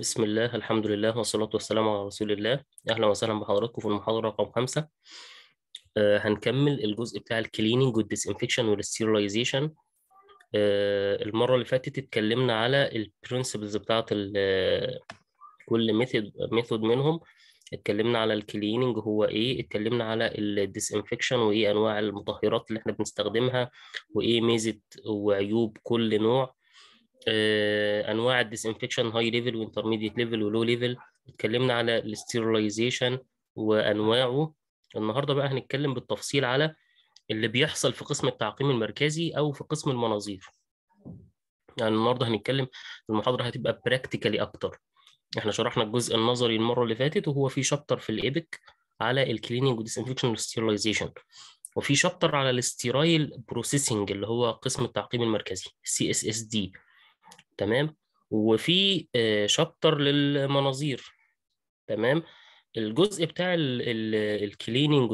بسم الله الحمد لله والصلاة والسلام على رسول الله أهلا وسهلا بحضراتكم في المحاضرة رقم خمسة أه هنكمل الجزء بتاع الكليننج والديسانفكشن والستيرلايزيشن أه المرة اللي فاتت اتكلمنا على البرنسبلز بتاعة آه، كل ميثود ميثود منهم اتكلمنا على الكلينينج هو ايه اتكلمنا على الديسانفكشن وايه انواع المطهرات اللي احنا بنستخدمها وايه ميزه وعيوب كل نوع آه، انواع الديسانفكشن هاي ليفل وانترميديت ليفل ولو ليفل اتكلمنا على الاستيرلايزيشن وانواعه النهارده بقى هنتكلم بالتفصيل على اللي بيحصل في قسم التعقيم المركزي او في قسم المناظير يعني النهارده هنتكلم المحاضره هتبقى براكتيكالي اكتر احنا شرحنا الجزء النظري المره اللي فاتت وهو في شابتر في الايبك على الكليننج انفكشن والستيرلايزيشن وفي شابتر على الاستيرايل بروسيسنج اللي هو قسم التعقيم المركزي سي اس اس دي تمام وفي آه، شابتر للمناظير تمام الجزء بتاع الكليننج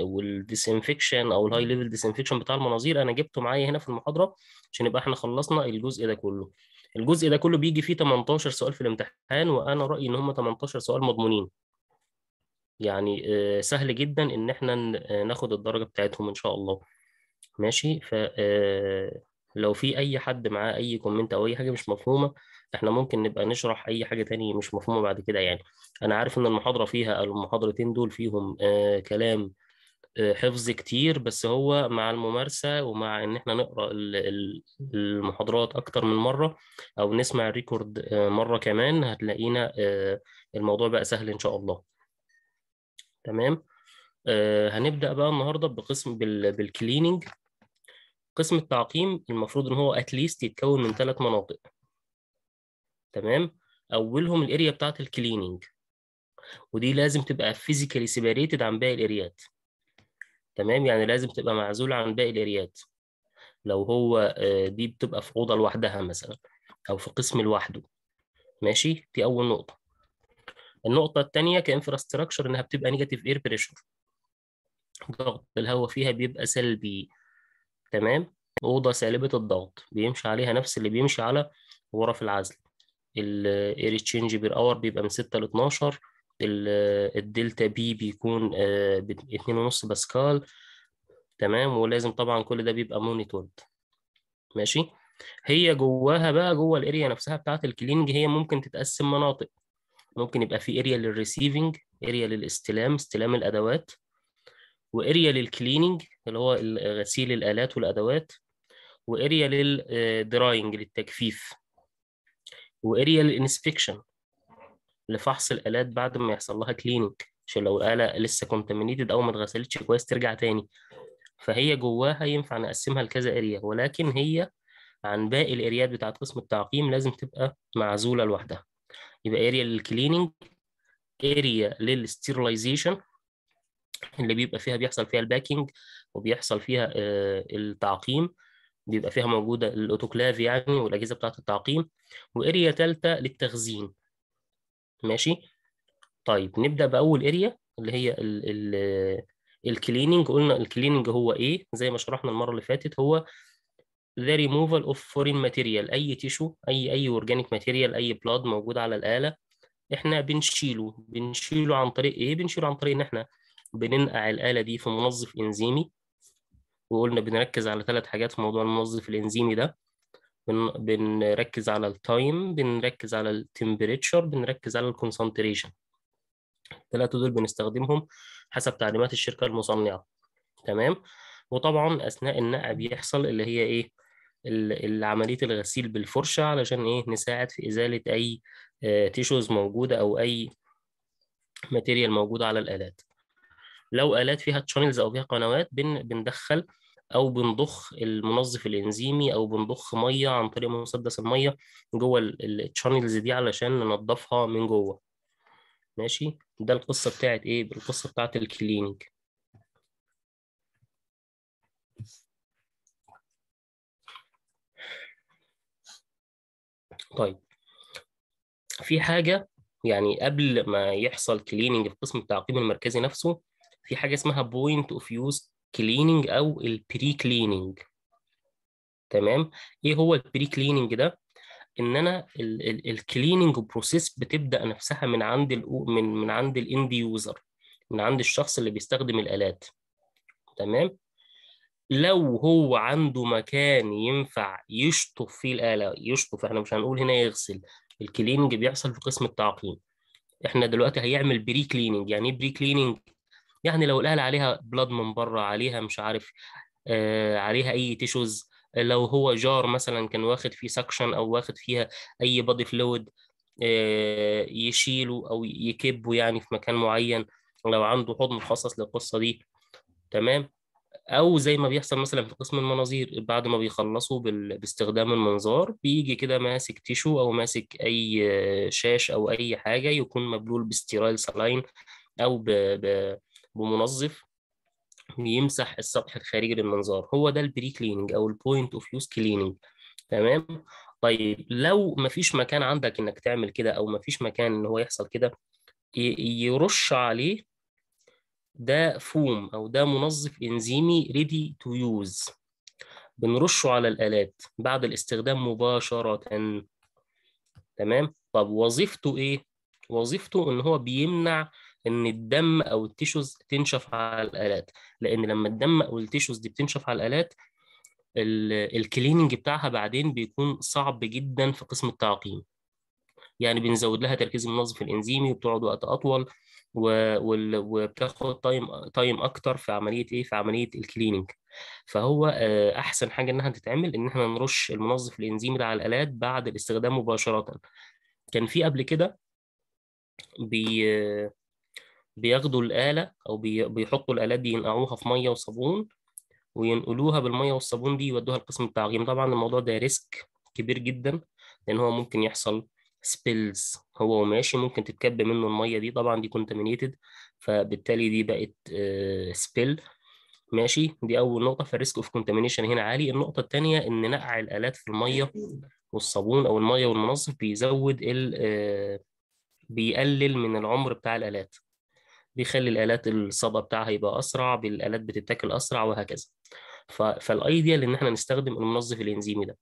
والديسانفكشن او الهاي ليفل ديسانفكشن بتاع المناظير انا جبته معايا هنا في المحاضره عشان يبقى احنا خلصنا الجزء ده كله الجزء ده كله بيجي فيه 18 سؤال في الامتحان وانا رايي ان هم 18 سؤال مضمونين يعني آه، سهل جدا ان احنا آه، ناخد الدرجه بتاعتهم ان شاء الله ماشي ف لو في اي حد معاه اي كومنت او اي حاجه مش مفهومه احنا ممكن نبقى نشرح اي حاجه تانية مش مفهومه بعد كده يعني انا عارف ان المحاضره فيها او المحاضرتين دول فيهم آه كلام آه حفظ كتير بس هو مع الممارسه ومع ان احنا نقرا المحاضرات اكتر من مره او نسمع الريكورد آه مره كمان هتلاقينا آه الموضوع بقى سهل ان شاء الله تمام آه هنبدا بقى النهارده بقسم بالكليننج قسم التعقيم المفروض ان هو اتليست يتكون من ثلاث مناطق تمام اولهم الاريا بتاعه الكليننج ودي لازم تبقى فيزيكالي سيباريتد عن باقي الاريات تمام يعني لازم تبقى معزوله عن باقي الاريات لو هو آه، دي بتبقى في اوضه لوحدها مثلا او في قسم لوحده ماشي دي اول نقطه النقطه الثانيه كانفراستراكشر انها بتبقى نيجاتيف اير بريشر ضغط الهواء فيها بيبقى سلبي تمام اوضه سالبه الضغط بيمشي عليها نفس اللي بيمشي على غرف العزل الاير تشينج بير اور بيبقى من 6 ل 12 الدلتا بي بيكون 2.5 آه، باسكال تمام ولازم طبعا كل ده بيبقى مونيتورد ماشي هي جواها بقى جوه الاريا نفسها بتاعه الكلينج هي ممكن تتقسم مناطق ممكن يبقى في اريا للريسيفنج اريا للاستلام استلام الادوات واريا للكلينج اللي هو غسيل الآلات والأدوات واريا للدراينج آه، للتجفيف واريا للانسبكشن لفحص الآلات بعد ما يحصل لها كليننج عشان لو الآلة لسه كونتامينيتد أو ما اتغسلتش كويس ترجع تاني فهي جواها ينفع نقسمها لكذا اريا ولكن هي عن باقي الاريات بتاعت قسم التعقيم لازم تبقى معزوله لوحدها يبقى اريا للكليننج اريا للستيرلايزيشن اللي بيبقى فيها بيحصل فيها الباكينج وبيحصل فيها آه، التعقيم بيبقى فيها موجوده الاوتوكلاف يعني والاجهزه بتاعه التعقيم واريا ثالثه للتخزين ماشي طيب نبدا باول اريا اللي هي ال ال آه، الكليننج قلنا الكليننج هو ايه زي ما شرحنا المره اللي فاتت هو the removal of foreign material اي تيشو اي اي اورجانيك ماتيريال اي بلاد موجود على الاله احنا بنشيله بنشيله عن طريق ايه بنشيله عن طريق ان احنا بننقع الآلة دي في منظف إنزيمي وقلنا بنركز على ثلاث حاجات في موضوع المنظف الإنزيمي ده بن... بنركز على التايم بنركز على التمبريتشر بنركز على الكونسنتريشن الثلاثة دول بنستخدمهم حسب تعليمات الشركة المصنعة تمام وطبعا أثناء النقع بيحصل اللي هي إيه عملية الغسيل بالفرشة علشان إيه نساعد في إزالة أي تيشوز آه، موجودة أو أي ماتيريال موجودة على الآلات لو آلات فيها تشانلز أو فيها قنوات بن بندخل او بنضخ المنظف الانزيمي او بنضخ ميه عن طريق مسدس الميه جوه التشانلز دي علشان ننظفها من جوه ماشي ده القصه بتاعت ايه القصه بتاعت الكلينيك طيب في حاجه يعني قبل ما يحصل كليننج في قسم التعقيم المركزي نفسه في حاجه اسمها بوينت اوف يوز كليننج او البري كليننج تمام ايه هو البري كليننج ده ان انا الكليننج بروسيس بتبدا نفسها من عند من من عند الاند يوزر من عند الشخص اللي بيستخدم الالات تمام لو هو عنده مكان ينفع يشطف فيه الاله يشطف احنا مش هنقول هنا يغسل الكليننج بيحصل في قسم التعقيم احنا دلوقتي هيعمل بري كليننج يعني ايه بري كليننج يعني لو الاهلي عليها بلاد من بره عليها مش عارف آه عليها اي تيشوز لو هو جار مثلا كان واخد فيه سكشن او واخد فيها اي بادي فلويد آه يشيله او يكبه يعني في مكان معين لو عنده حضن مخصص للقصه دي تمام او زي ما بيحصل مثلا في قسم المناظير بعد ما بيخلصوا باستخدام المنظار بيجي كده ماسك تيشو او ماسك اي آه، شاش او اي حاجه يكون مبلول بستيرايل سلاين او ب... ب... بمنظف بيمسح السطح الخارجي للمنظار هو ده البري كليننج او البوينت اوف يوز كليننج تمام طيب لو مفيش مكان عندك انك تعمل كده او مفيش مكان ان هو يحصل كده يرش عليه ده فوم او ده منظف انزيمي ريدي تو يوز بنرشه على الالات بعد الاستخدام مباشره تمام طب وظيفته ايه وظيفته ان هو بيمنع ان الدم او التيشوز تنشف على الالات لان لما الدم او التيشوز دي بتنشف على الالات الكليننج بتاعها بعدين بيكون صعب جدا في قسم التعقيم يعني بنزود لها تركيز المنظف الانزيمي وبتقعد وقت اطول وبتاخد تايم تايم اكتر في عمليه ايه في عمليه الكليننج فهو آه، احسن حاجه انها تتعمل ان احنا نرش المنظف الانزيمي ده على الالات بعد الاستخدام مباشره كان في قبل كده بي آه، بياخدوا الآلة أو بيحطوا الآلات دي ينقعوها في مية وصابون وينقلوها بالمية والصابون دي يودوها لقسم التعقيم طبعا الموضوع ده ريسك كبير جدا لأن هو ممكن يحصل سبيلز هو وماشي ممكن تتكب منه المية دي طبعا دي كونتامينيتد فبالتالي دي بقت سبيل آه، ماشي دي أول نقطة فالريسك أوف كونتامينيشن هنا عالي النقطة الثانية إن نقع الآلات في المية والصابون أو المية والمنظف بيزود ال آه، بيقلل من العمر بتاع الآلات بيخلي الالات الصدى بتاعها يبقى اسرع بالالات بتتاكل اسرع وهكذا فالايديال ان احنا نستخدم المنظف الانزيمي ده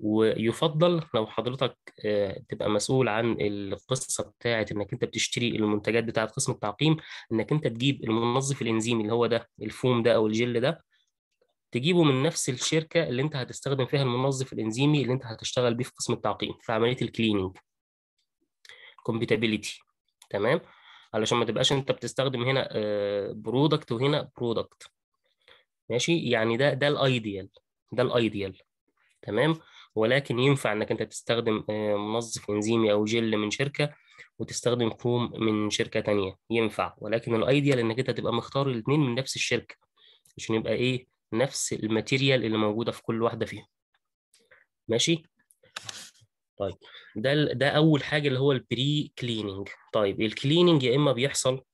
ويفضل لو حضرتك آه، تبقى مسؤول عن القصه بتاعه انك انت بتشتري المنتجات بتاعه قسم التعقيم انك انت تجيب المنظف الانزيمي اللي هو ده الفوم ده او الجل ده تجيبه من نفس الشركه اللي انت هتستخدم فيها المنظف الانزيمي اللي انت هتشتغل بيه في قسم التعقيم في عمليه الكليننج كومبيتابيليتي تمام علشان ما تبقاش انت بتستخدم هنا برودكت آه، وهنا برودكت ماشي يعني ده ده الايديال ده الايديال تمام ولكن ينفع انك انت تستخدم آه، منظف انزيمي او جل من شركه وتستخدم كروم من شركه تانية ينفع ولكن الايديال انك انت تبقى مختار الاثنين من نفس الشركه عشان يبقى ايه نفس الماتيريال اللي موجوده في كل واحده فيهم ماشي طيب ده ده اول حاجه اللي هو البري كليننج طيب الكليننج يا اما بيحصل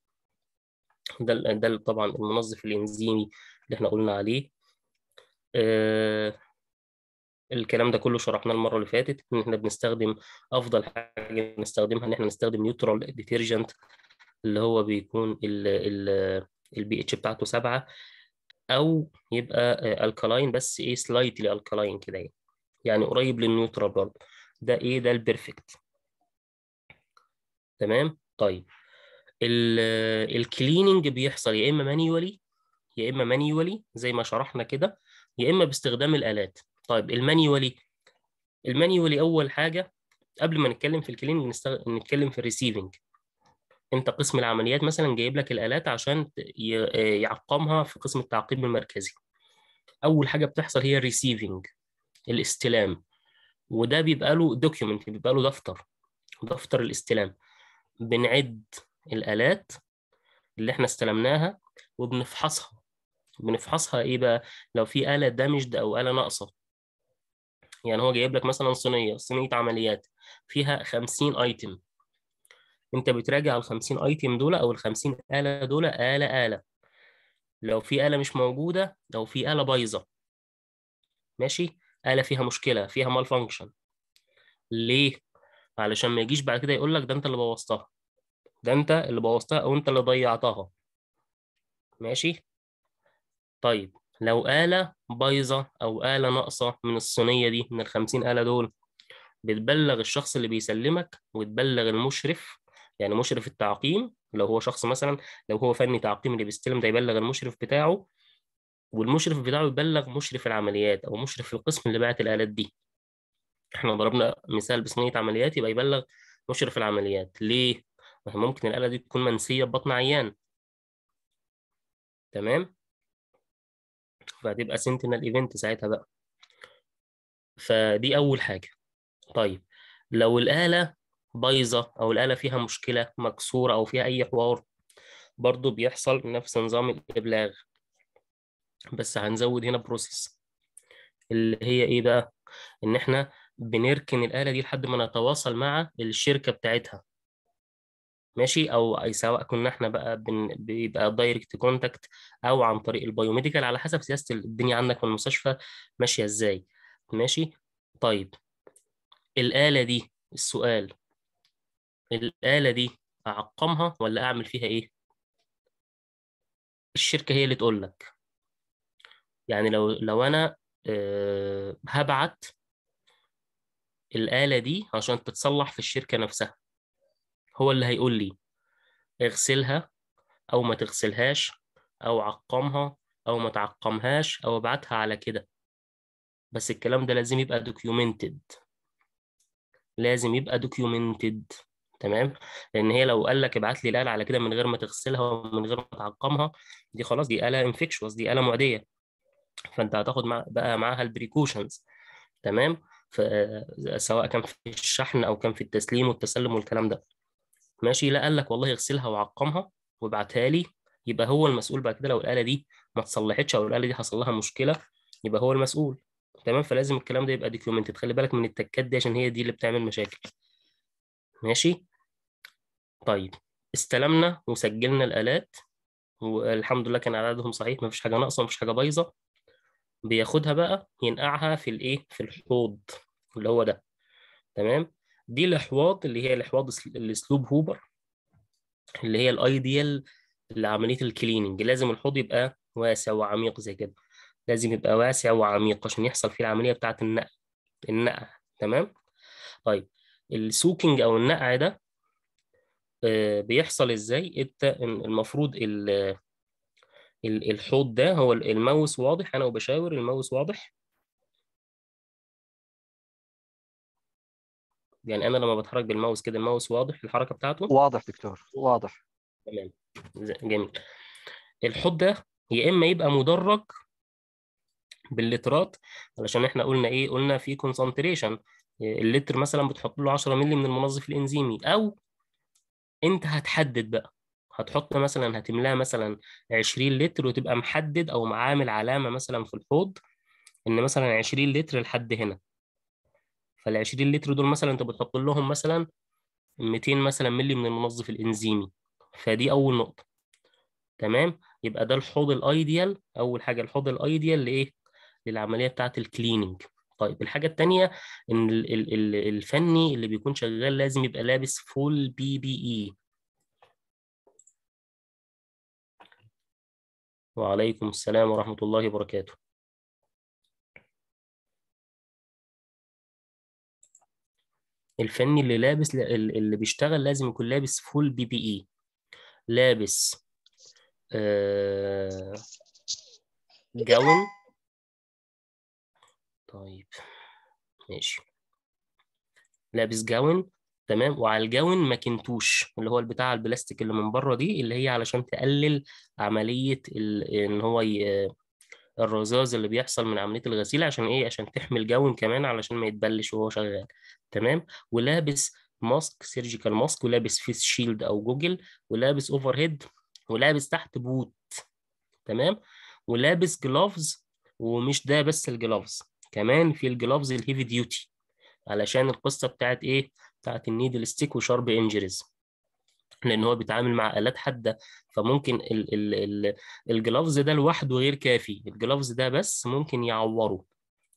ده ده طبعا المنظف الانزيمي اللي احنا قلنا عليه آه الكلام ده كله شرحناه المره اللي فاتت ان احنا بنستخدم افضل حاجه بنستخدمها ان احنا نستخدم نيوترال ديترجنت اللي هو بيكون البي اتش بتاعته سبعة او يبقى الكالاين آه، بس ايه سلايتلي الكالاين كده يعني, يعني قريب للنيوترال برضه ده ايه ده البرفكت تمام طيب الكليننج بيحصل يا اما مانيوالي يا اما مانيوالي زي ما شرحنا كده يا اما باستخدام الالات طيب المانيوالي المانيوالي اول حاجه قبل ما نتكلم في الكليننج نستغ... نتكلم في الريسيفنج انت قسم العمليات مثلا جايب لك الالات عشان ي... آه، يعقمها في قسم التعقيم المركزي اول حاجه بتحصل هي الريسيفنج الاستلام وده بيبقى له دوكيومنت بيبقى له دفتر دفتر الاستلام بنعد الآلات اللي احنا استلمناها وبنفحصها بنفحصها ايه بقى لو في آلة دامجد أو آلة ناقصة يعني هو جايب لك مثلا صينية صينية عمليات فيها 50 ايتم انت بتراجع ال 50 ايتم دول او ال 50 آلة دول آلة آلة لو في آلة مش موجودة لو في آلة بايظة ماشي آلة فيها مشكلة فيها مال فانكشن ليه؟ علشان ما يجيش بعد كده يقول لك ده انت اللي بوظتها ده انت اللي بوظتها او انت اللي ضيعتها ماشي طيب لو آلة بايظة أو آلة ناقصة من الصينية دي من الخمسين آلة دول بتبلغ الشخص اللي بيسلمك وتبلغ المشرف يعني مشرف التعقيم لو هو شخص مثلا لو هو فني تعقيم اللي بيستلم ده يبلغ المشرف بتاعه والمشرف بتاعه يبلغ مشرف العمليات او مشرف القسم اللي بعت الالات دي احنا ضربنا مثال بصينيه عمليات يبقى يبلغ مشرف العمليات ليه ممكن الاله دي تكون منسيه ببطن عيان تمام فهتبقى سنتينال ايفنت ساعتها بقى فدي اول حاجه طيب لو الاله بايظه او الاله فيها مشكله مكسوره او فيها اي حوار برضو بيحصل نفس نظام الابلاغ بس هنزود هنا بروسيس اللي هي ايه بقى ان احنا بنركن الاله دي لحد ما نتواصل مع الشركه بتاعتها ماشي او سواء كنا احنا بقى بن... بيبقى دايركت كونتاكت او عن طريق البايوميديكال على حسب سياسه الدنيا عندك في المستشفى ماشيه ازاي ماشي طيب الاله دي السؤال الاله دي اعقمها ولا اعمل فيها ايه الشركه هي اللي تقول لك يعني لو لو انا آه، هبعت الآلة دي عشان تتصلح في الشركة نفسها هو اللي هيقول لي اغسلها أو ما تغسلهاش أو عقمها أو ما تعقمهاش أو ابعتها على كده بس الكلام ده لازم يبقى دوكيومنتد لازم يبقى دوكيومنتد تمام لان هي لو قال لك ابعت لي الاله على كده من غير ما تغسلها ومن غير ما تعقمها دي خلاص دي اله انفكشوس دي اله معديه فانت هتاخد مع بقى معاها البريكوشنز تمام سواء كان في الشحن او كان في التسليم والتسلم والكلام ده ماشي لا قال لك والله اغسلها وعقمها وابعتها لي يبقى هو المسؤول بعد كده لو الاله دي ما اتصلحتش او الاله دي حصل لها مشكله يبقى هو المسؤول تمام فلازم الكلام ده يبقى ديكيومنتد خلي بالك من التكات دي عشان هي دي اللي بتعمل مشاكل ماشي طيب استلمنا وسجلنا الالات والحمد لله كان عددهم صحيح ما فيش حاجه ناقصه فيش حاجه بايظه بياخدها بقى ينقعها في الايه في الحوض اللي هو ده تمام دي الاحواض اللي هي الاحواض الاسلوب هوبر اللي هي الايديال لعمليه الكليننج لازم الحوض يبقى واسع وعميق زي كده لازم يبقى واسع وعميق عشان يحصل فيه العمليه بتاعه النقع النقع تمام طيب السوكينج او النقع ده آه، بيحصل ازاي انت المفروض ال الحوض ده هو الماوس واضح انا وبشاور الماوس واضح يعني انا لما بتحرك بالماوس كده الماوس واضح الحركه بتاعته واضح دكتور واضح تمام جميل الحوض ده يا اما يبقى مدرج باللترات علشان احنا قلنا ايه قلنا في كونسنتريشن اللتر مثلا بتحط له 10 مللي من المنظف الانزيمي او انت هتحدد بقى هتحط مثلا هتملاها مثلا 20 لتر وتبقى محدد او عامل علامه مثلا في الحوض ان مثلا 20 لتر لحد هنا فال 20 لتر دول مثلا انت بتحط لهم مثلا 200 مثلا ملي من المنظف الانزيمي فدي اول نقطه تمام يبقى ده الحوض الايديال اول حاجه الحوض الايديال لايه للعمليه بتاعه الكليننج طيب الحاجه الثانيه ان الفني اللي بيكون شغال لازم يبقى لابس فول بي بي اي وعليكم السلام ورحمة الله وبركاته الفني اللي لابس اللي بيشتغل لازم يكون لابس فول بي بي اي لابس آه جاون طيب ماشي لابس جاون تمام وعلى الجون ماكنتوش اللي هو البتاع البلاستيك اللي من بره دي اللي هي علشان تقلل عمليه ان هو ي... الرذاذ اللي بيحصل من عمليه الغسيل عشان ايه عشان تحمي الجون كمان علشان ما يتبلش وهو شغال تمام ولابس ماسك سيرجيكال ماسك ولابس فيس شيلد او جوجل ولابس اوفر هيد ولابس تحت بوت تمام ولابس جلافز ومش ده بس الجلافز كمان في الجلافز الهيفي ديوتي علشان القصه بتاعت ايه بتاعت النيدل ستيك وشارب انجريز لان هو بيتعامل مع الات حاده فممكن ال ال ال الجلافز ده لوحده غير كافي الجلافز ده بس ممكن يعوره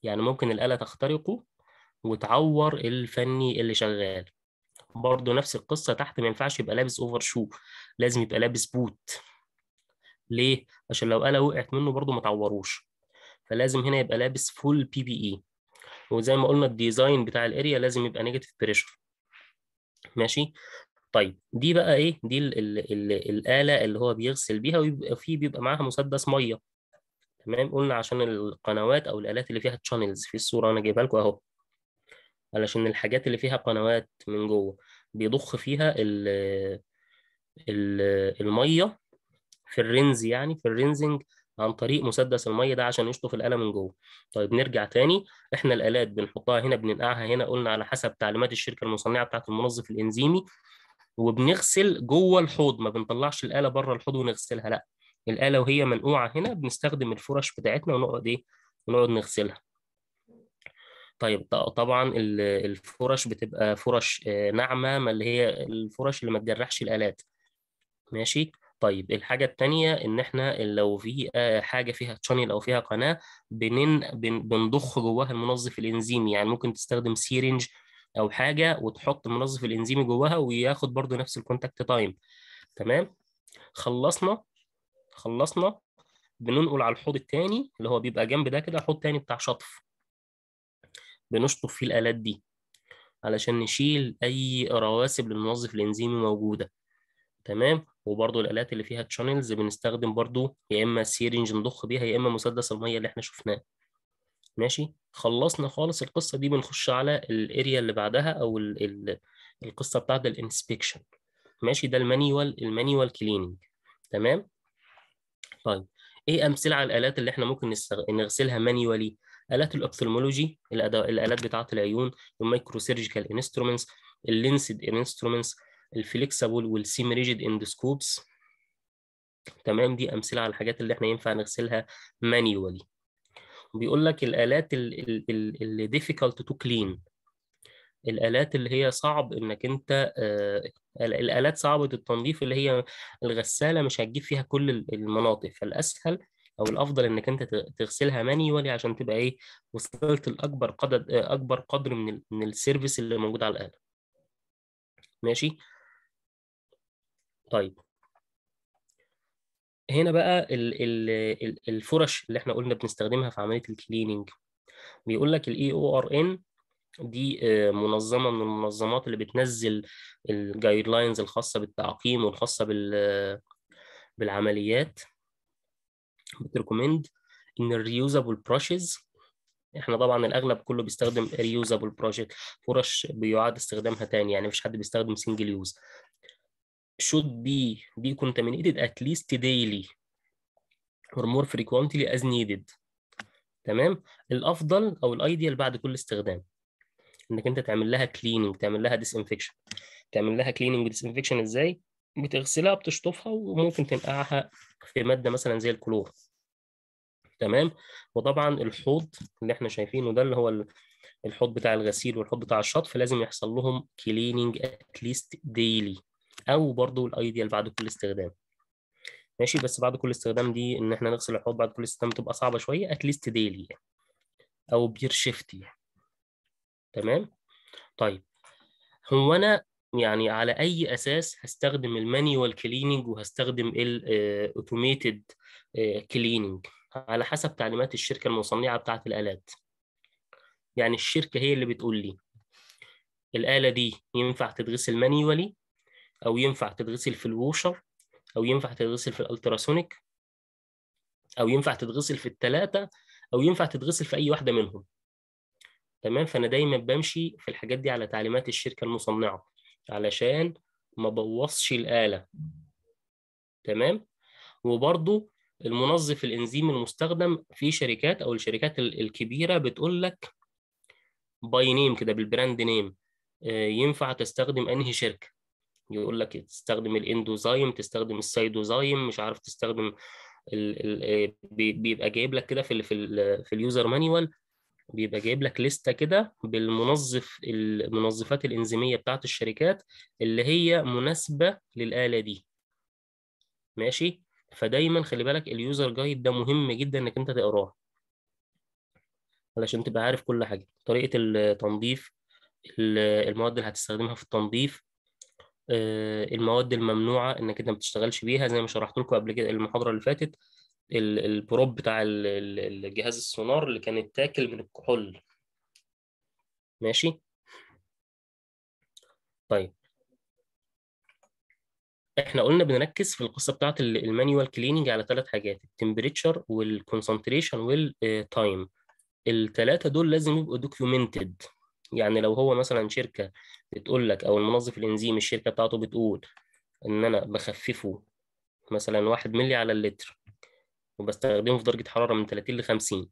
يعني ممكن الاله تخترقه وتعور الفني اللي شغال برضه نفس القصه تحت ما ينفعش يبقى لابس اوفر شو لازم يبقى لابس بوت ليه عشان لو اله وقعت منه برضه ما تعوروش فلازم هنا يبقى لابس فول بي بي اي وزي ما قلنا الديزاين بتاع الاريا لازم يبقى نيجاتيف بريشر ماشي طيب دي بقى ايه دي الـ الـ الـ الاله اللي هو بيغسل بيها ويبقى فيه بيبقى معاها مسدس ميه تمام قلنا عشان القنوات او الالات اللي فيها تشانلز في الصوره انا جايبها لكم اهو علشان الحاجات اللي فيها قنوات من جوه بيضخ فيها الـ الـ الميه في الرنز يعني في الرنزنج عن طريق مسدس الميه ده عشان يشطف الآلة من جوه طيب نرجع تاني احنا الآلات بنحطها هنا بننقعها هنا قلنا على حسب تعليمات الشركة المصنعة بتاعت المنظف الإنزيمي وبنغسل جوه الحوض ما بنطلعش الآلة بره الحوض ونغسلها لا الآلة وهي منقوعة هنا بنستخدم الفرش بتاعتنا ونقعد إيه ونقعد نغسلها طيب طبعا الفرش بتبقى فرش آه، ناعمه ما اللي هي الفرش اللي ما تجرحش الالات ماشي طيب الحاجة التانية إن إحنا لو في آه، حاجة فيها تشانل أو فيها قناة بنن بنضخ جواها المنظف الإنزيمي يعني ممكن تستخدم سيرنج أو حاجة وتحط المنظف الإنزيمي جواها وياخد برضو نفس الكونتاكت تايم تمام خلصنا خلصنا بننقل على الحوض التاني اللي هو بيبقى جنب ده كده حوض تاني بتاع شطف بنشطف فيه الآلات دي علشان نشيل أي رواسب للمنظف الإنزيمي موجودة تمام وبرده الالات اللي فيها تشانلز بنستخدم برده يا اما سيرنج نضخ بيها يا اما مسدس الميه اللي احنا شفناه ماشي خلصنا خالص القصه دي بنخش على الاريا اللي بعدها او الـ الـ القصه بتاعت الانسبكشن ماشي ده المانيوال المانيوال كليننج تمام طيب ايه امثله على الالات اللي احنا ممكن نغسلها مانيوالي الات الاوبثلمولوجي الالات بتاعه العيون المايكرو سيرجيكال انسترومنتس اللينسد انسترومنتس الفليكسبل والسيم ريجيد اندوسكوبس تمام دي امثله على الحاجات اللي احنا ينفع نغسلها مانيوالي بيقول لك الالات اللي ديفيكالت تو كلين الالات اللي هي صعب انك انت آه الالات صعبه التنظيف اللي هي الغساله مش هتجيب فيها كل المناطق فالاسهل او الافضل انك انت تغسلها مانيوالي عشان تبقى ايه وصلت لاكبر قدر آه، اكبر قدر من من السيرفيس اللي موجود على الاله ماشي طيب هنا بقى الـ الـ الفرش اللي احنا قلنا بنستخدمها في عمليه الكليننج بيقول لك الاي او ار ان دي آه، منظمه من المنظمات اللي بتنزل الجايد لاينز الخاصه بالتعقيم والخاصه بال بالعمليات بتريكومند ان الريوزابل براشز احنا طبعا الاغلب كله بيستخدم ريوزابل براشز فرش بيعاد استخدامها تاني يعني مفيش حد بيستخدم سنجل يوز should be decontaminated at least daily or more frequently as needed تمام الافضل او الايديال بعد كل استخدام انك انت تعمل لها كليننج تعمل لها disinfection تعمل لها كليننج disinfection ازاي بتغسلها بتشطفها وممكن تنقعها في ماده مثلا زي الكلور تمام وطبعا الحوض اللي احنا شايفينه ده اللي هو الحوض بتاع الغسيل والحوض بتاع الشطف لازم يحصل لهم كليننج least daily او برضو الايديال بعد كل استخدام ماشي بس بعد كل استخدام دي ان احنا نغسل الحوض بعد كل استخدام تبقى صعبه شويه اتليست ديلي يعني. او بير شيفت يعني. تمام طيب هو انا يعني على اي اساس هستخدم المانيوال كليننج وهستخدم الاوتوميتد آه، كليننج آه، على حسب تعليمات الشركه المصنعه بتاعه الالات يعني الشركه هي اللي بتقول لي الاله دي ينفع تتغسل مانيوالي او ينفع تتغسل في الووشر او ينفع تتغسل في الالتراسونيك او ينفع تتغسل في الثلاثه او ينفع تتغسل في اي واحده منهم تمام فانا دايما بمشي في الحاجات دي على تعليمات الشركه المصنعه علشان ما بوظش الاله تمام وبرضو المنظف الانزيم المستخدم في شركات او الشركات الكبيره بتقول لك باي نيم كده بالبراند آه، نيم ينفع تستخدم انهي شركه يقول لك تستخدم الاندوزايم تستخدم السايدوزايم مش عارف تستخدم ال ال آه، بيبقى جايب لك كده في الـ في, الـ في اليوزر مانيوال بيبقى جايب لك لستة كده بالمنظف المنظفات الإنزيمية بتاعه الشركات اللي هي مناسبة للآلة دي ماشي فدايما خلي بالك اليوزر جايد ده مهم جدا انك انت تقراه علشان تبقى عارف كل حاجة طريقة التنظيف المواد اللي هتستخدمها في التنظيف آه، المواد الممنوعه انك انت ما بتشتغلش بيها زي ما شرحت لكم قبل كده المحاضره اللي فاتت البروب بتاع الجهاز السونار اللي كان اتاكل من الكحول ماشي طيب احنا قلنا بنركز في القصه بتاعه المانيوال كليننج على ثلاث حاجات التمبريتشر والكونسنتريشن والتايم الثلاثه دول لازم يبقوا دوكيومنتد يعني لو هو مثلا شركه بتقول لك او المنظف الانزيم الشركه بتاعته بتقول ان انا بخففه مثلا واحد ملي على اللتر وبستخدمه في درجه حراره من 30 ل 50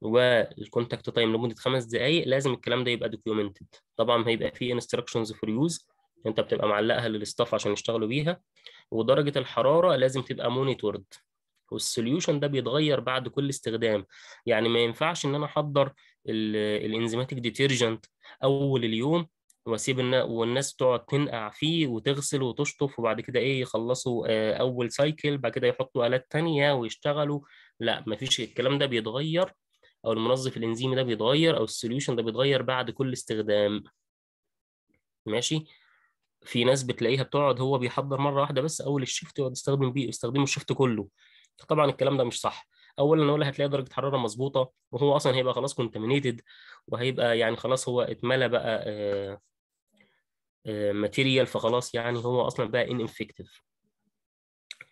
والكونتاكت تايم لمده خمس دقائق لازم الكلام ده يبقى دوكيومنتد طبعا هيبقى فيه انستراكشنز فور يوز انت بتبقى معلقها للاستاف عشان يشتغلوا بيها ودرجه الحراره لازم تبقى مونيتورد والسوليوشن ده بيتغير بعد كل استخدام يعني ما ينفعش ان انا احضر الانزيماتيك ديترجنت اول اليوم واسيب والناس تقعد تنقع فيه وتغسل وتشطف وبعد كده ايه يخلصوا آه، اول سايكل بعد كده يحطوا الات تانية ويشتغلوا لا مفيش الكلام ده بيتغير او المنظف الانزيمي ده بيتغير او السوليوشن ده بيتغير بعد كل استخدام ماشي في ناس بتلاقيها بتقعد هو بيحضر مره واحده بس اول الشيفت يقعد يستخدم بيه يستخدمه الشيفت كله طبعا الكلام ده مش صح اولا هو هتلاقي درجه حراره مظبوطه وهو اصلا هيبقى خلاص كونتامينيتد وهيبقى يعني خلاص هو اتملى بقى ماتيريال آه، آه، فخلاص يعني هو اصلا بقى ان انفكتيف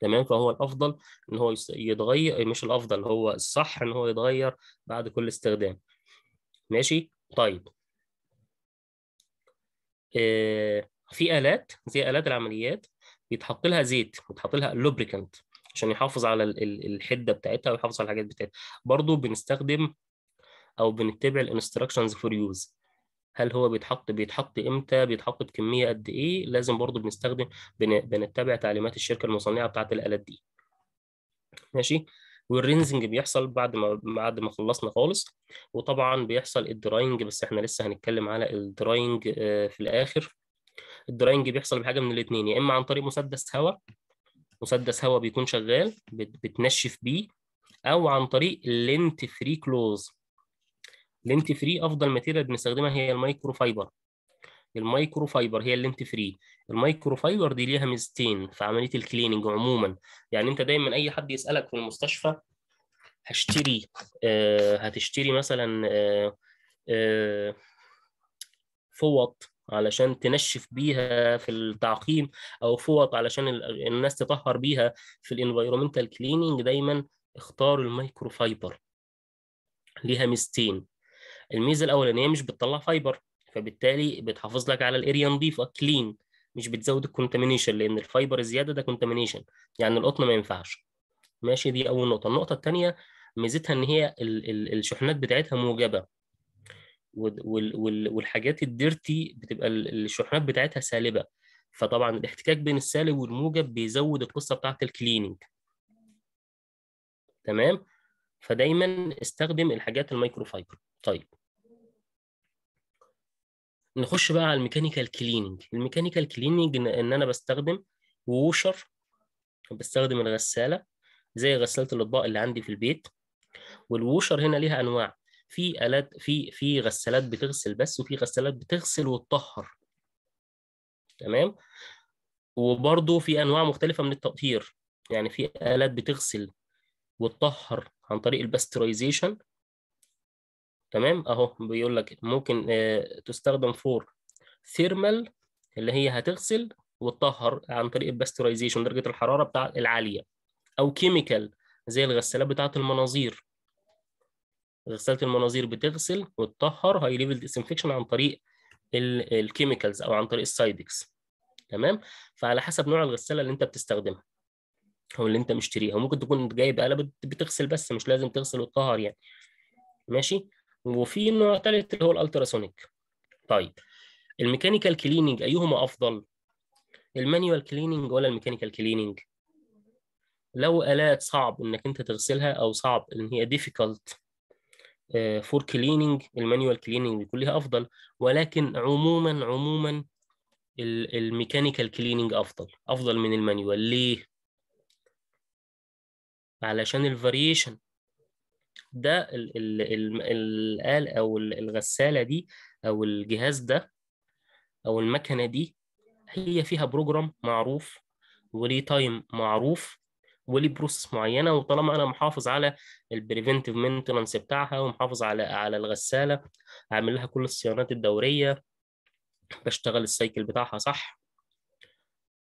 تمام فهو الافضل ان هو يتغير مش الافضل هو الصح ان هو يتغير بعد كل استخدام ماشي طيب آه، في الات زي الات العمليات بيتحط لها زيت بيتحط لها لوبريكانت عشان يحافظ على الحده بتاعتها ويحافظ على الحاجات بتاعتها برضو بنستخدم او بنتبع الانستراكشنز فور يوز هل هو بيتحط بيتحط امتى بيتحط بكميه قد ايه لازم برضو بنستخدم بنتبع تعليمات الشركه المصنعه بتاعه الالات دي ماشي والرينزنج بيحصل بعد ما بعد ما خلصنا خالص وطبعا بيحصل الدراينج بس احنا لسه هنتكلم على الدراينج آه، في الاخر الدراينج بيحصل بحاجه من الاثنين يا اما عن طريق مسدس هواء مسدس هواء بيكون شغال بتنشف بيه او عن طريق لينت فري كلوز لينت فري افضل ماتيريال بنستخدمها هي المايكرو فايبر المايكرو فايبر هي اللينت فري المايكرو فايبر دي ليها ميزتين في عمليه الكليننج عموما يعني انت دايما اي حد يسالك في المستشفى هشتري آه هتشتري مثلا آه آه فوط علشان تنشف بيها في التعقيم او فوط علشان الناس تطهر بيها في الانفايرومنتال كليننج دايما اختاروا الميكرو فايبر ليها ميزتين الميزه الاولانيه مش بتطلع فايبر فبالتالي بتحافظ لك على الاريا نظيفه كلين مش بتزود الكونتامينيشن لان الفايبر الزياده ده كونتامينيشن يعني القطن ما ينفعش ماشي دي اول نقطه النقطه الثانيه ميزتها ان هي الشحنات بتاعتها موجبه والحاجات الديرتي بتبقى الشحنات بتاعتها سالبه فطبعا الاحتكاك بين السالب والموجب بيزود القصه بتاعت الكليننج تمام فدايما استخدم الحاجات المايكرو فايبر طيب نخش بقى على الميكانيكال كليننج الميكانيكال كليننج ان انا بستخدم ووشر بستخدم الغساله زي غساله الاطباق اللي عندي في البيت والووشر هنا ليها انواع في الات في في غسالات بتغسل بس وفي غسالات بتغسل وتطهر تمام وبرده في انواع مختلفه من التقطير يعني في الات بتغسل وتطهر عن طريق الباسترايزيشن تمام اهو بيقول لك ممكن آه، تستخدم فور ثيرمال اللي هي هتغسل وتطهر عن طريق الباسترايزيشن درجه الحراره بتاع العاليه او كيميكال زي الغسالات بتاعه المناظير غسالة المناظير بتغسل وتطهر هاي ليفل ديسانفكشن عن طريق الكيميكالز او عن طريق السايدكس تمام فعلى حسب نوع الغسالة اللي انت بتستخدمها او اللي انت مشتريها وممكن تكون جايب قلب بتغسل بس مش لازم تغسل وتطهر يعني ماشي وفي نوع ثالث اللي هو الالتراسونيك طيب الميكانيكال كليننج ايهما افضل المانيوال كليننج ولا الميكانيكال كليننج لو الات صعب انك انت تغسلها او صعب ان هي ديفيكالت فور كليننج المانيوال كليننج بيكون ليها افضل ولكن عموما عموما الميكانيكال كليننج افضل افضل من المانيوال ليه علشان الفاريشن ده الآل او الغساله دي او الجهاز ده او المكنه دي هي فيها بروجرام معروف وليه تايم معروف وليه بروسس معينه وطالما انا محافظ على البريفنتيف مينتنانس بتاعها ومحافظ على على الغساله هعمل لها كل الصيانات الدوريه بشتغل السايكل بتاعها صح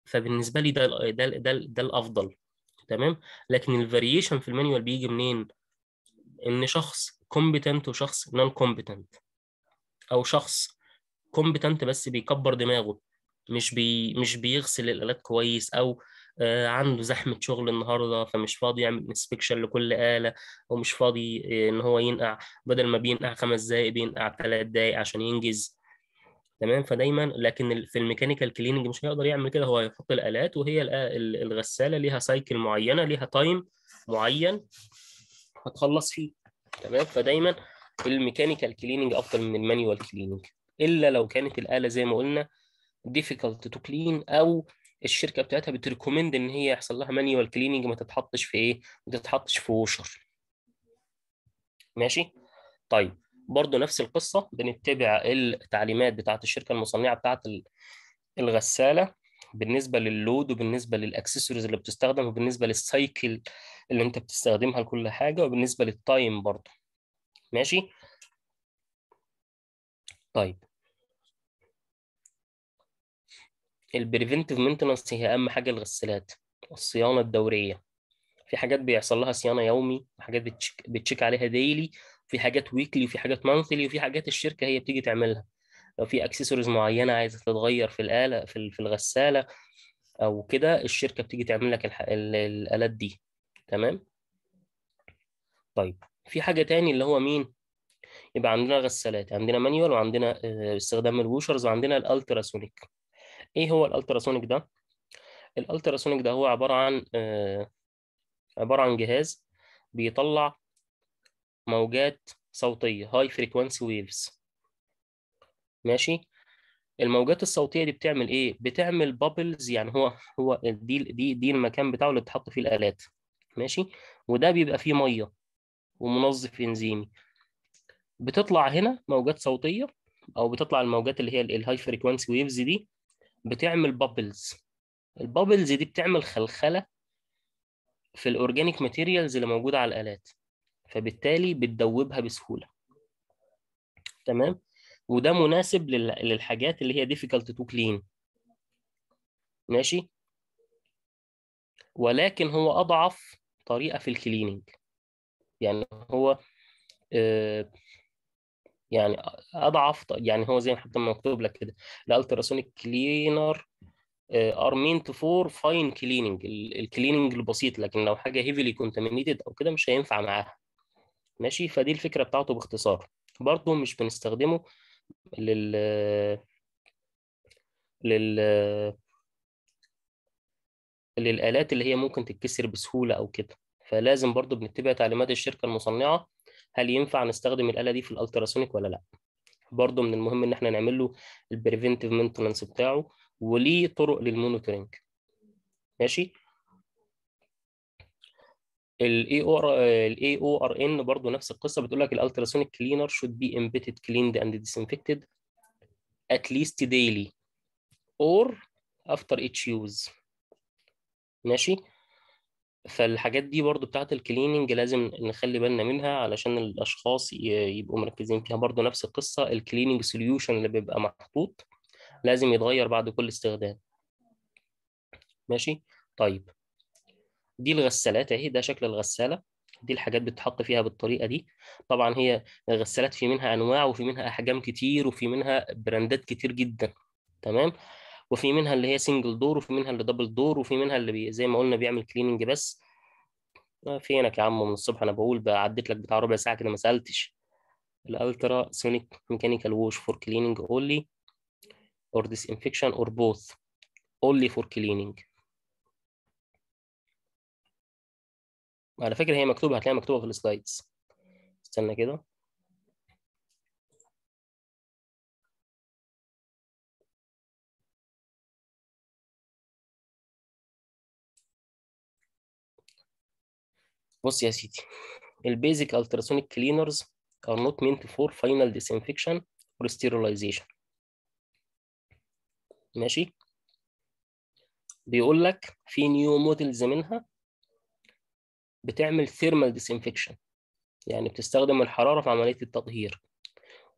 فبالنسبه لي ده ده ده, ده الافضل تمام لكن الفاريشن في المانيوال بيجي منين ان شخص كومبتنت وشخص نون كومبتنت او شخص كومبتنت بس بيكبر دماغه مش بي مش بيغسل الالات كويس او آه، عنده زحمة شغل النهاردة فمش فاضي يعمل انسبكشن لكل آلة أو مش فاضي آه، إن هو ينقع بدل ما بينقع خمس دقايق بينقع ثلاث دقايق عشان ينجز تمام فدايما لكن في الميكانيكال كليننج مش هيقدر يعمل كده هو هيحط الالات وهي الغساله ليها سايكل معينه ليها تايم معين هتخلص فيه تمام فدايما الميكانيكال كليننج افضل من المانيوال كليننج الا لو كانت الاله زي ما قلنا difficult to clean او الشركه بتاعتها بتريكومند ان هي يحصل لها مانيوال كليننج ما تتحطش في ايه؟ ما تتحطش في وشر. ماشي؟ طيب برضو نفس القصه بنتبع التعليمات بتاعه الشركه المصنعه بتاعه الغساله بالنسبه للود وبالنسبه للاكسسوارز اللي بتستخدم وبالنسبه للسايكل اللي انت بتستخدمها لكل حاجه وبالنسبه للتايم برضو ماشي طيب البريفنتيف مينتنس هي اهم حاجه الغسالات الصيانه الدوريه في حاجات بيحصل لها صيانه يومي وحاجات بتشيك, بتشيك عليها ديلي في حاجات ويكلي وفي حاجات مانثلي وفي حاجات الشركه هي بتيجي تعملها لو في اكسسوارز معينه عايزه تتغير في الاله في, في الغساله او كده الشركه بتيجي تعمل لك الح... الالات دي تمام طيب في حاجه تاني اللي هو مين يبقى عندنا غسالات عندنا مانيوال وعندنا آه، استخدام الوشرز وعندنا الالتراسونيك ايه هو الالتراسونيك ده الالتراسونيك ده هو عباره عن آه عباره عن جهاز بيطلع موجات صوتيه هاي فريكوانسي ويفز ماشي الموجات الصوتيه دي بتعمل ايه بتعمل بابلز يعني هو هو دي دي دي المكان بتاعه اللي بتحط فيه الالات ماشي وده بيبقى فيه ميه ومنظف انزيمي بتطلع هنا موجات صوتيه او بتطلع الموجات اللي هي الهاي فريكوانسي ويفز دي بتعمل بابلز البابلز دي بتعمل خلخله في الاورجانيك ماتيريالز اللي موجوده على الالات فبالتالي بتدوبها بسهوله تمام وده مناسب للحاجات اللي هي difficult to clean ماشي ولكن هو اضعف طريقه في الكلينينج يعني هو آه يعني اضعف يعني هو زي ما حتى مكتوب لك كده الالتراسونيك كلينر ار مين تو فور فاين كليننج الكليننج البسيط لكن لو حاجه هيفيلي كونتامينيتد او كده مش هينفع معاها ماشي فدي الفكره بتاعته باختصار برضه مش بنستخدمه لل لل للآلات اللي هي ممكن تتكسر بسهولة أو كده فلازم برضه بنتبع تعليمات الشركة المصنعة هل ينفع نستخدم الآلة دي في الالتراسونيك ولا لا برضه من المهم ان احنا نعمل له البريفنتيف مينتنس بتاعه وليه طرق للمونيتورنج ماشي الاي او ار الاي او ار ان برضه نفس القصه بتقول لك الالتراسونيك كلينر should be embedded cleaned and disinfected at least daily or after اتش use ماشي فالحاجات دي برضو بتاعة الكليننج لازم نخلي بالنا منها علشان الأشخاص يبقوا مركزين فيها برضو نفس القصة الكليننج سوليوشن اللي بيبقى محطوط لازم يتغير بعد كل استخدام ماشي طيب دي الغسالات اهي ده شكل الغسالة دي الحاجات بتتحط فيها بالطريقة دي طبعا هي الغسالات في منها أنواع وفي منها أحجام كتير وفي منها براندات كتير جدا تمام وفي منها اللي هي سنجل دور وفي منها اللي دبل دور وفي منها اللي بي زي ما قلنا بيعمل كليننج بس آه، فينك يا عم من الصبح انا بقول بقى عديت لك بتاع ربع ساعه كده ما سالتش الالترا سونيك ميكانيكال ووش فور كليننج اونلي ديس انفكشن اور بوث اولي فور كليننج على فكره هي مكتوبه هتلاقيها مكتوبه في السلايدز استنى كده بص يا سيدي البيزك التراسونيك كلينرز ار نوت مينت فور فاينل ديسانفكشن اور sterilization ماشي بيقول لك في نيو موديلز منها بتعمل ثيرمال ديسانفكشن يعني بتستخدم الحراره في عمليه التطهير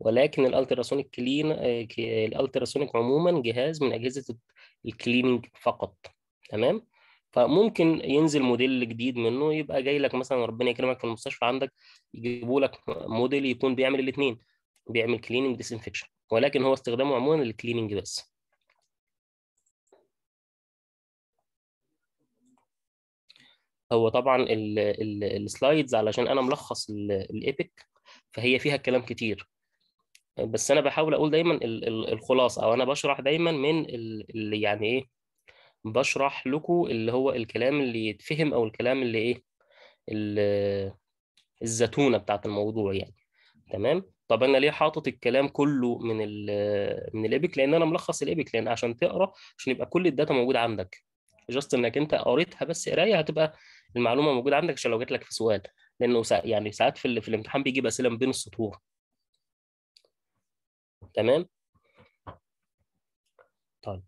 ولكن الالتراسونيك كلين الالتراسونيك عموما جهاز من اجهزه الكليننج فقط تمام فممكن ينزل موديل جديد منه يبقى جاي لك مثلا ربنا يكرمك في المستشفى عندك يجيبوا لك موديل يكون بيعمل الاثنين بيعمل كليننج ديسانفكشن ولكن هو استخدامه عموما للكليننج بس هو طبعا السلايدز علشان انا ملخص الايبك فهي فيها كلام كتير بس انا بحاول اقول دايما الخلاصه او انا بشرح دايما من اللي يعني ايه بشرح لكم اللي هو الكلام اللي يتفهم او الكلام اللي ايه الزتونه بتاعت الموضوع يعني تمام طب انا ليه حاطط الكلام كله من من الايبك لان انا ملخص الايبك لان عشان تقرا عشان يبقى كل الداتا موجوده عندك جاست انك انت قريتها بس قرايه هتبقى المعلومه موجوده عندك عشان لو جات لك في سؤال لانه سا... يعني ساعات في, في الامتحان بيجيب اسئله من بين السطور تمام طيب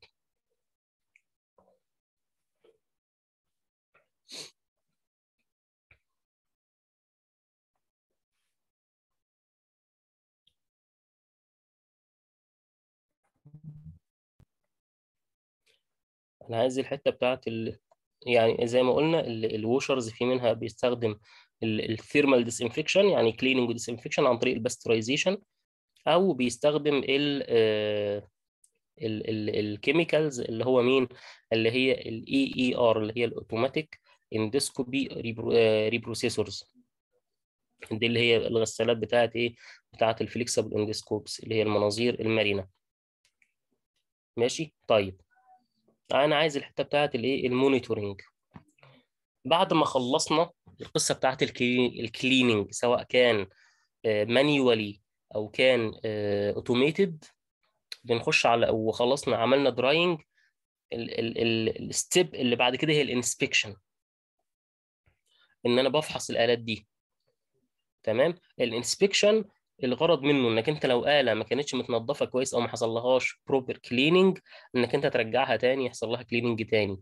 انا عايز الحته بتاعت ال... يعني زي ما قلنا ال... الوشرز في منها بيستخدم الثيرمال ديسانفكشن يعني كليننج وديسانفكشن عن طريق الباسترايزيشن او بيستخدم ال آه، الكيميكالز اللي هو مين اللي هي الاي اي e ار e اللي هي الاوتوماتيك اندسكوبي ريبروسيسورز دي اللي هي الغسالات بتاعت ايه بتاعت الفليكسبل اندسكوبس اللي هي المناظير المرنه ماشي طيب انا عايز الحته بتاعت الايه المونيتورنج بعد ما خلصنا القصه بتاعت الكليننج سواء كان آه، مانيوالي او كان اوتوميتد آه، بنخش على وخلصنا عملنا دراينج الستيب اللي بعد كده هي الانسبكشن ان انا بفحص الالات دي تمام الانسبكشن الغرض منه انك انت لو آلة ما كانتش متنظفة كويس او ما حصل لهاش بروبر كليننج انك انت ترجعها تاني يحصل لها كليننج تاني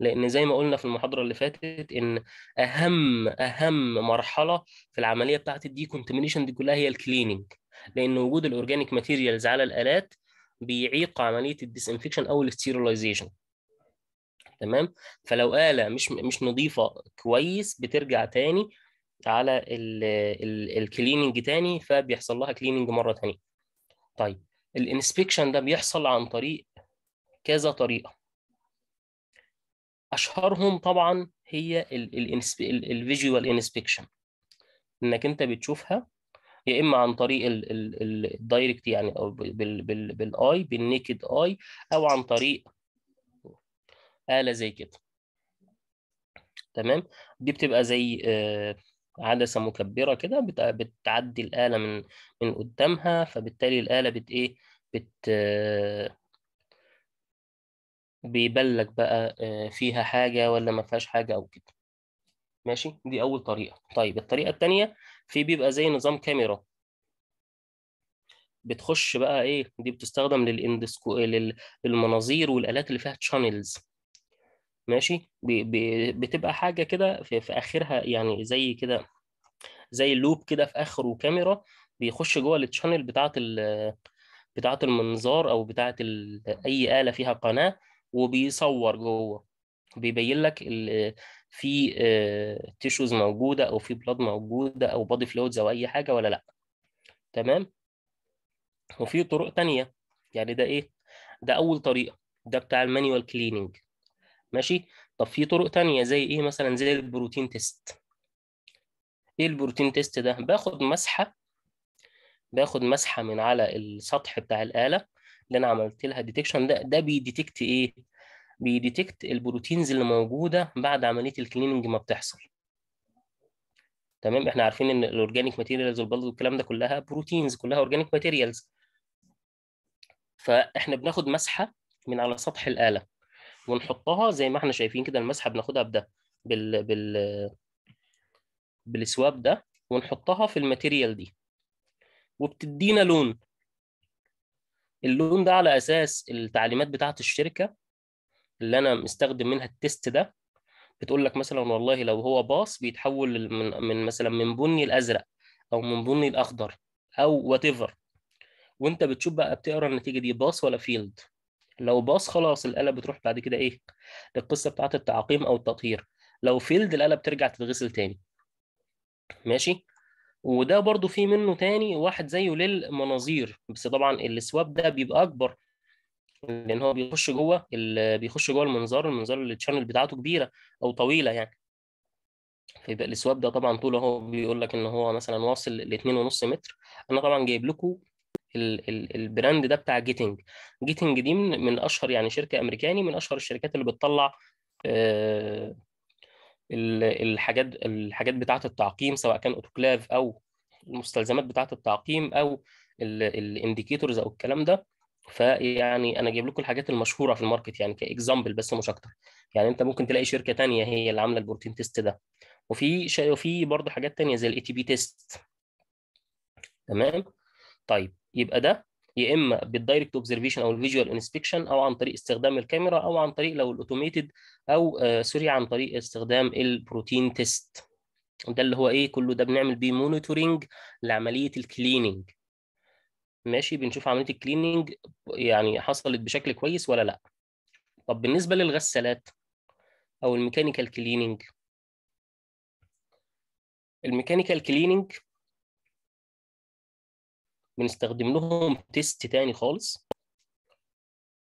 لان زي ما قلنا في المحاضره اللي فاتت ان اهم اهم مرحله في العمليه بتاعه الديكونتمينيشن دي كلها هي الكليننج لان وجود الاورجانيك ماتيريالز على الالات بيعيق عمليه الديسانفكشن او الاستيرلايزيشن تمام فلو آلة مش مش نظيفة كويس بترجع تاني على الكليننج تاني فبيحصل لها كليننج مره تانيه طيب الانسبكشن ده بيحصل عن طريق كذا طريقه اشهرهم طبعا هي الفيجوال انسبكشن انك انت بتشوفها يا اما عن طريق الدايركت يعني او بالاي بالنيكد اي او عن طريق آلة زي كده تمام دي بتبقى زي آه، عدسه مكبره كده بتعدي الاله من من قدامها فبالتالي الاله بت ايه بت بيبلك بقى آه، فيها حاجه ولا ما فيهاش حاجه او كده ماشي دي اول طريقه طيب الطريقه الثانيه في بيبقى زي نظام كاميرا بتخش بقى ايه دي بتستخدم للاندسكو للمناظير والالات اللي فيها تشانلز ماشي بتبقى حاجه كده في, في اخرها يعني زي كده زي لوب كده في اخره كاميرا بيخش جوه التشانل بتاعه بتاعه المنظار او بتاعه اي اله فيها قناه وبيصور جوه بيبين لك في تيشوز آه موجوده او في بلاد موجوده او بادي فلويدز او اي حاجه ولا لا تمام وفي طرق تانية يعني ده ايه ده اول طريقه ده بتاع المانيوال كليننج ماشي طب في طرق تانية زي ايه مثلا زي البروتين تيست ايه البروتين تيست ده باخد مسحه باخد مسحه من على السطح بتاع الاله اللي انا عملت لها ديتكشن ده ده بيديتكت ايه بيديتكت البروتينز اللي موجوده بعد عمليه الكليننج ما بتحصل تمام احنا عارفين ان الاورجانيك ماتيريالز والبلد والكلام ده كلها بروتينز كلها اورجانيك ماتيريالز فاحنا بناخد مسحه من على سطح الاله ونحطها زي ما احنا شايفين كده المسحه بناخدها بده بال بال بالسواب ده ونحطها في الماتيريال دي وبتدينا لون اللون ده على اساس التعليمات بتاعه الشركه اللي انا مستخدم منها التيست ده بتقول لك مثلا والله لو هو باص بيتحول من من مثلا من بني الازرق او من بني الاخضر او وات ايفر وانت بتشوف بقى بتقرا النتيجه دي باص ولا فيلد لو باص خلاص الآلة بتروح بعد كده إيه للقصة بتاعة التعقيم أو التطهير لو فيلد الآلة بترجع تتغسل تاني ماشي وده برضو في منه تاني واحد زيه للمناظير بس طبعا السواب ده بيبقى أكبر لأن هو بيخش جوه بيخش جوه المنظار المنظار اللي التشانل بتاعته كبيرة أو طويلة يعني فيبقى السواب ده طبعا طوله هو بيقول لك ان هو مثلا واصل ل 2.5 متر انا طبعا جايب لكم ال ال البراند ده بتاع جيتنج جيتنج دي من, من اشهر يعني شركه امريكاني من اشهر الشركات اللي بتطلع آه الحاجات الحاجات بتاعه التعقيم سواء كان اوتوكلاف او المستلزمات بتاعه التعقيم او الانديكيتورز او الكلام ده فيعني انا جايب لكم الحاجات المشهوره في الماركت يعني كاكزامبل بس مش اكتر يعني انت ممكن تلاقي شركه تانية هي اللي عامله البروتين تيست ده وفي وفي برضه حاجات تانية زي الاي تي بي تيست تمام طيب يبقى ده يا اما بالدايركت اوبزرفيشن او الفيجوال انسبكشن او عن طريق استخدام الكاميرا او عن طريق لو الاوتوميتد او آه، سوري عن طريق استخدام البروتين تيست ده اللي هو ايه كله ده بنعمل بيه مونيتورنج لعمليه الكليننج ماشي بنشوف عمليه الكليننج يعني حصلت بشكل كويس ولا لا طب بالنسبه للغسالات او الميكانيكال كليننج الميكانيكال كليننج بنستخدم لهم تيست تاني خالص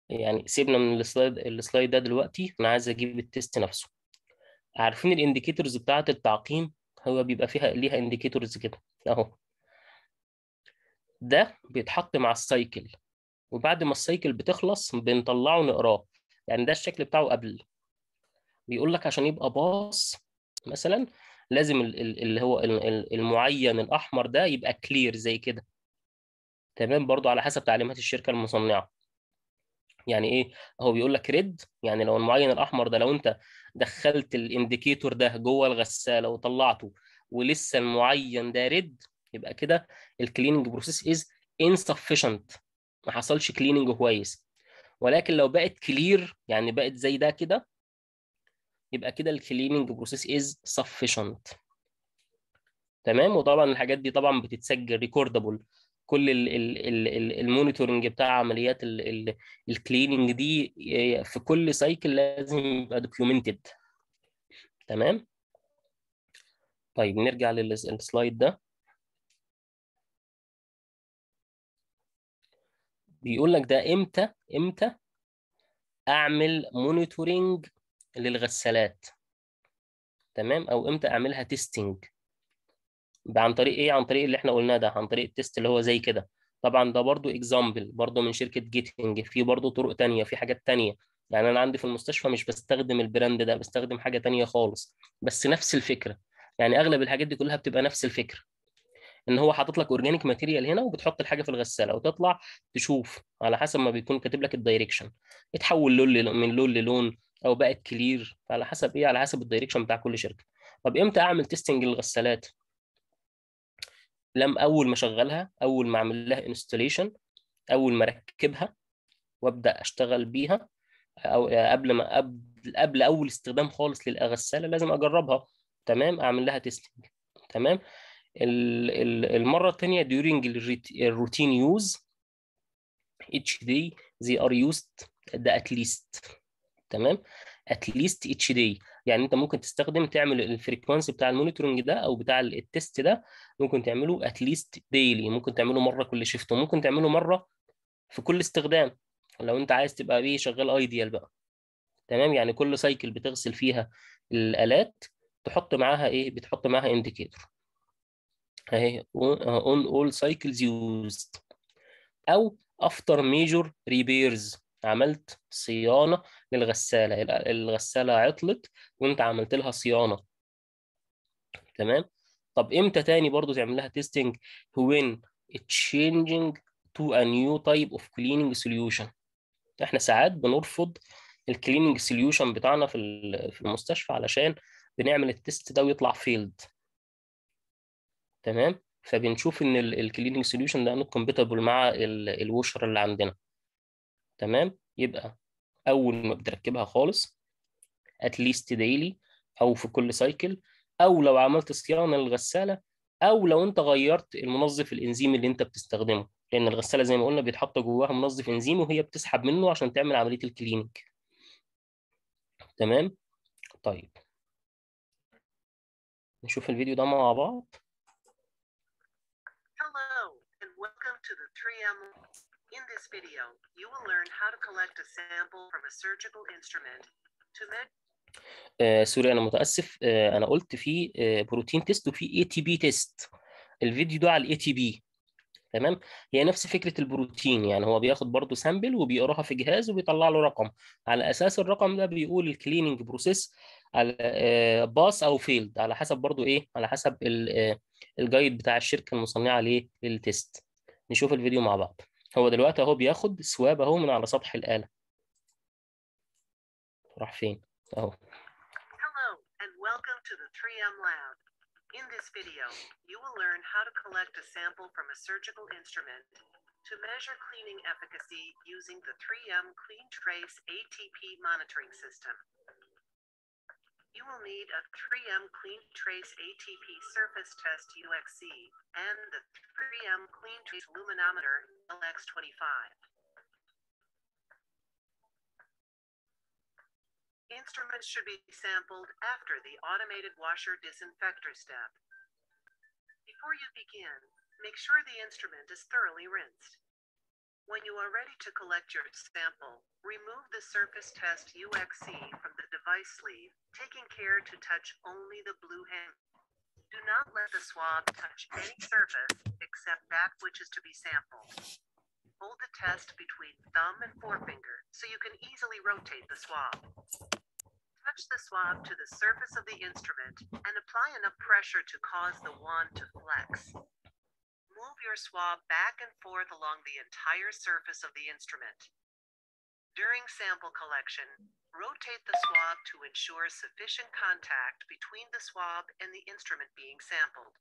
يعني سيبنا من السلايد السلايد ده دلوقتي انا عايز اجيب التيست نفسه عارفين الانديكيتورز بتاعه التعقيم هو بيبقى فيها ليها انديكيتورز كده اهو ده بيتحط مع السايكل وبعد ما السايكل بتخلص بنطلعه نقراه يعني ده الشكل بتاعه قبل بيقول لك عشان يبقى باص مثلا لازم اللي هو المعين الاحمر ده يبقى كلير زي كده تمام برضو على حسب تعليمات الشركه المصنعه يعني ايه هو بيقول لك ريد يعني لو المعين الاحمر ده لو انت دخلت الانديكيتور ده جوه الغساله وطلعته ولسه المعين ده ريد يبقى كده الكليننج بروسيس از انسفشنت ما حصلش كليننج كويس ولكن لو بقت كلير يعني بقت زي ده كده يبقى كده الكليننج بروسيس از سفشنت تمام وطبعا الحاجات دي طبعا بتتسجل ريكوردبل كل المونيتورنج بتاع عمليات الكليننج دي في كل سايكل لازم يبقى دوكيومنتد تمام طيب نرجع للسلايد ده بيقول لك ده امتى امتى اعمل مونيتورنج للغسالات تمام او امتى اعملها تيستنج ده عن طريق ايه عن طريق اللي احنا قلناه ده عن طريق التيست اللي هو زي كده طبعا ده برضو اكزامبل برضو من شركه جيتنج في برضو طرق تانية في حاجات تانية يعني انا عندي في المستشفى مش بستخدم البراند ده بستخدم حاجه تانية خالص بس نفس الفكره يعني اغلب الحاجات دي كلها بتبقى نفس الفكره ان هو حاطط لك اورجانيك ماتيريال هنا وبتحط الحاجه في الغساله وتطلع تشوف على حسب ما بيكون كاتب لك الدايركشن اتحول لون من لون للون او بقت كلير على حسب ايه على حسب الدايركشن بتاع كل شركه طب امتى اعمل تيستنج للغسالات لم اول ما اشغلها اول ما اعمل لها انستليشن اول ما اركبها وابدا اشتغل بيها او قبل ما قبل قبل اول استخدام خالص للغساله لازم اجربها تمام اعمل لها تيستنج تمام المره الثانيه during الروتين يوز each day they are used ده at least تمام at least each day يعني انت ممكن تستخدم تعمل الفريكونسي بتاع المونيتورنج ده او بتاع التست ده ممكن تعمله اتليست ديلي ممكن تعمله مره كل شيفت وممكن تعمله مره في كل استخدام لو انت عايز تبقى ايه شغال ايديال بقى تمام يعني كل سايكل بتغسل فيها الالات تحط معاها ايه بتحط معاها انديكيتور اهي اون اول سايكلز يوزد او افتر ميجور ريبيرز عملت صيانه للغساله الغساله عطلت وانت عملت لها صيانه تمام طب امتى تاني برضو تعمل لها تيستينج when changing to a new type of cleaning solution احنا ساعات بنرفض الكليننج سوليوشن بتاعنا في في المستشفى علشان بنعمل التيست ده ويطلع فيلد تمام فبنشوف ان الكليننج سوليوشن ده نوت كومباتبل مع الوشر اللي عندنا تمام يبقى اول ما بتركبها خالص at least daily او في كل سايكل او لو عملت صيانه للغساله او لو انت غيرت المنظف الانزيمي اللي انت بتستخدمه لان الغساله زي ما قلنا بيتحط جواها منظف انزيمي وهي بتسحب منه عشان تعمل عمليه الكليننج تمام طيب نشوف الفيديو ده مع بعض Hello and welcome to the 3M this video, you will learn how to collect a sample from a surgical instrument to measure آه، سوري انا متاسف آه، انا قلت في آه، بروتين تيست وفي اي تي بي تيست الفيديو ده على الاي تي بي تمام هي نفس فكره البروتين يعني هو بياخد برضه سامبل وبيقراها في جهاز وبيطلع له رقم على اساس الرقم ده بيقول الكليننج بروسيس على باس او فيلد على حسب برضه ايه على حسب الجايد بتاع الشركه المصنعه للتيست نشوف الفيديو مع بعض هو دلوقتي اهو بياخد سواب اهو من على سطح الآلة راح فين اهو Hello and welcome to the 3M lab. In this video, you will learn how to collect a sample from a surgical instrument to measure cleaning efficacy using the 3M CleanTrace ATP monitoring system. you will need a 3M Clean Trace ATP Surface Test UXC and the 3M Clean Trace Luminometer LX25. Instruments should be sampled after the automated washer disinfector step. Before you begin, make sure the instrument is thoroughly rinsed. When you are ready to collect your sample, remove the Surface Test UXC from the device sleeve, taking care to touch only the blue hem. Do not let the swab touch any surface except that which is to be sampled. Hold the test between thumb and forefinger so you can easily rotate the swab. Touch the swab to the surface of the instrument and apply enough pressure to cause the wand to flex. Your swab back and forth along the entire surface of the instrument. During sample collection, rotate the swab to ensure sufficient contact between the swab and the instrument being sampled.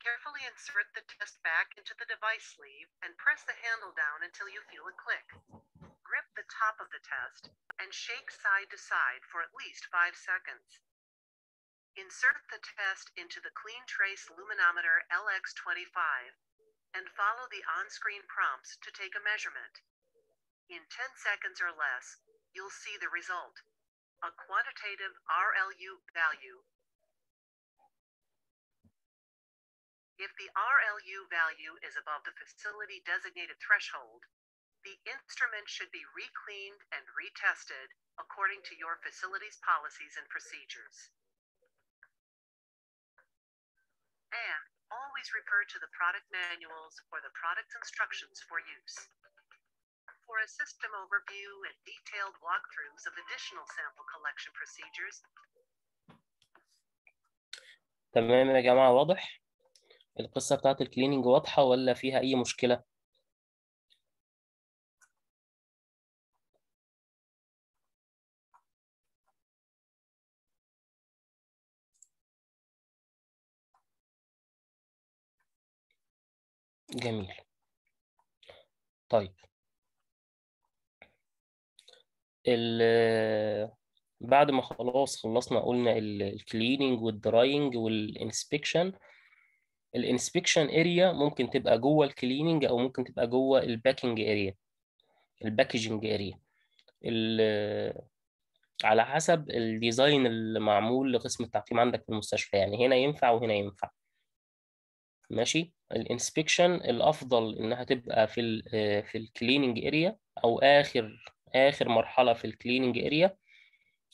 Carefully insert the test back into the device sleeve and press the handle down until you feel a click. Grip the top of the test and shake side to side for at least five seconds. Insert the test into the Clean Trace Luminometer LX25 and follow the on-screen prompts to take a measurement. In 10 seconds or less, you'll see the result, a quantitative RLU value. If the RLU value is above the facility designated threshold, the instrument should be re-cleaned and retested according to your facility's policies and procedures. and always refer to the product manuals or the product instructions for use. For a system overview and detailed walkthroughs of additional sample collection procedures. تمام يا جماعة واضح؟ القصة بتاعت الكليننج واضحة ولا فيها أي مشكلة؟ جميل طيب بعد ما خلاص خلصنا قلنا الكليننج والدراينج والانسبكشن الانسبكشن اريا ممكن تبقى جوه الكليننج او ممكن تبقى جوه الباكينج اريا الباكجنج اريا على حسب الديزاين المعمول لقسم التعقيم عندك في المستشفى يعني هنا ينفع وهنا ينفع ماشي الانسبكشن الافضل انها تبقى في الـ آه، في الكليننج اريا او اخر اخر مرحله في الكليننج اريا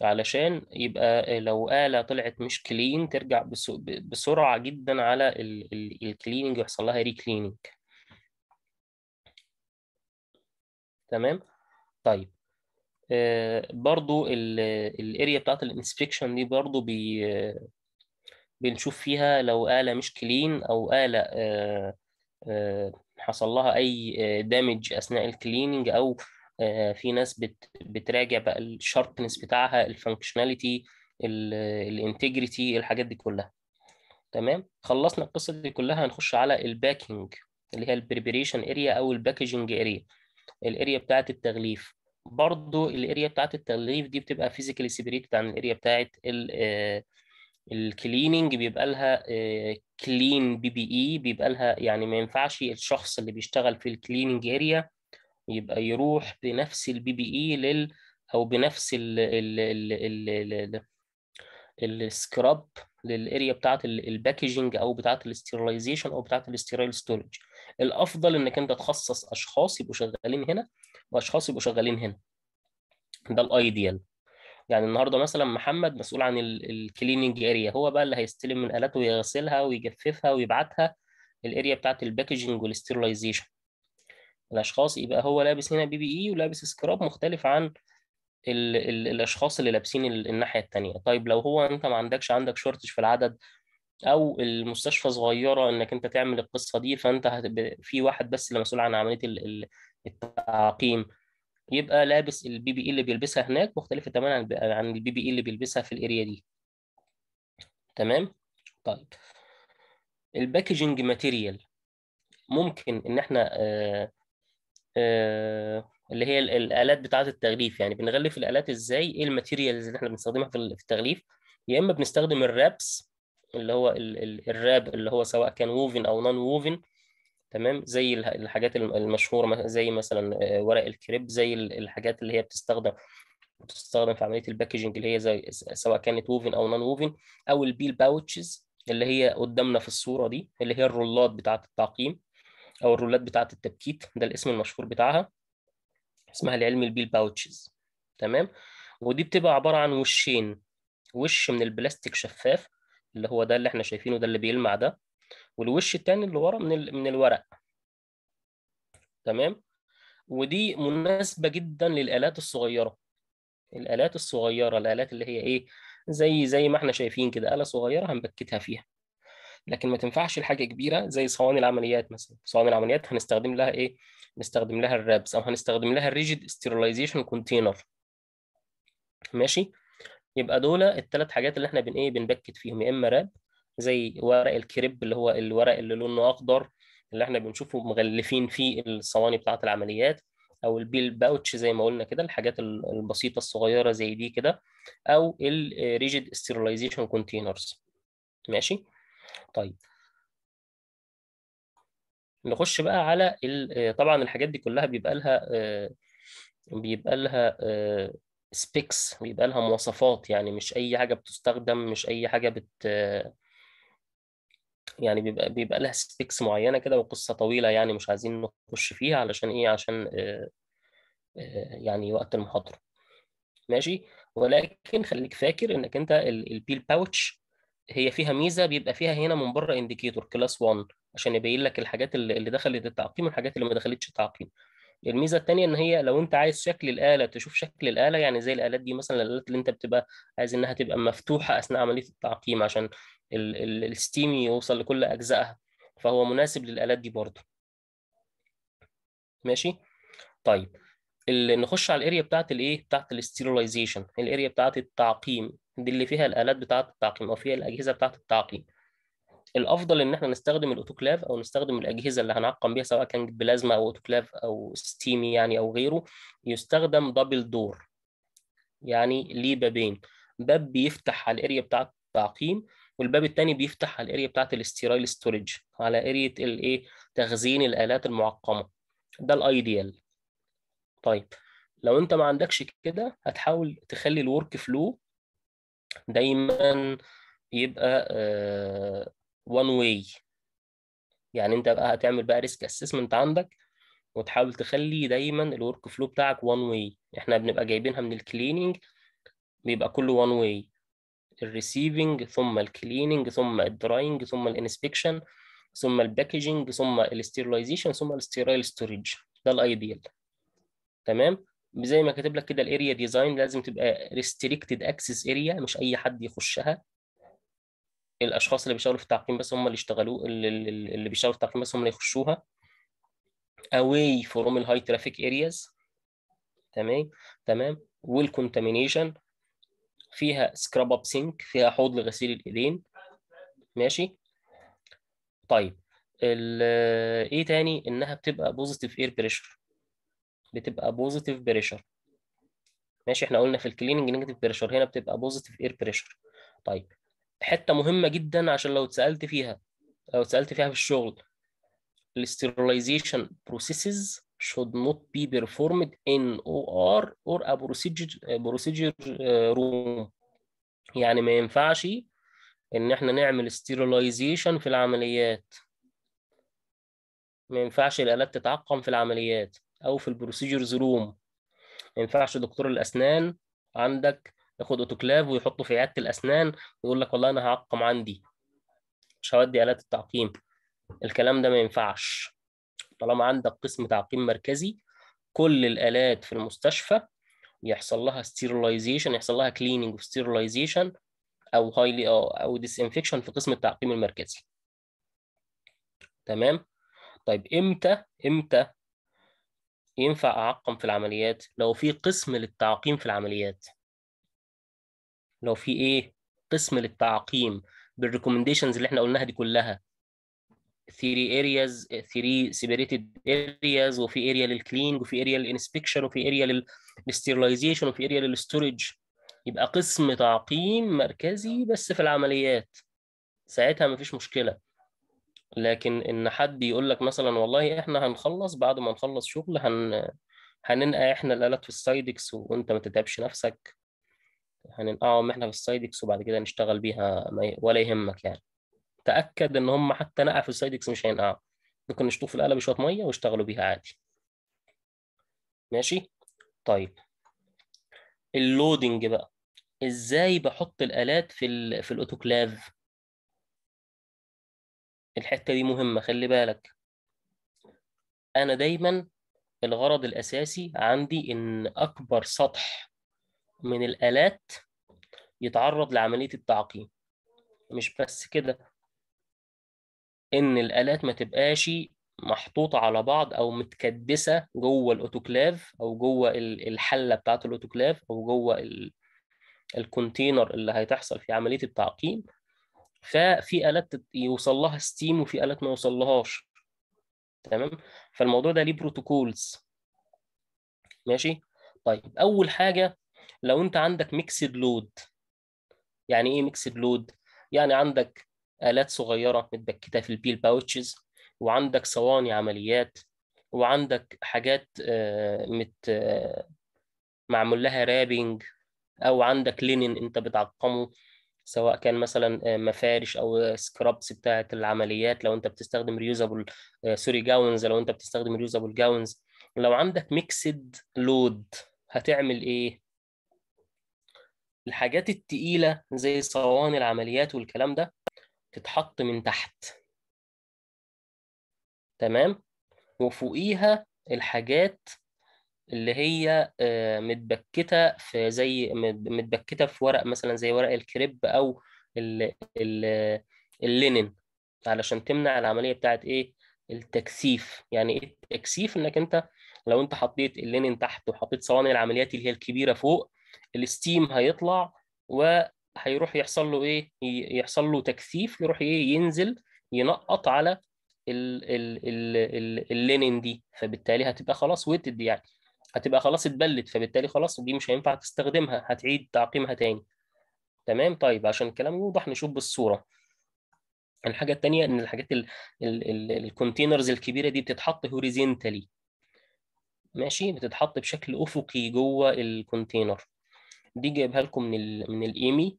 علشان يبقى آه، لو آلة طلعت مش كلين ترجع بسرعة جدا على الكليننج يحصل لها ريكليننج تمام طيب آه، برضو الاريا بتاعت الانسبكشن دي برضو بي بنشوف فيها لو آلة مش كلين أو آلة آه، آه، حصل لها أي دامج آه، أثناء الكليننج أو في ناس بت بتراجع بقى الشاربنس بتاعها الفانكشناليتي الانتجريتي الحاجات دي كلها تمام خلصنا القصه دي كلها هنخش على الباكينج اللي هي البريبريشن اريا او الباكجينج اريا الاريا بتاعه التغليف برضو الاريا بتاعه التغليف دي بتبقى فيزيكالي سيبريتد عن الاريا بتاعه الكلينينج بيبقى لها كلين بي بي اي بيبقى لها يعني ما ينفعش الشخص اللي بيشتغل في الكلينينج اريا يبقى يروح بنفس البي بي اي e لل او بنفس ال ال ال ال السكراب للاريا بتاعه الباكجينج او بتاعه الاستيرلايزيشن او بتاعه الاستيرايل ستورج الافضل انك انت تخصص اشخاص يبقوا شغالين هنا واشخاص يبقوا شغالين هنا ده الايديال يعني النهارده مثلا محمد مسؤول عن الكليننج اريا هو بقى اللي هيستلم من الاته ويغسلها ويجففها ويبعتها الاريا بتاعه الباكجنج والاستيرلايزيشن الاشخاص يبقى هو لابس هنا بي بي اي ولابس سكراب مختلف عن الـ الـ الاشخاص اللي لابسين الناحيه الثانيه طيب لو هو انت ما عندكش عندك شورتج في العدد او المستشفى صغيره انك انت تعمل القصه دي فانت في واحد بس اللي مسؤول عن عمليه التعقيم يبقى لابس البي بي اي e اللي بيلبسها هناك مختلفه تماما عن البي بي اي اللي بيلبسها في الاريا دي تمام طيب الباكجينج ماتيريال ممكن ان احنا آآ آه، آآ آه، اللي هي الالات بتاعه التغليف يعني بنغلف الالات ازاي ايه الماتيريالز اللي احنا بنستخدمها في التغليف يا اما بنستخدم الرابس اللي هو الراب اللي هو سواء كان ووفن او نون ووفن تمام زي الحاجات المشهوره زي مثلا آه، ورق الكريب زي الحاجات اللي هي بتستخدم بتستخدم في عمليه الباكجنج اللي هي زي سواء كانت ووفن او نون ووفن او البيل باوتشز اللي هي قدامنا في الصوره دي اللي هي الرولات بتاعه التعقيم او الرولات بتاعه التبكيت ده الاسم المشهور بتاعها اسمها العلمي البيل باوتشز تمام ودي بتبقى عباره عن وشين وش من البلاستيك شفاف اللي هو ده اللي احنا شايفينه ده اللي بيلمع ده والوش التاني اللي ورا من من الورق تمام ودي مناسبه جدا للالات الصغيره الالات الصغيره الالات اللي هي ايه زي زي ما احنا شايفين كده اله صغيره هنبكتها فيها لكن ما تنفعش لحاجه كبيره زي صواني العمليات مثلا صواني العمليات هنستخدم لها ايه نستخدم لها الرابس او هنستخدم لها الريجيد ستيرلايزيشن كونتينر ماشي يبقى دول الثلاث حاجات اللي احنا بن ايه بنبكت فيهم يا اما راب زي ورق الكريب اللي هو الورق اللي لونه اخضر اللي احنا بنشوفه مغلفين فيه الصواني بتاعه العمليات او البيل باوتش زي ما قلنا كده الحاجات البسيطه الصغيره زي دي كده او الريجيد ستيرلايزيشن كونتينرز ماشي طيب نخش بقى على آه، طبعا الحاجات دي كلها بيبقى لها آه، بيبقى لها سبيكس آه، بيبقى لها مواصفات يعني مش اي حاجه بتستخدم مش اي حاجه بت يعني بيبقى بيبقى لها ستيكس معينه كده وقصه طويله يعني مش عايزين نخش فيها علشان ايه عشان يعني وقت المحاضره ماشي ولكن خليك فاكر انك انت البيل باوتش هي فيها ميزه بيبقى فيها هنا من بره انديكيتور كلاس 1 عشان يبين لك الحاجات اللي دخلت التعقيم والحاجات اللي ما دخلتش التعقيم الميزه الثانيه ان هي لو انت عايز شكل الاله تشوف شكل الاله يعني زي الالات دي مثلا الالات اللي انت بتبقى عايز انها تبقى مفتوحه اثناء عمليه التعقيم عشان الستيم يوصل لكل اجزائها فهو مناسب للالات دي برضه ماشي طيب نخش على الاريا بتاعت الايه بتاعت الاستيرلايزيشن الاريا بتاعت التعقيم دي اللي فيها الالات بتاعت التعقيم او فيها الاجهزه بتاعت التعقيم الافضل ان احنا نستخدم الاوتوكلاف او نستخدم الاجهزه اللي هنعقم بيها سواء كان بلازما او اوتوكلاف او ستيم يعني او غيره يستخدم دبل دور يعني ليه بابين باب بيفتح على الاريا بتاعت التعقيم والباب الثاني بيفتح على الاريا بتاعت الاستيرايل ستورج على اريا الايه تخزين الالات المعقمه ده الايديال طيب لو انت ما عندكش كده هتحاول تخلي الورك فلو دايما يبقى وان آه، واي يعني انت بقى هتعمل بقى ريسك اسسمنت عندك وتحاول تخلي دايما الورك فلو بتاعك وان واي احنا بنبقى جايبينها من الكليننج بيبقى كله وان واي الريسيفنج ثم الكليننج ثم الدراينج ثم الانسبكشن ثم الباكجينج ثم الاستيرلايزيشن ثم الاستيرايل ستورج ده الايديال تمام زي ما كاتب لك كده الاريا ديزاين لازم تبقى ريستريكتد اكسس اريا مش اي حد يخشها الاشخاص اللي بيشتغلوا في التعقيم بس هم اللي يشتغلوا اللي بيشتغلوا في التعقيم بس هم اللي يخشوها away from الهاي ترافيك areas تمام تمام والكونتامينيشن فيها سكراب اب سينك فيها حوض لغسيل الايدين ماشي طيب آه، ايه تاني انها بتبقى بوزيتيف اير بريشر بتبقى بوزيتيف بريشر ماشي احنا قلنا في الكليننج نيجاتيف بريشر هنا بتبقى بوزيتيف اير بريشر طيب حته مهمه جدا عشان لو اتسالت فيها لو اتسالت فيها في الشغل الاستيرلايزيشن بروسيسز should not be performed in OR or a procedure, procedure uh, room يعني ما ينفعش ان احنا نعمل sterilization في العمليات ما ينفعش الالات تتعقم في العمليات او في البروسيجرز روم ما ينفعش دكتور الاسنان عندك ياخد اوتوكلاف ويحطه في عياده الاسنان ويقول لك والله انا هعقم عندي مش هودي الات التعقيم الكلام ده ما ينفعش طالما عندك قسم تعقيم مركزي كل الالات في المستشفى يحصل لها ستيرلايزيشن يحصل لها كليننج وستيرلايزيشن او هايلي او او ديسانفكشن في قسم التعقيم المركزي تمام طيب امتى امتى ينفع اعقم في العمليات لو في قسم للتعقيم في العمليات لو في ايه قسم للتعقيم بالريكومنديشنز اللي احنا قلناها دي كلها 3 ارياز 3 سيبريتد ارياز وفي اريا للكلينج وفي اريا للانسبكشن وفي اريا للستيرلايزيشن وفي اريا للستورج يبقى قسم تعقيم مركزي بس في العمليات ساعتها مفيش مشكله لكن ان حد يقول لك مثلا والله احنا هنخلص بعد ما نخلص شغل هن هننقى احنا الالات في السايدكس وانت ما تتعبش نفسك هننقعهم احنا في السايدكس وبعد كده نشتغل بيها ولا يهمك يعني تاكد ان هم حتى نقع في السايدكس مش هينقعوا ممكن يشطوه في القلب شويه ميه ويشتغلوا بيها عادي ماشي طيب اللودنج بقى ازاي بحط الالات في الـ في الاوتوكلاف الحته دي مهمه خلي بالك انا دايما الغرض الاساسي عندي ان اكبر سطح من الالات يتعرض لعمليه التعقيم مش بس كده ان الالات ما تبقاش محطوطه على بعض او متكدسه جوه الاوتوكلاف او جوه الحله بتاعه الاوتوكلاف او جوه الكونتينر اللي هتحصل في عمليه التعقيم ففي الات يوصل لها ستيم وفي الات ما يوصلهاش تمام فالموضوع ده ليه بروتوكولز ماشي طيب اول حاجه لو انت عندك ميكسد لود يعني ايه ميكسد لود يعني عندك آلات صغيرة متبكتة في البيل باوتشز وعندك صواني عمليات وعندك حاجات آه، مت آه، معمول لها رابنج أو عندك لينين أنت بتعقمه سواء كان مثلا آه، مفارش او سكرابس بتاعه العمليات لو انت بتستخدم ريوزابل سوري جاونز لو انت بتستخدم ريوزابل جاونز لو عندك ميكسد لود هتعمل ايه الحاجات التقيله زي صواني العمليات والكلام ده تتحط من تحت تمام وفوقيها الحاجات اللي هي آه، متبكته في زي متبكته في ورق مثلا زي ورق الكريب او اللينن علشان تمنع العمليه بتاعت ايه التكثيف يعني ايه التكثيف انك انت لو انت حطيت اللينن تحت وحطيت صواني العمليات اللي هي الكبيره فوق الستيم هيطلع هيروح يحصل له ايه يحصل له تكثيف يروح ايه ينزل ينقط على اللينين دي فبالتالي هتبقى خلاص ويتد يعني هتبقى خلاص اتبلت فبالتالي خلاص دي مش هينفع تستخدمها هتعيد تعقيمها تاني تمام طيب عشان الكلام يوضح نشوف بالصوره الحاجه الثانيه ان الحاجات الكونتينرز الكبيره دي بتتحط هوريزنتالي ماشي بتتحط بشكل افقي جوه الكونتينر دي جايبها لكم من الـ من الايمي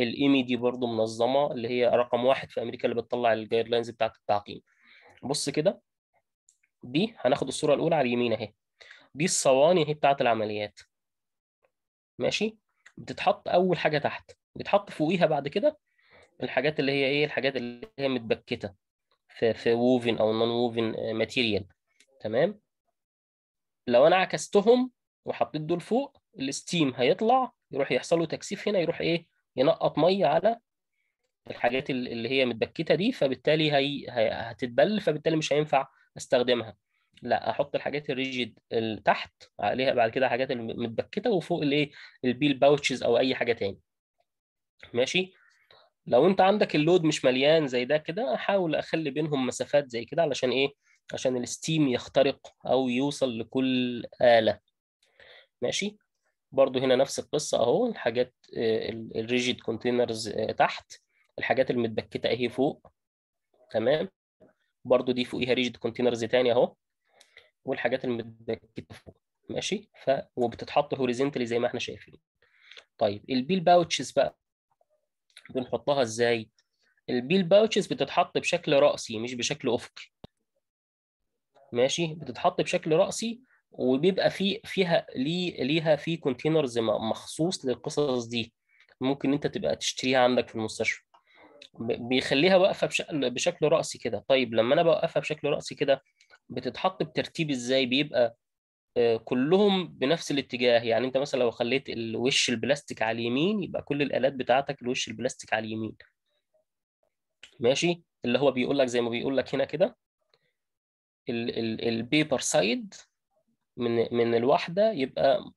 الايمي دي برضو منظمه اللي هي رقم واحد في امريكا اللي بتطلع الجايد لاينز بتاعه التعقيم بص كده دي هناخد الصوره الاولى على اليمين اهي دي الصواني اهي بتاعه العمليات ماشي بتتحط اول حاجه تحت بتحط فوقيها بعد كده الحاجات اللي هي ايه الحاجات اللي هي متبكته في في ووفن او نون ووفن ماتيريال تمام لو انا عكستهم وحطيت دول فوق الستيم هيطلع يروح يحصل له تكثيف هنا يروح ايه ينقط ميه على الحاجات اللي هي متبكته دي فبالتالي هي هتتبل فبالتالي مش هينفع استخدمها لا احط الحاجات الريجيد تحت عليها بعد كده حاجات المتبكته وفوق الايه البيل باوتشز او اي حاجه تاني ماشي لو انت عندك اللود مش مليان زي ده كده احاول اخلي بينهم مسافات زي كده علشان ايه عشان الستيم يخترق او يوصل لكل آلة ماشي برضو هنا نفس القصة أهو الحاجات آه، الريجيد كونتينرز آه، تحت الحاجات المتبكتة أهي فوق تمام برضو دي فوقيها ريجيد كونتينرز تاني أهو والحاجات المتبكتة فوق ماشي ف وبتتحط هوريزنتلي زي ما احنا شايفين طيب البيل باوتشز بقى بنحطها ازاي البيل باوتشز بتتحط بشكل رأسي مش بشكل أفقي ماشي بتتحط بشكل رأسي وبيبقى في فيها لي ليها في كونتينرز مخصوص للقصص دي ممكن انت تبقى تشتريها عندك في المستشفى بيخليها واقفه بشكل بشكل راسي كده طيب لما انا بوقفها بشكل راسي كده بتتحط بترتيب ازاي بيبقى آه، كلهم بنفس الاتجاه يعني انت مثلا لو خليت الوش البلاستيك على اليمين يبقى كل الالات بتاعتك الوش البلاستيك على اليمين ماشي اللي هو بيقول لك زي ما بيقول لك هنا كده البيبر سايد من من الواحده يبقى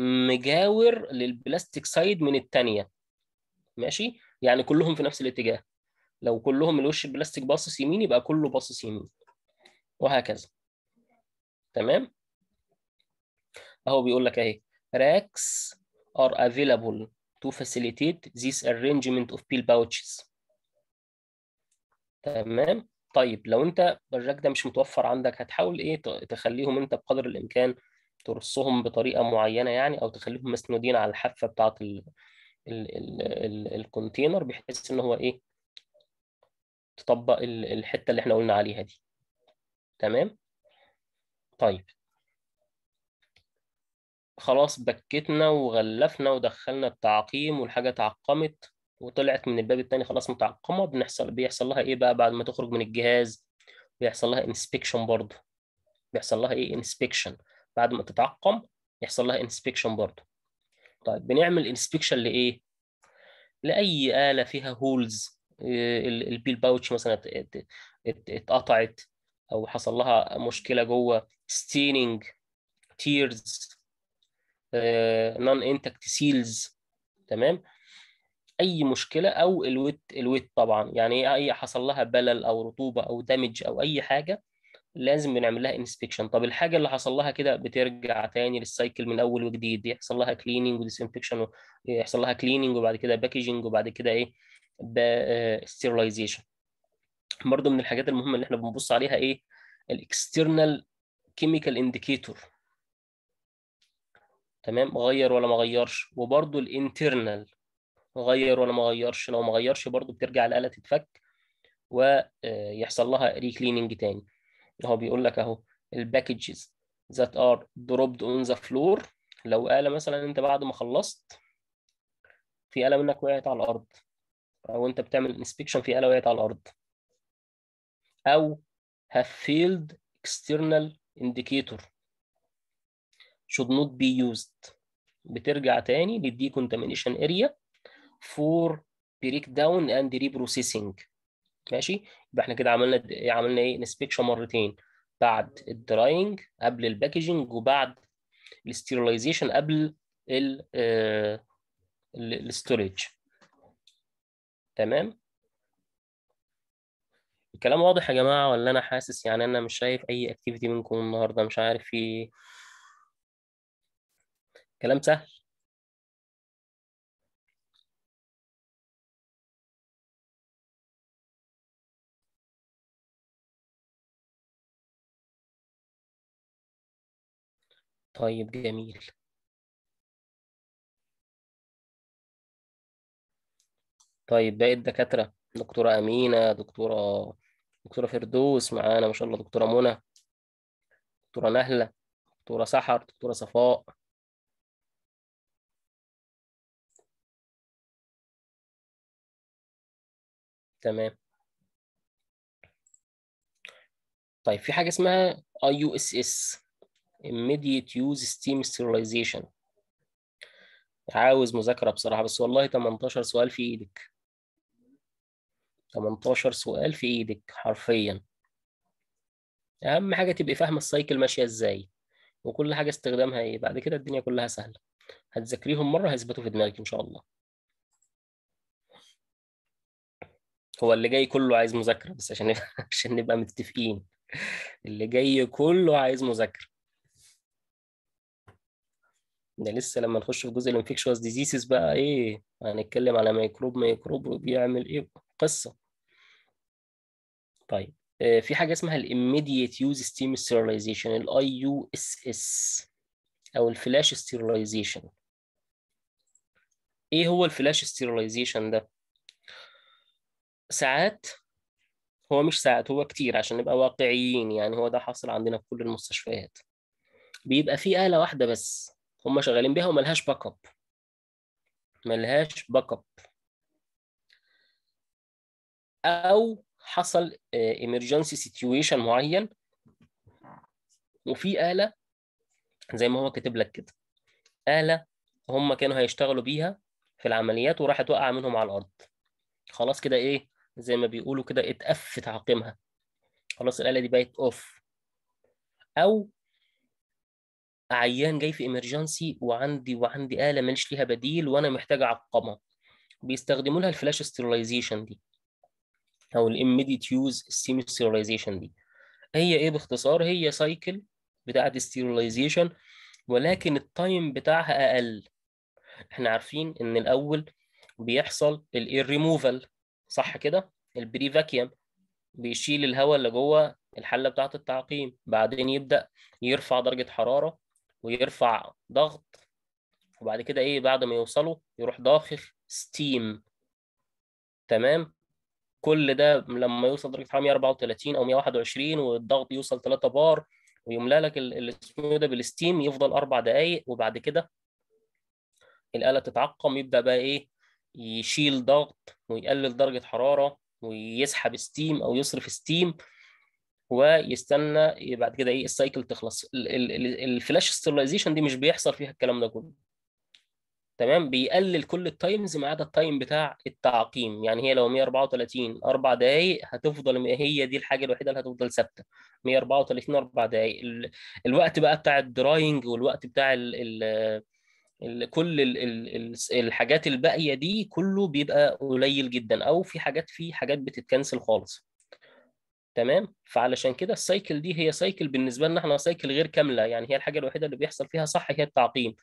مجاور للبلاستيك سايد من الثانيه ماشي يعني كلهم في نفس الاتجاه لو كلهم الوش البلاستيك باصص يمين يبقى كله باصص يمين وهكذا تمام اهو بيقول لك اهي racks are available to facilitate this arrangement of pill pouches تمام طيب لو انت الراك ده مش متوفر عندك هتحاول ايه تخليهم انت بقدر الامكان ترصهم بطريقه معينه يعني او تخليهم مسنودين على الحافه بتاعه ال... ال... ال... الكونتينر بحيث ان هو ايه تطبق الحته اللي احنا قلنا عليها دي تمام طيب خلاص بكتنا وغلفنا ودخلنا التعقيم والحاجه تعقمت وطلعت من الباب الثاني خلاص متعقمه بنحصل بيحصل لها ايه بقى بعد ما تخرج من الجهاز بيحصل لها انسبكشن برضه بيحصل لها ايه انسبكشن بعد ما تتعقم يحصل لها انسبكشن برضه طيب بنعمل انسبكشن لايه لاي اله فيها هولز آه، البيل باوتش مثلا اتقطعت او حصل لها مشكله جوه ستيننج تيرز نون انتكت سيلز تمام اي مشكله او الويت الويت طبعا يعني إيه، اي حصل لها بلل او رطوبه او دامج او اي حاجه لازم بنعمل لها انسبكشن طب الحاجه اللي حصل لها كده بترجع تاني للسايكل من اول وجديد يحصل لها كليننج وديسانفكشن يحصل لها كليننج وبعد كده باكجنج وبعد كده ايه بستيرلايزيشن آه، برضه من الحاجات المهمه اللي احنا بنبص عليها ايه الاكسترنال كيميكال انديكيتور تمام غير ولا ما غيرش وبرضه الانترنال غير ولا ما غيرش لو ما غيرش برضو بترجع الآلة تتفك ويحصل لها ريكليننج تاني هو بيقول لك اهو الباكجز that are dropped on the floor لو آلة مثلا انت بعد ما خلصت في آلة منك وقعت على الأرض أو أنت بتعمل انسبكشن في آلة وقعت على الأرض أو have failed external indicator should not be used بترجع تاني للديكونتامينيشن area فور بريك داون اند ريبروسيسنج ماشي يبقى احنا كده عملنا عملنا ايه انسبكشن مرتين بعد الدراينج قبل الباكجينج وبعد الاستيرلايزيشن قبل الاستورج آه، تمام الكلام واضح يا جماعه ولا انا حاسس يعني انا مش شايف اي اكتيفيتي منكم النهارده مش عارف في كلام سهل طيب جميل طيب باقي الدكاترة دكتورة أمينة دكتورة دكتورة فردوس معانا ما شاء الله دكتورة منى دكتورة نهلة دكتورة سحر دكتورة صفاء تمام طيب في حاجة اسمها IUSS immediate use steam sterilization عاوز مذاكرة بصراحة بس والله 18 سؤال في ايدك 18 سؤال في ايدك حرفيا اهم حاجة تبقي فاهمة السايكل ماشية ازاي وكل حاجة استخدامها ايه بعد كده الدنيا كلها سهلة هتذاكريهم مرة هيثبتوا في دماغك ان شاء الله هو اللي جاي كله عايز مذاكرة بس عشان عشان نبقى متفقين اللي جاي كله عايز مذاكرة ده لسه لما نخش في جزء الانفكشوس ديزيزز بقى ايه هنتكلم على ميكروب ميكروب بيعمل ايه قصه طيب آه، في حاجه اسمها الاميديت يوز ستيم ستيرلايزيشن الاي يو اس اس او الفلاش ستيرلايزيشن ايه هو الفلاش ستيرلايزيشن ده ساعات هو مش ساعات هو كتير عشان نبقى واقعيين يعني هو ده حاصل عندنا في كل المستشفيات بيبقى في آلة واحدة بس هم شغالين بيها وملهاش باك اب ملهاش باك اب او حصل ايمرجنسي آه، سيتويشن معين وفي آلة زي ما هو كاتب لك كده آلة هم كانوا هيشتغلوا بيها في العمليات وراحت واقعة منهم على الأرض خلاص كده إيه زي ما بيقولوا كده اتقفت عقيمها خلاص الآلة دي بقت أوف أو عيان جاي في امرجنسي وعندي وعندي آلة ماليش ليها بديل وانا محتاج اعقمها بيستخدموا لها الفلاش ستيرلايزيشن دي او الاميديت يوز السيمي ستيرلايزيشن دي هي ايه باختصار هي سايكل بتاعه ستيريلايزيشن ولكن التايم بتاعها اقل احنا عارفين ان الاول بيحصل الاير ريموفال صح كده البري فاكيوم بيشيل الهواء اللي جوه الحله بتاعه التعقيم بعدين يبدا يرفع درجه حراره ويرفع ضغط وبعد كده ايه بعد ما يوصله يروح ضاخخ ستيم تمام كل ده لما يوصل درجه حراره 134 او 121 والضغط يوصل 3 بار ويملى لك السمو إيه ده بالستيم يفضل اربع دقائق وبعد كده الاله تتعقم يبدا بقى ايه يشيل ضغط ويقلل درجه حراره ويسحب ستيم او يصرف ستيم ويستنى بعد كده ايه السايكل تخلص الفلاش ستيرلايزيشن دي مش بيحصل فيها الكلام ده كله تمام بيقلل كل التايمز ما عدا التايم بتاع التعقيم يعني هي لو 134 4 دقائق هتفضل هي دي الحاجه الوحيده اللي هتفضل ثابته 134 4 دقائق الوقت بقى بتاع الدراينج والوقت بتاع ال ال ال كل ال ال الحاجات الباقيه دي كله بيبقى قليل جدا او في حاجات في حاجات بتتكنسل خالص تمام فعلشان كده السايكل دي هي سايكل بالنسبه لنا احنا سايكل غير كامله يعني هي الحاجه الوحيده اللي بيحصل فيها صح هي التعقيم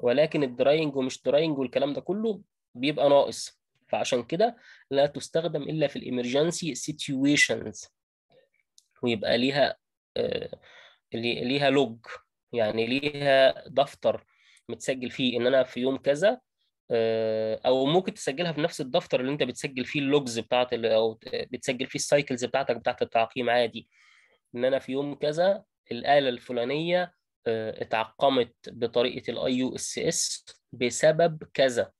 ولكن الدراينج ومش دراينج والكلام ده كله بيبقى ناقص فعشان كده لا تستخدم الا في الامرجنسي سيتويشنز ويبقى ليها آه، ليها لوج يعني ليها دفتر متسجل فيه ان انا في يوم كذا آه، او ممكن تسجلها في نفس الدفتر اللي انت بتسجل فيه اللوجز بتاعت او بتسجل فيه السايكلز بتاعتك بتاعت التعقيم عادي ان انا في يوم كذا الاله الفلانيه آه، اتعقمت بطريقه الاي يو اس اس بسبب كذا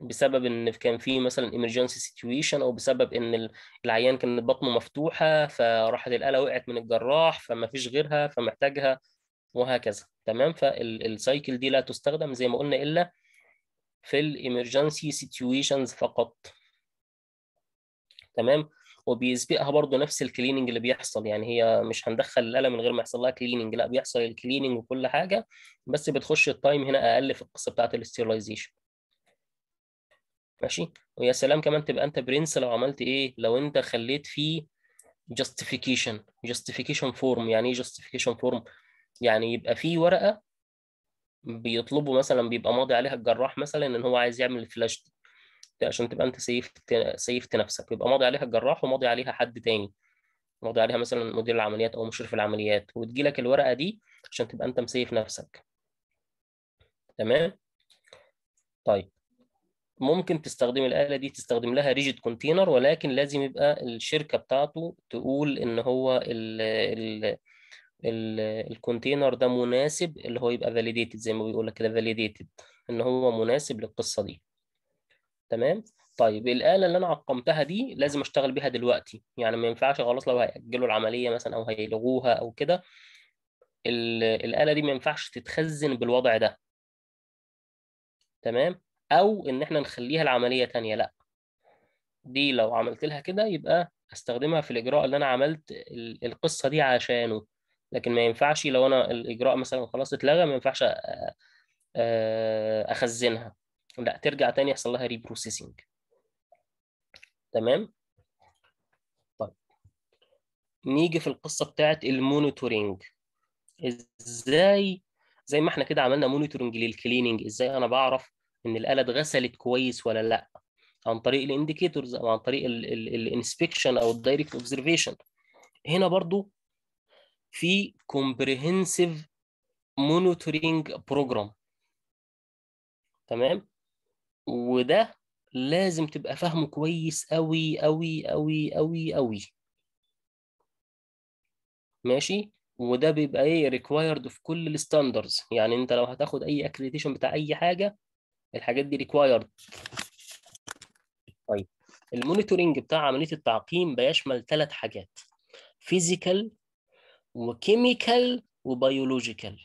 بسبب ان كان في مثلا emergency situation او بسبب ان العيان كانت بطنه مفتوحه فراحت الاله وقعت من الجراح فما فيش غيرها فمحتاجها وهكذا تمام فالسايكل دي لا تستخدم زي ما قلنا الا في الامرجنسي سيتويشنز فقط تمام وبيسبقها برضو نفس الكليننج اللي بيحصل يعني هي مش هندخل الآلة من غير ما يحصل لها كليننج لا بيحصل الكليننج وكل حاجة بس بتخش التايم هنا أقل في القصة بتاعت الاستيرلايزيشن ماشي ويا سلام كمان تبقى أنت برنس لو عملت إيه لو أنت خليت فيه جاستيفيكيشن جاستيفيكيشن فورم يعني إيه جاستيفيكيشن فورم يعني يبقى في ورقه بيطلبوا مثلا بيبقى ماضي عليها الجراح مثلا ان هو عايز يعمل الفلاش دي عشان تبقى انت سيفت سيفت نفسك يبقى ماضي عليها الجراح وماضي عليها حد تاني ماضي عليها مثلا مدير العمليات او مشرف العمليات وتجي لك الورقه دي عشان تبقى انت مسيف نفسك تمام طيب ممكن تستخدم الآلة دي تستخدم لها ريجيد كونتينر ولكن لازم يبقى الشركة بتاعته تقول إن هو ال ال الكونتينر ده مناسب اللي هو يبقى فاليديتد زي ما بيقول لك كده فاليديتد ان هو مناسب للقصه دي تمام طيب الاله اللي انا عقمتها دي لازم اشتغل بيها دلوقتي يعني ما ينفعش خلاص لو هياجلوا العمليه مثلا او هيلغوها او كده الاله دي ما ينفعش تتخزن بالوضع ده تمام او ان احنا نخليها العمليه ثانيه لا دي لو عملت لها كده يبقى استخدمها في الاجراء اللي انا عملت القصه دي عشانه لكن ما ينفعش لو انا الاجراء مثلا خلاص اتلغى ما ينفعش آه، آه، اخزنها لا ترجع تاني يحصل لها ريبروسيسنج تمام طيب نيجي في القصه بتاعت المونيتورنج ازاي زي ما احنا كده عملنا مونيتورنج للكليننج ازاي انا بعرف ان الاله اتغسلت كويس ولا لا عن طريق الانديكيتورز او عن طريق الانسبكشن او الدايركت اوبزرفيشن هنا برضو في كومبريهنسيف مونيتورينج بروجرام تمام وده لازم تبقى فاهمه كويس قوي قوي قوي قوي قوي ماشي وده بيبقى ايه ريكوايرد في كل الستاندردز يعني انت لو هتاخد اي اكريديشن بتاع اي حاجه الحاجات دي ريكوايرد طيب المونيتورنج بتاع عمليه التعقيم بيشمل ثلاث حاجات فيزيكال وكيميكال وبيولوجيكال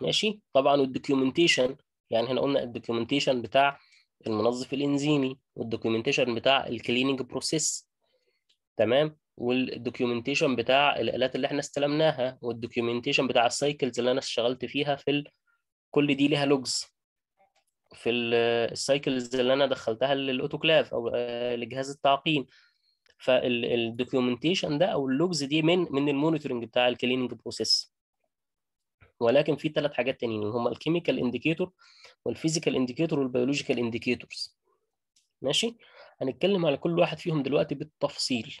ماشي طبعا والدوكيومنتيشن يعني احنا قلنا الدوكيومنتيشن بتاع المنظف الانزيمي والدوكيومنتيشن بتاع الكليننج بروسيس تمام والدوكيومنتيشن بتاع الالات اللي احنا استلمناها والدوكيومنتيشن بتاع السايكلز اللي انا اشتغلت فيها في ال... كل دي ليها لوجز في السايكلز اللي انا دخلتها للاوتوكلاف او آه، لجهاز التعقيم فالدوكيومنتيشن ده او اللوجز دي من من المونيتورنج بتاع الكليننج بروسيس ولكن في ثلاث حاجات تانيين هم الكيميكال انديكيتور والفيزيكال انديكيتور والبيولوجيكال انديكيتورز ماشي هنتكلم على كل واحد فيهم دلوقتي بالتفصيل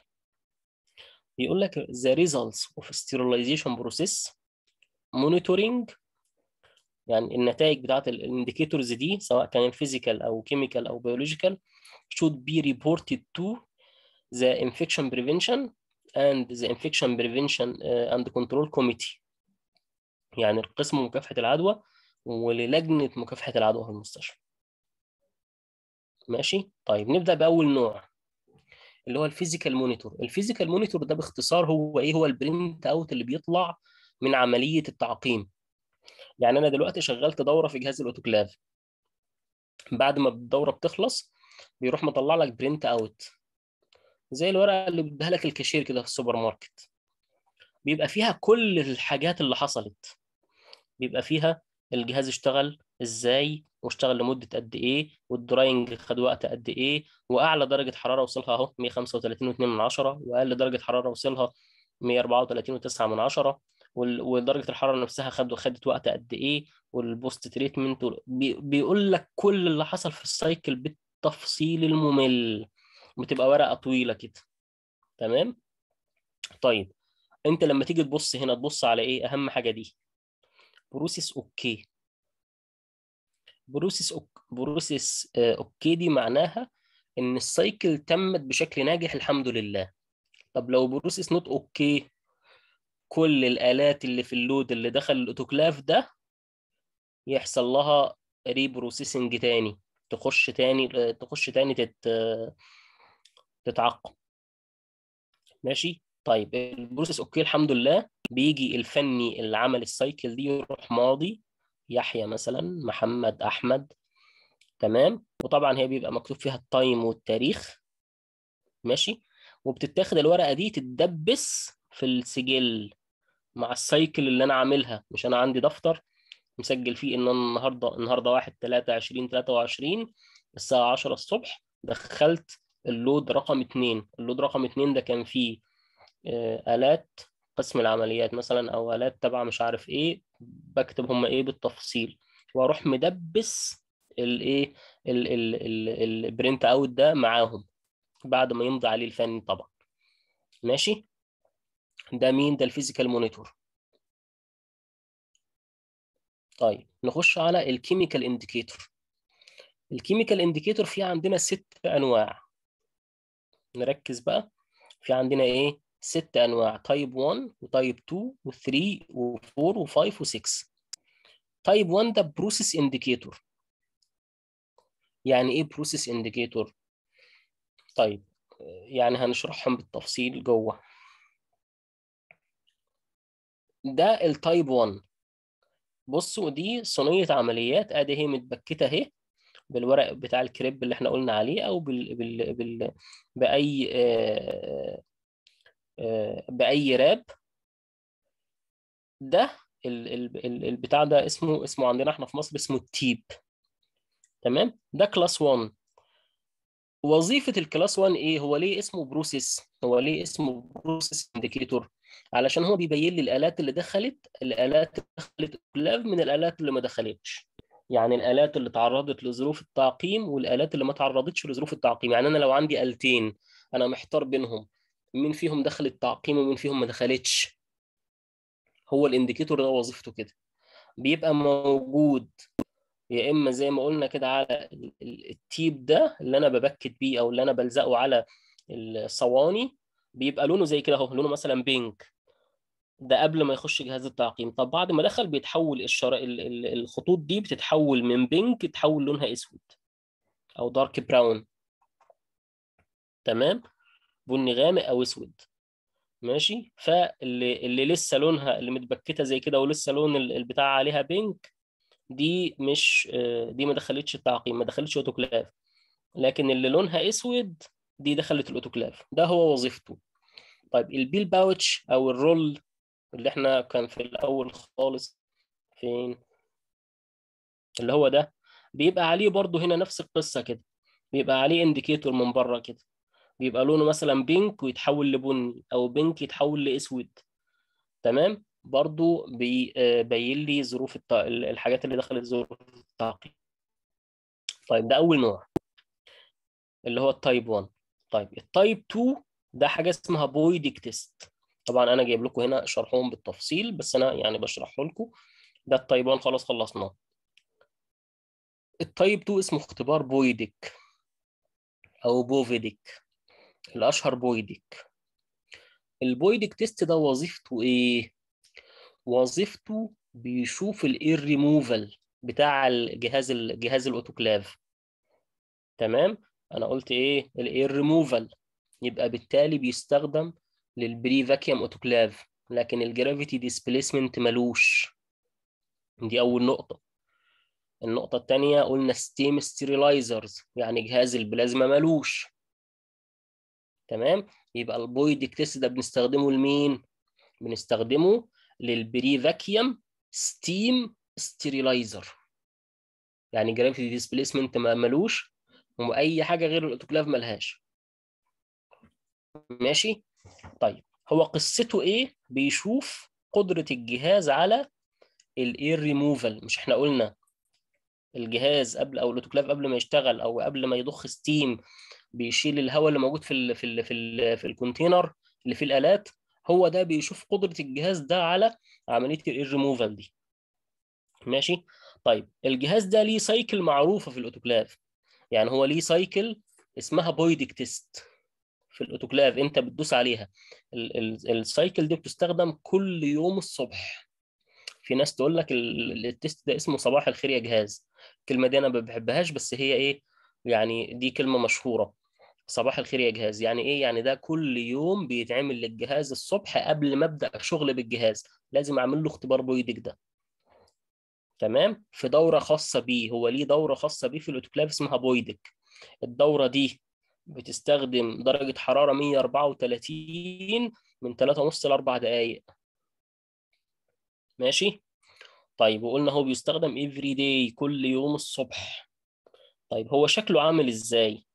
بيقول لك the results of sterilization process monitoring يعني النتائج بتاعت الانديكيتورز دي سواء كان فيزيكال او كيميكال او بيولوجيكال should be reported to the infection prevention and the infection prevention uh, and control committee يعني القسم مكافحة العدوى ولجنه مكافحة العدوى في المستشفى ماشي طيب نبدأ بأول نوع اللي هو الفيزيكال مونيتور الفيزيكال مونيتور ده باختصار هو ايه هو البرنت اوت اللي بيطلع من عملية التعقيم يعني انا دلوقتي شغلت دوره في جهاز الاوتوكلاف بعد ما الدوره بتخلص بيروح مطلع لك برنت اوت زي الورقه اللي بيديها لك الكاشير كده في السوبر ماركت بيبقى فيها كل الحاجات اللي حصلت بيبقى فيها الجهاز اشتغل ازاي واشتغل لمده قد ايه والدراينج خد وقت قد ايه واعلى درجه حراره وصلها اهو 135.2 من واقل درجه حراره وصلها 134.9 من ودرجه الحراره نفسها خد خدت وقت قد ايه والبوست تريتمنت بيقول لك كل اللي حصل في السايكل بالتفصيل الممل بتبقى ورقه طويله كده تمام طيب انت لما تيجي تبص هنا تبص على ايه اهم حاجه دي بروسيس اوكي بروسيس أوك... بروسيس اوكي آه، دي معناها ان السايكل تمت بشكل ناجح الحمد لله طب لو بروسيس نوت اوكي كل الالات اللي في اللود اللي دخل الاوتوكلاف ده يحصل لها ريبروسيسنج تاني تخش تاني آه، تخش تاني تت آه، تتعقم ماشي طيب البروسيس اوكي الحمد لله بيجي الفني اللي عمل السايكل دي يروح ماضي يحيى مثلا محمد احمد تمام وطبعا هي بيبقى مكتوب فيها التايم والتاريخ ماشي وبتتاخد الورقه دي تتدبس في السجل مع السايكل اللي انا عاملها مش انا عندي دفتر مسجل فيه ان انا النهارده النهارده 1 3 20 23 الساعه 10 الصبح دخلت اللود رقم اثنين اللود رقم اثنين ده كان فيه آه، آلات قسم العمليات مثلا أو آلات تبع مش عارف إيه بكتب هم إيه بالتفصيل وأروح مدبس الإيه البرنت أوت ده معاهم بعد ما يمضي عليه الفني طبعا ماشي ده مين ده الفيزيكال مونيتور طيب نخش على الكيميكال انديكيتور الكيميكال انديكيتور فيه عندنا ست انواع نركز بقى في عندنا ايه ست انواع تايب 1 وتايب 2 و3 و4 و5 و6 تايب 1 ده بروسيس انديكيتور يعني ايه بروسيس انديكيتور طيب يعني هنشرحهم بالتفصيل جوه ده التايب 1 بصوا دي صينيه عمليات ادي اهي متبكته اهي بالورق بتاع الكريب اللي احنا قلنا عليه او بال بال بال باي آه، آه، باي راب ده البتاع ده اسمه اسمه عندنا احنا في مصر اسمه التيب تمام ده كلاس 1 وظيفه الكلاس 1 ايه هو ليه اسمه بروسيس هو ليه اسمه بروسيس انديكيتور علشان هو بيبين لي الالات اللي دخلت الالات اللي دخلت كلاب من الالات اللي ما دخلتش يعني الالات اللي تعرضت لظروف التعقيم والالات اللي ما تعرضتش لظروف التعقيم يعني انا لو عندي التين انا محتار بينهم مين فيهم دخل التعقيم ومين فيهم ما دخلتش هو الانديكيتور ده وظيفته كده بيبقى موجود يا اما زي ما قلنا كده على التيب ده اللي انا ببكت بيه او اللي انا بلزقه على الصواني بيبقى لونه زي كده اهو لونه مثلا بينك ده قبل ما يخش جهاز التعقيم طب بعد ما دخل بيتحول الشر... الخطوط دي بتتحول من بينك تحول لونها اسود او دارك براون تمام بني غامق او اسود ماشي فاللي اللي لسه لونها اللي متبكته زي كده ولسه لون البتاع عليها بينك دي مش دي ما دخلتش التعقيم ما دخلتش اوتوكلاف لكن اللي لونها اسود دي دخلت الاوتوكلاف ده هو وظيفته طيب البيل باوتش او الرول اللي احنا كان في الاول خالص فين اللي هو ده بيبقى عليه برضو هنا نفس القصه كده بيبقى عليه انديكيتور من بره كده بيبقى لونه مثلا بينك ويتحول لبني او بينك يتحول لاسود تمام برضو آه، بيبين لي ظروف الت... الحاجات اللي دخلت ظروف التعقيم طيب ده اول نوع اللي هو التايب 1 طيب التايب 2 ده حاجه اسمها بويدك تيست طبعا انا جايب لكم هنا شرحهم بالتفصيل بس انا يعني بشرحه لكم ده التايب 1 خلاص خلصناه التايب 2 اسمه اختبار بويدك او بوفيدك الاشهر بويدك البويدك تيست ده وظيفته ايه وظيفته بيشوف الاير ريموفال بتاع الجهاز الجهاز الاوتوكلاف تمام انا قلت ايه الاير ريموفال يبقى بالتالي بيستخدم للبري فاكيوم اوتوكلاف لكن الجرافيتي ديسبيسمنت ملوش دي اول نقطه النقطه الثانيه قلنا ستيم ستيريلايزرز يعني جهاز البلازما ملوش تمام يبقى البويد اكتس ده بنستخدمه لمين بنستخدمه للبري فاكيوم ستيم ستيريلايزر يعني جرافيتي ديسبيسمنت ملوش واي حاجه غير الاوتوكلاف ملهاش ماشي طيب هو قصته ايه بيشوف قدره الجهاز على الاير ريموفال مش احنا قلنا الجهاز قبل او الاوتوكلاف قبل ما يشتغل او قبل ما يضخ ستيم بيشيل الهواء اللي موجود في الـ في الـ في, الـ في الكونتينر اللي فيه الالات هو ده بيشوف قدره الجهاز ده على عمليه الاير ريموفال دي ماشي طيب الجهاز ده ليه سايكل معروفه في الاوتوكلاف يعني هو ليه سايكل اسمها بويدك تيست في الاوتوكلاف انت بتدوس عليها السايكل دي بتستخدم كل يوم الصبح في ناس تقول لك التيست ده اسمه صباح الخير يا جهاز الكلمه دي انا ما بحبهاش بس هي ايه يعني دي كلمه مشهوره صباح الخير يا جهاز يعني ايه يعني ده كل يوم بيتعمل للجهاز الصبح قبل ما ابدا شغل بالجهاز لازم اعمل له اختبار بويدك ده تمام في دوره خاصه بيه هو ليه دوره خاصه بيه في الاوتوكلاف اسمها بويدك الدوره دي بتستخدم درجة حرارة 134 من 3.5 ل 4 دقايق ماشي طيب وقلنا هو بيستخدم افري داي كل يوم الصبح طيب هو شكله عامل ازاي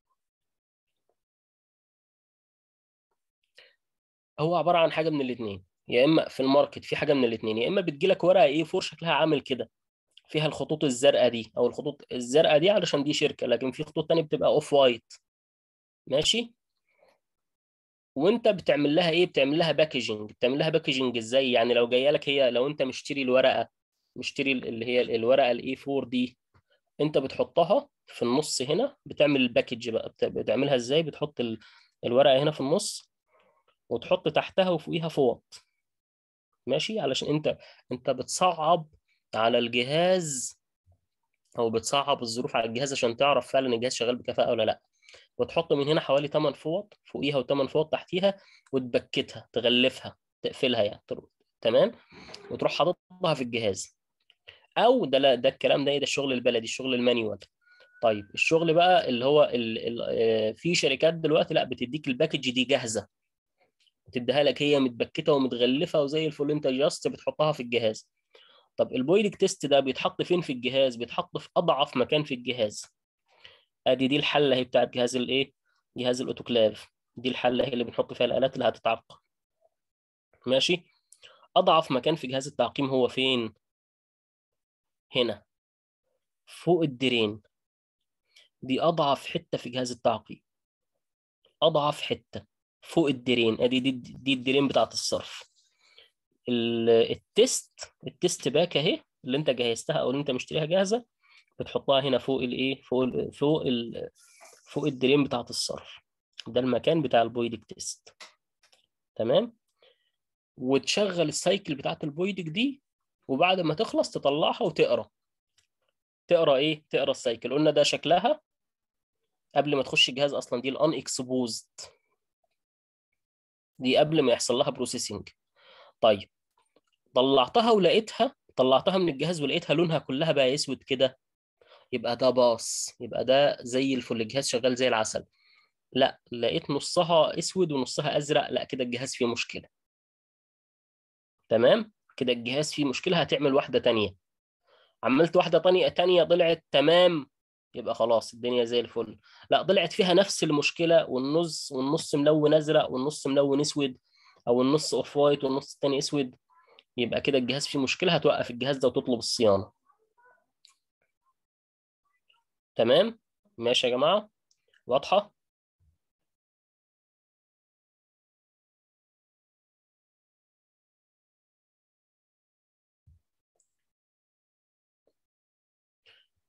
هو عبارة عن حاجة من الاتنين يا اما في الماركت في حاجة من الاتنين يا اما بتجيلك ورقة A4 إيه، شكلها عامل كده فيها الخطوط الزرقاء دي او الخطوط الزرقاء دي علشان دي شركة لكن في خطوط تانية بتبقى اوف وايت ماشي وانت بتعمل لها ايه بتعمل لها باكجنج بتعمل لها باكجنج ازاي يعني لو جايه لك هي لو انت مشتري الورقه مشتري اللي هي الورقه الاي 4 دي انت بتحطها في النص هنا بتعمل الباكج بقى بتعملها ازاي بتحط الورقه هنا في النص وتحط تحتها وفوقيها فوط ماشي علشان انت انت بتصعب على الجهاز او بتصعب الظروف على الجهاز عشان تعرف فعلا الجهاز شغال بكفاءه ولا لا وتحط من هنا حوالي 8 فوط فوقيها و8 فوط تحتيها وتبكتها تغلفها تقفلها يعني تمام وتروح حاططها في الجهاز او ده لا ده الكلام ده ايه ده الشغل البلدي الشغل المانيوال طيب الشغل بقى اللي هو ال ال آه، في شركات دلوقتي لا بتديك الباكج دي جاهزه بتديها لك هي متبكته ومتغلفه وزي الفل انت جاست بتحطها في الجهاز طب البويلك تيست ده بيتحط فين في الجهاز بيتحط في اضعف مكان في الجهاز ادي دي الحله اهي بتاعت جهاز الايه جهاز الاوتوكلاف دي الحله هي اللي بنحط فيها الالات اللي هتتعقم ماشي اضعف مكان في جهاز التعقيم هو فين هنا فوق الدرين دي اضعف حته في جهاز التعقيم اضعف حته فوق الدرين ادي دي دي الدرين بتاعت الصرف التست التست باك اهي اللي انت جهزتها او اللي انت مشتريها جاهزه بتحطها هنا فوق الايه فوق الـ فوق الـ فوق الدرين بتاعه الصرف ده المكان بتاع البويدك تيست تمام وتشغل السايكل بتاعه البويدك دي وبعد ما تخلص تطلعها وتقرا تقرا ايه تقرا السايكل قلنا ده شكلها قبل ما تخش الجهاز اصلا دي الان اكسبوزد دي قبل ما يحصل لها بروسيسنج طيب طلعتها ولقيتها طلعتها من الجهاز ولقيتها لونها كلها بقى اسود كده يبقى ده باص يبقى ده زي الفل الجهاز شغال زي العسل لا لقيت نصها اسود ونصها ازرق لا كده الجهاز فيه مشكله تمام كده الجهاز فيه مشكله هتعمل واحده ثانيه عملت واحده تانية تانية طلعت تمام يبقى خلاص الدنيا زي الفل لا طلعت فيها نفس المشكله والنص والنص ملون ازرق والنص ملون اسود او النص اوف وايت والنص التاني اسود يبقى كده الجهاز فيه مشكله هتوقف الجهاز ده وتطلب الصيانه تمام ماشي يا جماعة واضحة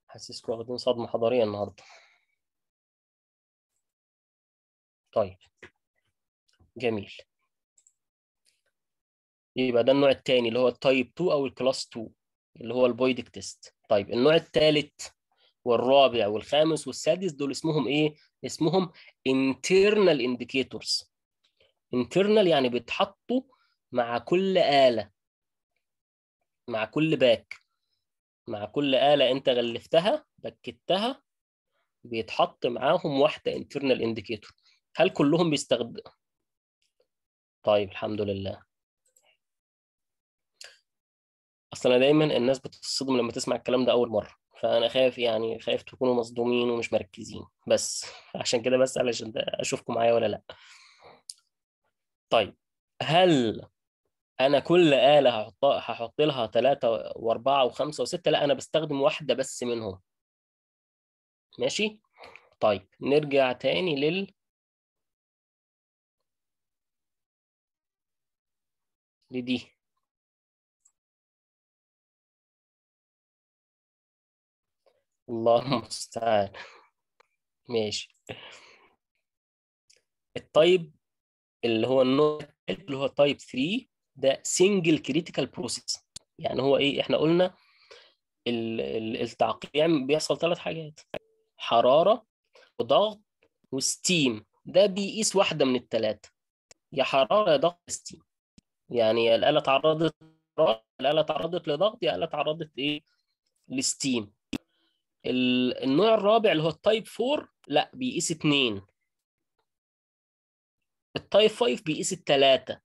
حاسسكم واخدين صدمة حضارية النهاردة طيب جميل يبقى ده النوع الثاني اللي هو التايب 2 او الكلاس 2 اللي هو البويدك تيست طيب النوع الثالث والرابع والخامس والسادس دول اسمهم ايه؟ اسمهم internal indicators internal يعني بيتحطوا مع كل آلة مع كل باك مع كل آلة انت غلفتها بكتها بيتحط معاهم واحدة internal indicator هل كلهم بيستخدم طيب الحمد لله اصل انا دايما الناس بتتصدم لما تسمع الكلام ده اول مره فانا خايف يعني خايف تكونوا مصدومين ومش مركزين بس عشان كده بس علشان اشوفكم معايا ولا لا طيب هل انا كل آلة هحط هحط لها 3 و4 و5 و6 لا انا بستخدم واحدة بس منهم ماشي طيب نرجع تاني لل لدي الله المستعان ماشي الطيب اللي هو النوع اللي هو تايب 3 ده سنجل كريتيكال بروسيس يعني هو ايه احنا قلنا التعقيم بيحصل ثلاث حاجات حراره وضغط وستيم ده بيقيس واحده من الثلاثه يا حراره يا ضغط ستيم يعني الاله تعرضت الاله تعرضت لضغط يا الاله تعرضت ايه لستيم النوع الرابع اللي هو التايب 4 لا بيقيس 2 التايب 5 بيقيس 3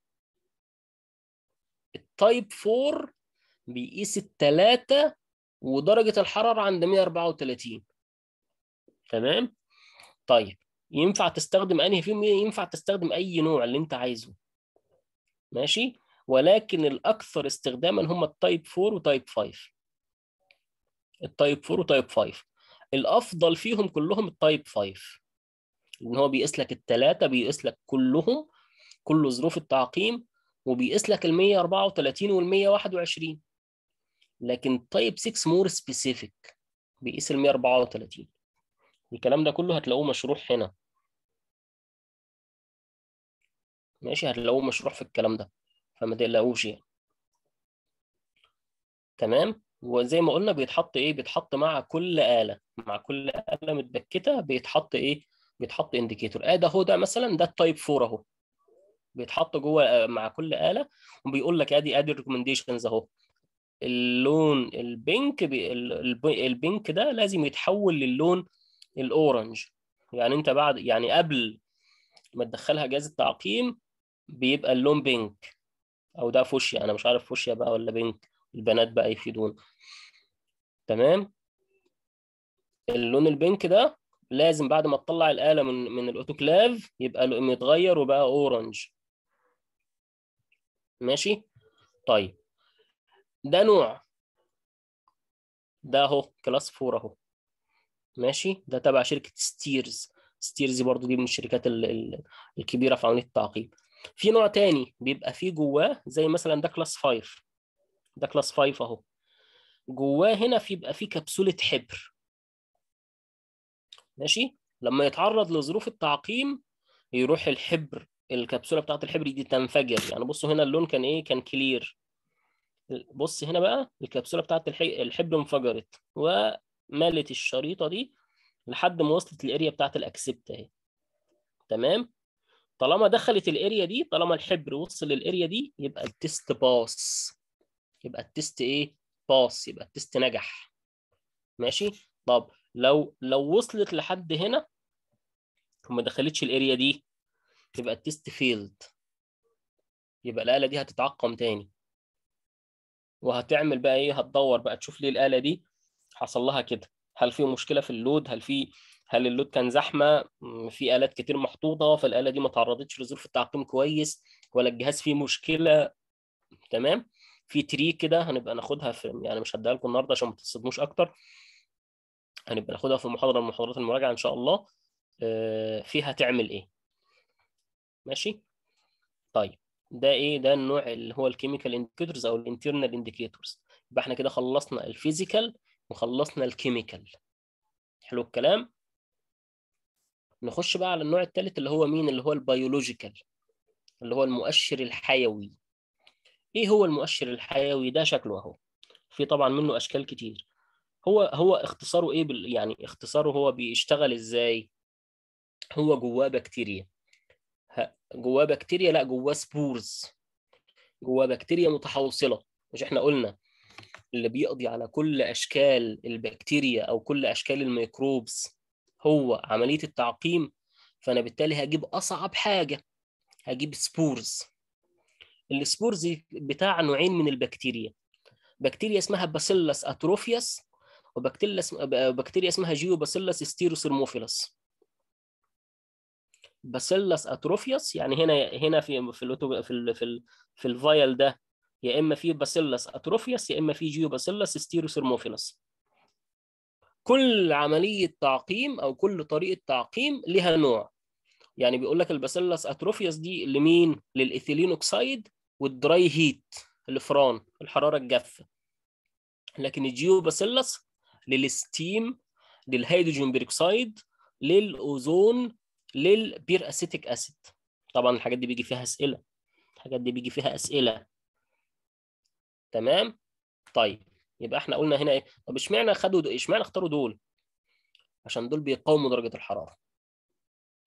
التايب 4 بيقيس 3 ودرجة الحرارة عند 134 تمام طيب ينفع تستخدم انهي فيهم ينفع تستخدم اي نوع اللي انت عايزه ماشي ولكن الاكثر استخداما هم التايب 4 وتايب 5 التايب 4 وتايب 5 الافضل فيهم كلهم التايب 5 ان هو بيقيس لك الثلاثه بيقيس لك كلهم كل ظروف التعقيم وبيقيس لك ال 134 وال 121 لكن تايب 6 مور سبيسيفيك بيقيس ال 134 الكلام ده كله هتلاقوه مشروح هنا ماشي هتلاقوه مشروح في الكلام ده فما تقلقوش يعني تمام وزي ما قلنا بيتحط ايه بيتحط مع كل آلة مع كل آلة متبكتة بيتحط ايه بيتحط انديكيتور اه ده هو ده مثلا ده التايب 4 اهو بيتحط جوه آه، مع كل آلة وبيقول لك ادي ادي الريكومنديشنز اهو اللون البينك بي البينك ده لازم يتحول للون الاورنج يعني انت بعد يعني قبل ما تدخلها جهاز التعقيم بيبقى اللون بينك او ده فوشيا انا مش عارف فوشيا بقى ولا بينك البنات بقى يفيدونا تمام اللون البينك ده لازم بعد ما تطلع الآلة من من الأوتوكلاف يبقى يتغير وبقى أورنج ماشي طيب ده نوع ده اهو كلاس فور اهو ماشي ده تبع شركة ستيرز ستيرز برضو دي من الشركات الكبيرة في عملية التعقيم في نوع تاني بيبقى فيه جواه زي مثلا ده كلاس 5 ده كلاس 5 اهو جواه هنا في بيبقى فيه كبسوله حبر ماشي لما يتعرض لظروف التعقيم يروح الحبر الكبسوله بتاعه الحبر دي تنفجر يعني بصوا هنا اللون كان ايه كان كلير بص هنا بقى الكبسوله بتاعه الحبر انفجرت ومالت الشريطه دي لحد ما وصلت الاريا بتاعه الاكسبت اهي تمام طالما دخلت الاريا دي طالما الحبر وصل للاريا دي يبقى التست باص يبقى التست ايه باس يبقى التست نجح ماشي طب لو لو وصلت لحد هنا وما دخلتش الاريا دي يبقى التست فيلد يبقى الاله دي هتتعقم تاني وهتعمل بقى ايه هتدور بقى تشوف ليه الاله دي حصل لها كده هل في مشكله في اللود هل في هل اللود كان زحمه في الات كتير محطوطه فالاله دي ما تعرضتش لظروف التعقيم كويس ولا الجهاز فيه مشكله تمام في تري كده هنبقى ناخدها في يعني مش هديها لكم النهارده عشان ما تتصدموش اكتر هنبقى ناخدها في محاضره من محاضرات المراجعه ان شاء الله آه، فيها تعمل ايه ماشي طيب ده ايه ده النوع اللي هو الكيميكال انديكيتورز او الانترنال انديكيتورز يبقى احنا كده خلصنا الفيزيكال وخلصنا الكيميكال حلو الكلام نخش بقى على النوع الثالث اللي هو مين اللي هو البيولوجيكال اللي هو المؤشر الحيوي ايه هو المؤشر الحيوي ده شكله اهو في طبعا منه اشكال كتير هو هو اختصاره ايه بال... يعني اختصاره هو بيشتغل ازاي هو جواه بكتيريا جواه بكتيريا لا جواه سبورز جواه بكتيريا متحوصله مش احنا قلنا اللي بيقضي على كل اشكال البكتيريا او كل اشكال الميكروبس هو عمليه التعقيم فانا بالتالي هجيب اصعب حاجه هجيب سبورز السبورز بتاع نوعين من البكتيريا بكتيريا اسمها باسيلس اتروفياس وبكتيريا اسمها جيوباسيلس ستيروسيرموفيلس باسيلس اتروفياس يعني هنا هنا في في في في, في الفايل ده يا اما في باسيلس اتروفياس يا اما في جيوباسيلس ستيروسيرموفيلس كل عمليه تعقيم او كل طريقه تعقيم لها نوع يعني بيقول لك الباسيلس اتروفيوس دي لمين؟ للايثيلين اوكسايد والدراي هيت الفران الحراره الجافه لكن الجيو باسيلس للستيم للهيدروجين بيركسايد للاوزون للبير اسيتيك اسيد طبعا الحاجات دي بيجي فيها اسئله الحاجات دي بيجي فيها اسئله تمام طيب يبقى احنا قلنا هنا ايه طب اشمعنى خدوا اشمعنى اختاروا دول عشان دول بيقاوموا درجه الحراره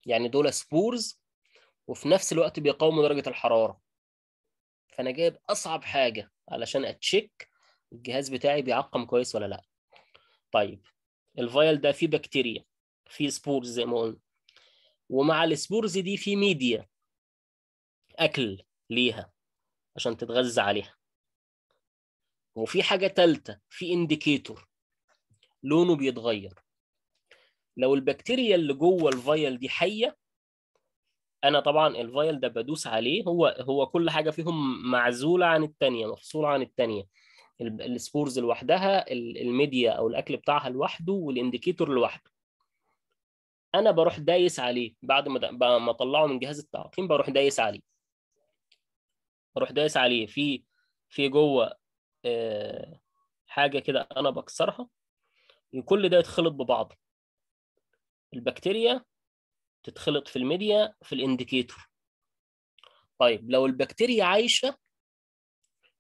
يعني دول سبورز وفي نفس الوقت بيقاوموا درجه الحراره فانا جايب اصعب حاجه علشان اتشيك الجهاز بتاعي بيعقم كويس ولا لا طيب الفايل ده فيه بكتيريا فيه سبورز زي ما قلنا ومع السبورز دي فيه ميديا اكل ليها عشان تتغذى عليها وفي حاجه ثالثه في انديكيتور لونه بيتغير لو البكتيريا اللي جوه الفايل دي حيه انا طبعا الفايل ده بدوس عليه هو هو كل حاجه فيهم معزوله عن الثانيه مفصوله عن الثانيه السبورز لوحدها الميديا او الاكل بتاعها لوحده والانديكيتور لوحده انا بروح دايس عليه بعد ما ما اطلعه من جهاز التعقيم بروح دايس عليه بروح دايس عليه في في جوه آه، حاجه كده انا بكسرها وكل ده يتخلط ببعضه البكتيريا تتخلط في الميديا في الانديكيتور طيب لو البكتيريا عايشه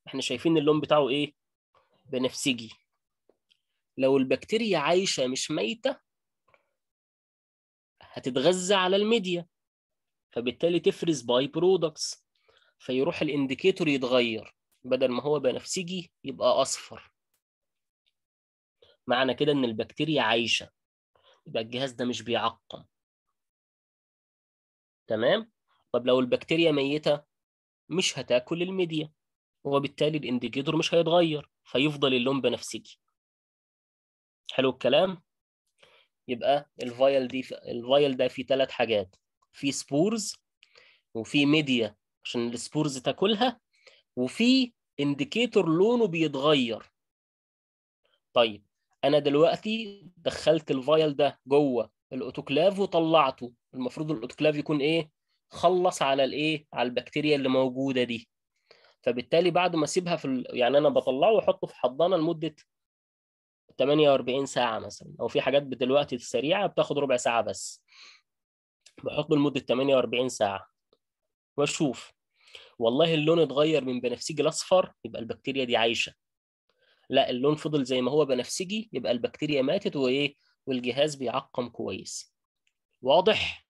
احنا شايفين اللون بتاعه ايه بنفسجي لو البكتيريا عايشه مش ميته هتتغذى على الميديا فبالتالي تفرز باي برودكتس فيروح الانديكيتور يتغير بدل ما هو بنفسجي يبقى اصفر معنى كده ان البكتيريا عايشه يبقى الجهاز ده مش بيعقم تمام طب لو البكتيريا ميته مش هتاكل الميديا وبالتالي الانديكيتور مش هيتغير فيفضل اللون بنفسجي حلو الكلام يبقى الفايل دي الفايل ده فيه ثلاث حاجات في سبورز وفي ميديا عشان السبورز تاكلها وفي انديكيتور لونه بيتغير طيب انا دلوقتي دخلت الفايل ده جوه الاوتوكلاف وطلعته المفروض الاوتوكلاف يكون ايه خلص على الايه على البكتيريا اللي موجوده دي فبالتالي بعد ما اسيبها في ال... يعني انا بطلعه واحطه في حضانه لمده 48 ساعه مثلا او في حاجات دلوقتي السريعه بتاخد ربع ساعه بس بحطه لمده 48 ساعه واشوف والله اللون اتغير من بنفسجي لاصفر يبقى البكتيريا دي عايشه لا اللون فضل زي ما هو بنفسجي يبقى البكتيريا ماتت وايه والجهاز بيعقم كويس واضح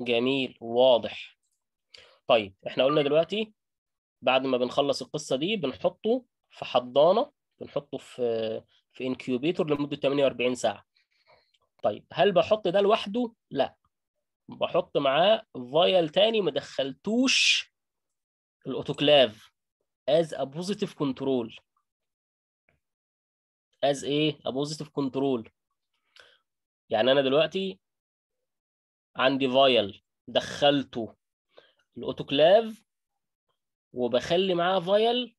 جميل واضح طيب احنا قلنا دلوقتي بعد ما بنخلص القصه دي بنحطه في حضانه بنحطه في في انكيوبيتور لمده 48 ساعه طيب هل بحط ده لوحده لا بحط معاه فايل تاني ما دخلتوش الاوتوكلاف از ا بوزيتيف كنترول از ايه ا بوزيتيف كنترول يعني انا دلوقتي عندي فايل دخلته الاوتوكلاف وبخلي معاه فايل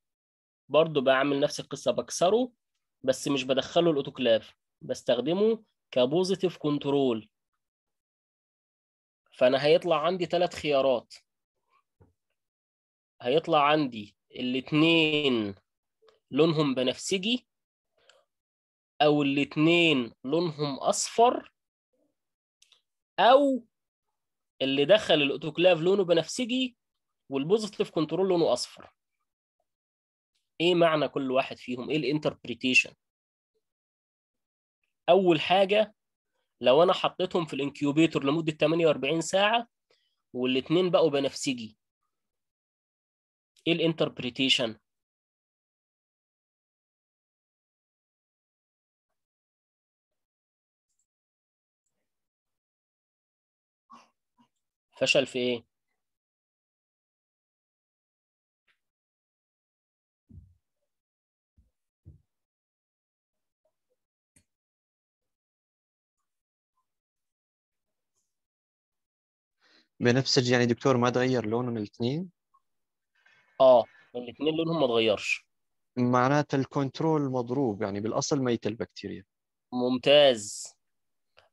برضو بعمل نفس القصة بكسره بس مش بدخله الأوتوكلاف بستخدمه كبوزيتيف كنترول فأنا هيطلع عندي ثلاث خيارات هيطلع عندي الاتنين لونهم بنفسجي أو الاتنين لونهم أصفر أو اللي دخل الأوتوكلاف لونه بنفسجي والبوزيتيف كنترول لونه أصفر ايه معنى كل واحد فيهم ايه الانتربريتيشن اول حاجه لو انا حطيتهم في الانكيوبيتور لمده 48 ساعه والاثنين بقوا بنفسجي ايه الانتربريتيشن فشل في ايه بنفسجي يعني دكتور ما تغير لونهم الاثنين اه الاثنين لونهم ما تغيرش معناته الكنترول مضروب يعني بالاصل ميتة البكتيريا يعني. ممتاز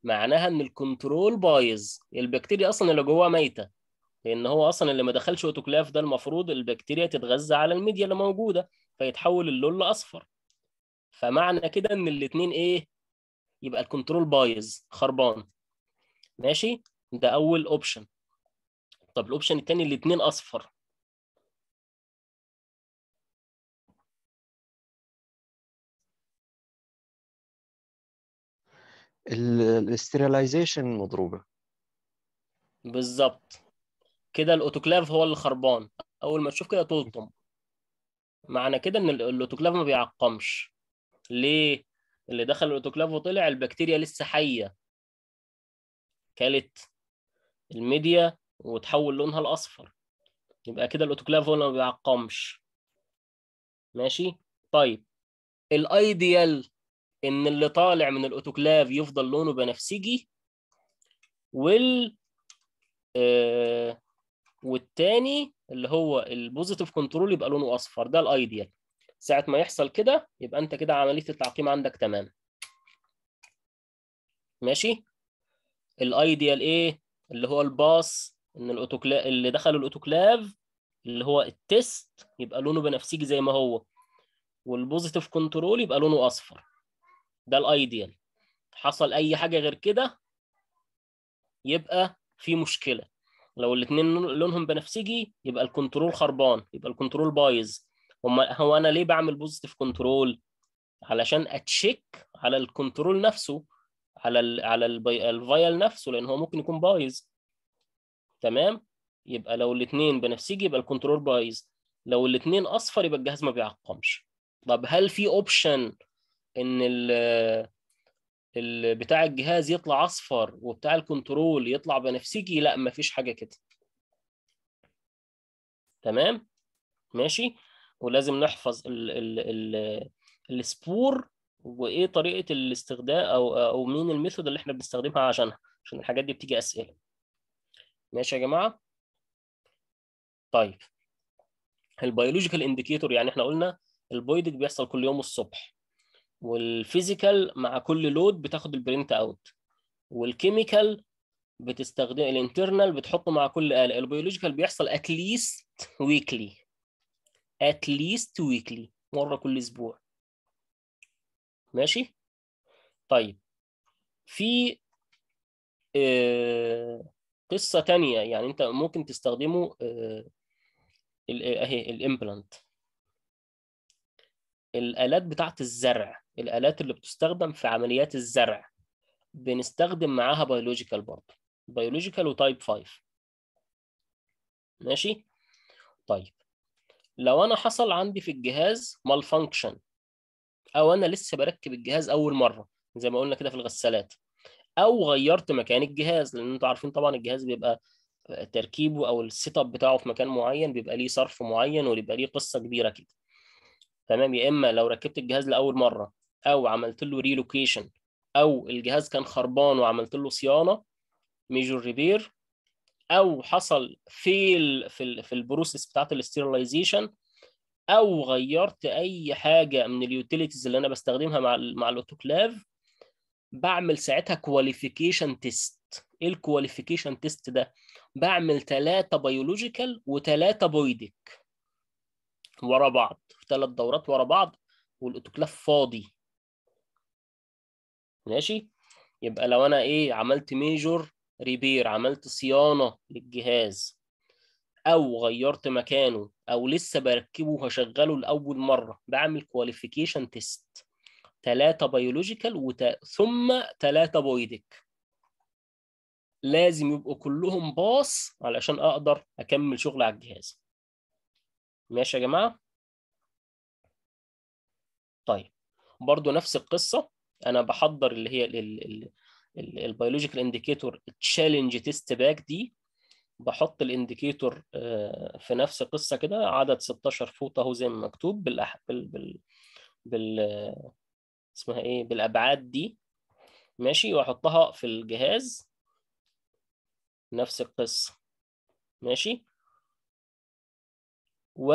معناها ان الكنترول بايظ البكتيريا اصلا اللي جواها ميته لان هو اصلا اللي ما دخلش اوتوكلاف ده المفروض البكتيريا تتغذى على الميديا اللي موجوده فيتحول اللون لاصفر فمعنى كده ان الاثنين ايه يبقى الكنترول بايظ خربان ماشي ده اول اوبشن طب الاوبشن الثاني الاثنين اصفر الاستريلايزيشن مضروبه بالظبط كده الاوتوكلاف هو اللي خربان اول ما تشوف كده تلطم معنى كده ان الاوتوكلاف ما بيعقمش ليه اللي دخل الاوتوكلاف وطلع البكتيريا لسه حيه كلت الميديا وتحول لونها لاصفر يبقى كده الاوتوكلاف هو اللي ما بيعقمش ماشي طيب الايديال ان اللي طالع من الاوتوكلاف يفضل لونه بنفسجي وال آه والتاني اللي هو البوزيتيف كنترول يبقى لونه اصفر ده الايديال ساعه ما يحصل كده يبقى انت كده عمليه التعقيم عندك تمام ماشي الايديال ايه اللي هو الباس ان الاوتوكلا اللي دخلوا الاوتوكلاف اللي هو التيست يبقى لونه بنفسجي زي ما هو والبوزيتيف كنترول يبقى لونه اصفر ده الايديال حصل اي حاجه غير كده يبقى في مشكله لو الاثنين لونهم بنفسجي يبقى الكنترول خربان يبقى الكنترول بايظ هما هو انا ليه بعمل بوزيتيف كنترول علشان اتشيك على الكنترول نفسه على الـ على الفايل نفسه لان هو ممكن يكون بايظ تمام يبقى لو الاثنين بنفسجي يبقى الكنترول بايظ لو الاثنين اصفر يبقى الجهاز ما بيعقمش طب هل في اوبشن ان ال بتاع الجهاز يطلع اصفر وبتاع الكنترول يطلع بنفسجي لا مفيش حاجه كده تمام ماشي ولازم نحفظ ال ال ال السبور وايه طريقه الاستخدام او او مين الميثود اللي احنا بنستخدمها عشانها عشان الحاجات دي بتيجي اسئله ماشي يا جماعه طيب البيولوجيكال انديكيتور يعني احنا قلنا البويدك بيحصل كل يوم الصبح والفيزيكال مع كل لود بتاخد البرنت اوت والكيميكال بتستخدم الانترنال بتحطه مع كل آلة البيولوجيكال بيحصل اتليست ويكلي اتليست ويكلي مرة كل اسبوع ماشي طيب في آه قصه تانية يعني انت ممكن تستخدمه آه، آه، اهي الامبلانت الالات بتاعه الزرع الالات اللي بتستخدم في عمليات الزرع بنستخدم معاها بيولوجيكال برضه بيولوجيكال وتايب 5 ماشي طيب لو انا حصل عندي في الجهاز مال فانكشن او انا لسه بركب الجهاز اول مره زي ما قلنا كده في الغسالات او غيرت مكان الجهاز لان انتوا عارفين طبعا الجهاز بيبقى تركيبه او السيت اب بتاعه في مكان معين بيبقى ليه صرف معين وبيبقى ليه قصه كبيره كده تمام يا اما لو ركبت الجهاز لاول مره او عملت له ريلوكيشن او الجهاز كان خربان وعملت له صيانه ميجور ريبير او حصل فيل في في البروسيس بتاعت الاستيرلايزيشن او غيرت اي حاجه من اليوتيليتيز اللي انا بستخدمها مع مع الاوتوكلاف بعمل ساعتها كواليفيكيشن تيست ايه الكواليفيكيشن تيست ده بعمل ثلاثة بيولوجيكال وثلاثة بويدك ورا بعض ثلاث دورات ورا بعض والاوتوكلاف فاضي ماشي يبقى لو انا ايه عملت ميجور ريبير عملت صيانة للجهاز او غيرت مكانه او لسه بركبه هشغله لاول مرة بعمل كواليفيكيشن تيست ثلاثة بيولوجيكال وت... ثم ثلاثة بويدك لازم يبقوا كلهم باص علشان أقدر أكمل شغل على الجهاز ماشي يا جماعة طيب برضو نفس القصة أنا بحضر اللي هي البيولوجيكال انديكيتور تشالنج تيست باك دي بحط الانديكيتور آه، في نفس قصه كده عدد 16 فوطه اهو زي ما مكتوب بالأح... بال... بال... بال اسمها ايه بالابعاد دي ماشي واحطها في الجهاز نفس القصه ماشي و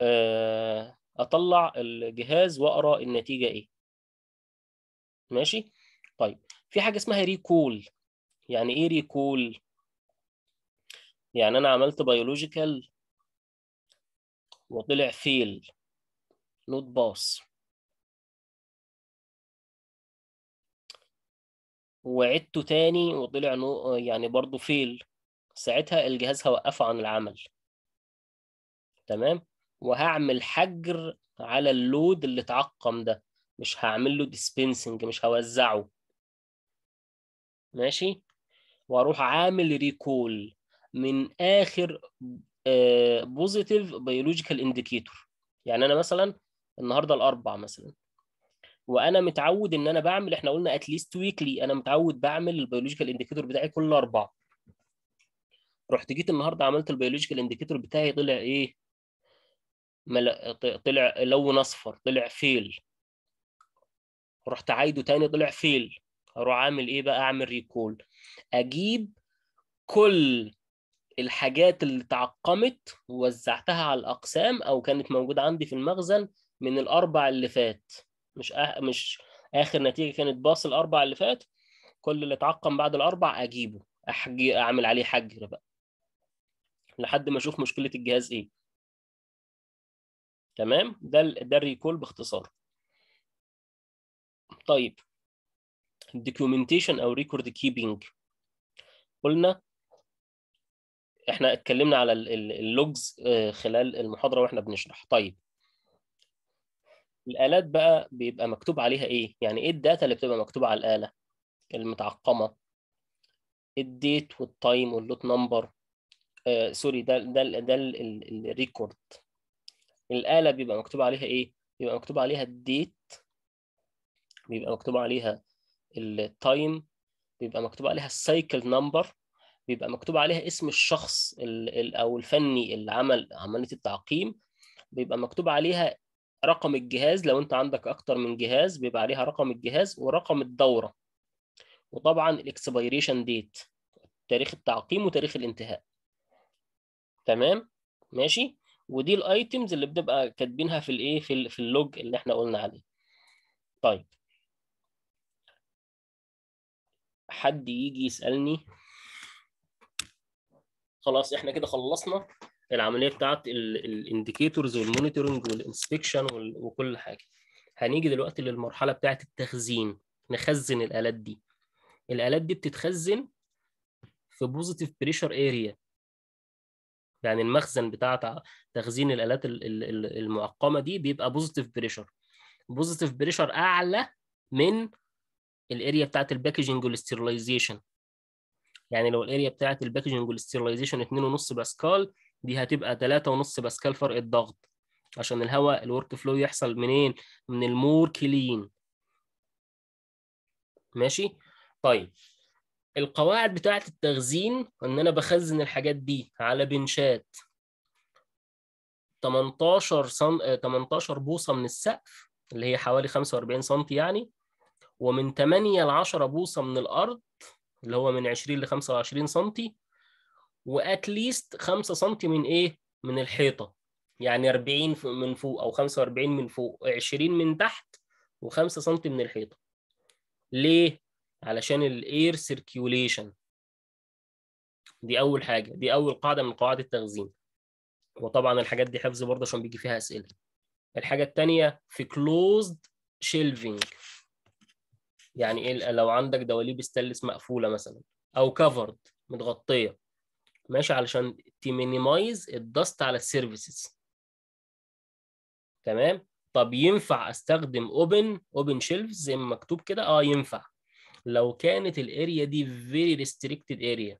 آه، اطلع الجهاز واقرا النتيجه ايه ماشي طيب في حاجه اسمها ريكول يعني ايه ريكول يعني انا عملت بيولوجيكال وطلع فيل نوت باص وعدته تاني وطلع نو آه، يعني برضه فيل ساعتها الجهاز هوقفه عن العمل تمام وهعمل حجر على اللود اللي اتعقم ده مش هعمل له ديسبنسنج مش هوزعه ماشي واروح عامل ريكول من اخر بوزيتيف بيولوجيكال انديكيتور يعني انا مثلا النهارده الاربع مثلا وانا متعود ان انا بعمل احنا قلنا اتليست ويكلي انا متعود بعمل البيولوجيكال انديكيتور بتاعي كل اربعه رحت جيت النهارده عملت البيولوجيكال انديكيتور بتاعي طلع ايه مل... طلع لون اصفر طلع فيل رحت عايده تاني طلع فيل اروح عامل ايه بقى اعمل ريكول اجيب كل الحاجات اللي تعقمت ووزعتها على الاقسام او كانت موجوده عندي في المخزن من الاربع اللي فات مش أه مش اخر نتيجه كانت باص الاربع اللي فات كل اللي اتعقم بعد الاربع اجيبه احجي اعمل عليه حجر بقى لحد ما اشوف مشكله الجهاز ايه تمام ده ده الريكول باختصار طيب الدوكيومنتيشن او ريكورد كيبنج قلنا احنا اتكلمنا على اللوجز آه، خلال المحاضره واحنا بنشرح طيب الالات بقى بيبقى مكتوب عليها ايه يعني ايه الداتا اللي بتبقى مكتوبه على الاله المتعقمه الديت والتايم واللوت نمبر آه سوري ده ده ده الريكورد الاله بيبقى مكتوب عليها ايه بيبقى مكتوب عليها الديت بيبقى مكتوب عليها التايم بيبقى مكتوب عليها السايكل نمبر بيبقى مكتوب عليها اسم الشخص او الفني اللي عمل عمليه التعقيم بيبقى مكتوب عليها رقم الجهاز لو انت عندك اكتر من جهاز بيبقى عليها رقم الجهاز ورقم الدوره وطبعا الاكسبيريشن ديت تاريخ التعقيم وتاريخ الانتهاء تمام ماشي ودي الايتيمز اللي بنبقى كاتبينها في الايه في, في اللوج اللي احنا قلنا عليه طيب حد يجي يسالني خلاص احنا كده خلصنا العمليه بتاعت الانديكيتورز والمونيتورنج والانسبكشن وكل حاجه هنيجي دلوقتي للمرحله بتاعت التخزين نخزن الالات دي الالات دي بتتخزن في بوزيتيف بريشر اريا يعني المخزن بتاع تخزين الالات المعقمه دي بيبقى بوزيتيف بريشر بوزيتيف بريشر اعلى من الاريا بتاعت الباكجنج والاستيرلايزيشن يعني لو الاريا بتاعت الباكجنج والاستيرلايزيشن 2.5 باسكال دي هتبقى 3.5 باسكال فرق الضغط عشان الهواء الورك فلو يحصل منين من المور كلين ماشي طيب القواعد بتاعه التخزين ان انا بخزن الحاجات دي على بنشات 18 سن... 18 بوصه من السقف اللي هي حوالي 45 سم يعني ومن 8 ل 10 بوصه من الارض اللي هو من 20 ل 25 سم واتليست 5 سم من ايه؟ من الحيطه يعني 40 من فوق او 45 من فوق 20 من تحت و5 سم من الحيطه ليه؟ علشان الاير سيركيوليشن دي اول حاجه دي اول قاعده من قواعد التخزين وطبعا الحاجات دي حفظ برضه عشان بيجي فيها اسئله الحاجه الثانيه في كلوزد شيلفينج يعني ايه لو عندك دواليب ستانلس مقفوله مثلا او كفرد متغطيه ماشي علشان تمينيمايز الدست على السيرفيسز تمام طب ينفع استخدم اوبن اوبن شيلفز زي ما مكتوب كده اه ينفع لو كانت الاريا دي فيري ريستريكتد اريا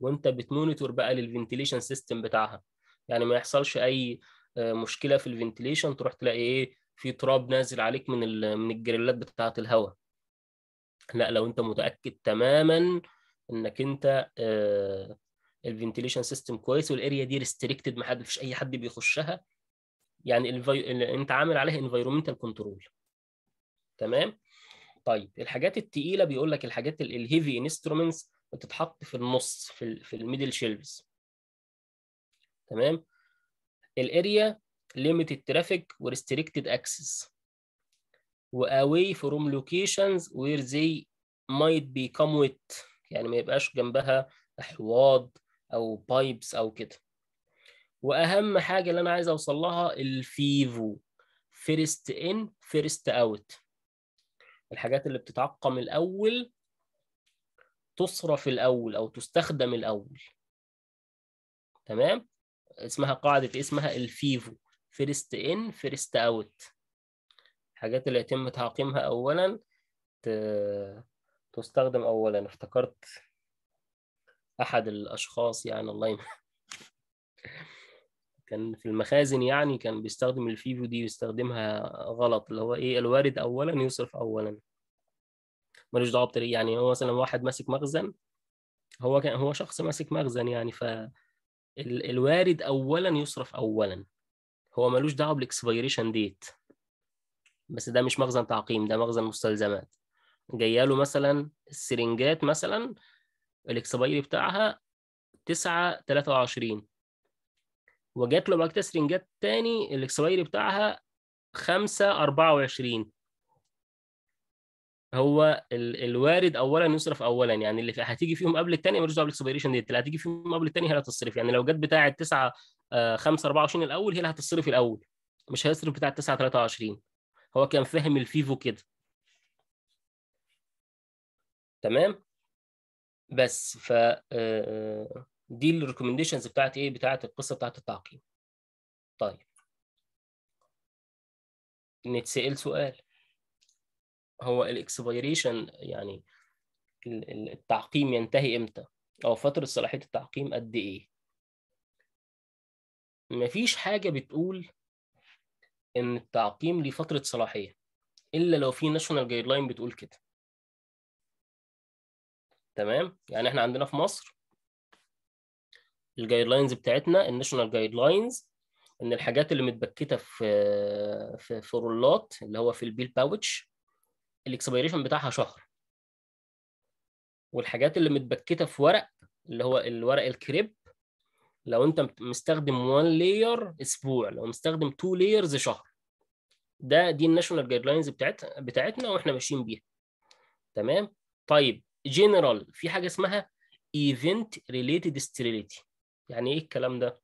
وانت بتمونيتور بقى للفنتيليشن سيستم بتاعها يعني ما يحصلش اي آه، مشكله في الفنتيليشن تروح تلاقي ايه في تراب نازل عليك من من الجريلات بتاعه الهواء لا لو انت متاكد تماما انك انت آه، الفنتيليشن سيستم كويس والاريا دي ريستريكتد ما حد فيش اي حد بيخشها يعني انت عامل عليها انفايرمنتال كنترول تمام طيب الحاجات التقيله بيقول لك الحاجات الهيفي انسترومنتس بتتحط في النص في في الميدل شيلفز تمام الاريا ليميتد ترافيك وريستريكتد اكسس واواي فروم لوكيشنز وير زي might become wet يعني ما يبقاش جنبها احواض او بايبس او كده واهم حاجه اللي انا عايز اوصل لها الفيفو فيرست ان فيرست اوت الحاجات اللي بتتعقم الاول تصرف الاول او تستخدم الاول تمام اسمها قاعده إيه؟ اسمها الفيفو فيرست ان فيرست اوت الحاجات اللي يتم تعقيمها اولا تستخدم أولا افتكرت أحد الأشخاص يعني الله كان في المخازن يعني كان بيستخدم الفيفو دي بيستخدمها غلط اللي هو إيه الوارد أولا يصرف أولا ملوش دعوة بطريقة يعني هو مثلا واحد ماسك مخزن هو كان هو شخص ماسك مخزن يعني ف الوارد اولا يصرف اولا هو ملوش دعوه بالاكسبيريشن ديت بس ده مش مخزن تعقيم ده مخزن مستلزمات جايه له مثلا السرنجات مثلا الاكسبايري بتاعها 9 23 وجات له بعد كده سرنجات تاني الاكسبايري بتاعها 5 24 هو ال الوارد اولا يصرف اولا يعني اللي هتيجي فيهم قبل الثاني ملوش دعوه بالاكسبيريشن ديت اللي هتيجي فيهم قبل الثاني هي اللي هتصرف يعني لو جت بتاعه 9 5 24 الاول هي اللي هتصرف الاول مش هيصرف بتاع 9 23 هو كان فاهم الفيفو كده تمام بس ف آه، آه، دي الريكومنديشنز بتاعت ايه بتاعت القصه بتاعت التعقيم طيب نتسأل سؤال هو الاكسبيريشن يعني التعقيم ينتهي امتى او فتره صلاحيه التعقيم قد ايه مفيش حاجه بتقول ان التعقيم ليه فتره صلاحيه الا لو في ناشونال جايد لاين بتقول كده تمام يعني احنا عندنا في مصر الجايد لاينز بتاعتنا الناشونال جايد لاينز ان الحاجات اللي متبكته في في في رولات اللي هو في البيل باوتش الاكسبيريشن بتاعها شهر والحاجات اللي متبكته في ورق اللي هو الورق الكريب لو انت مستخدم 1 لاير اسبوع لو مستخدم 2 لايرز شهر ده دي الناشونال جايد لاينز بتاعتنا واحنا ماشيين بيها تمام طيب جنرال في حاجه اسمها ايفنت ريليتد ستيريليتي يعني ايه الكلام ده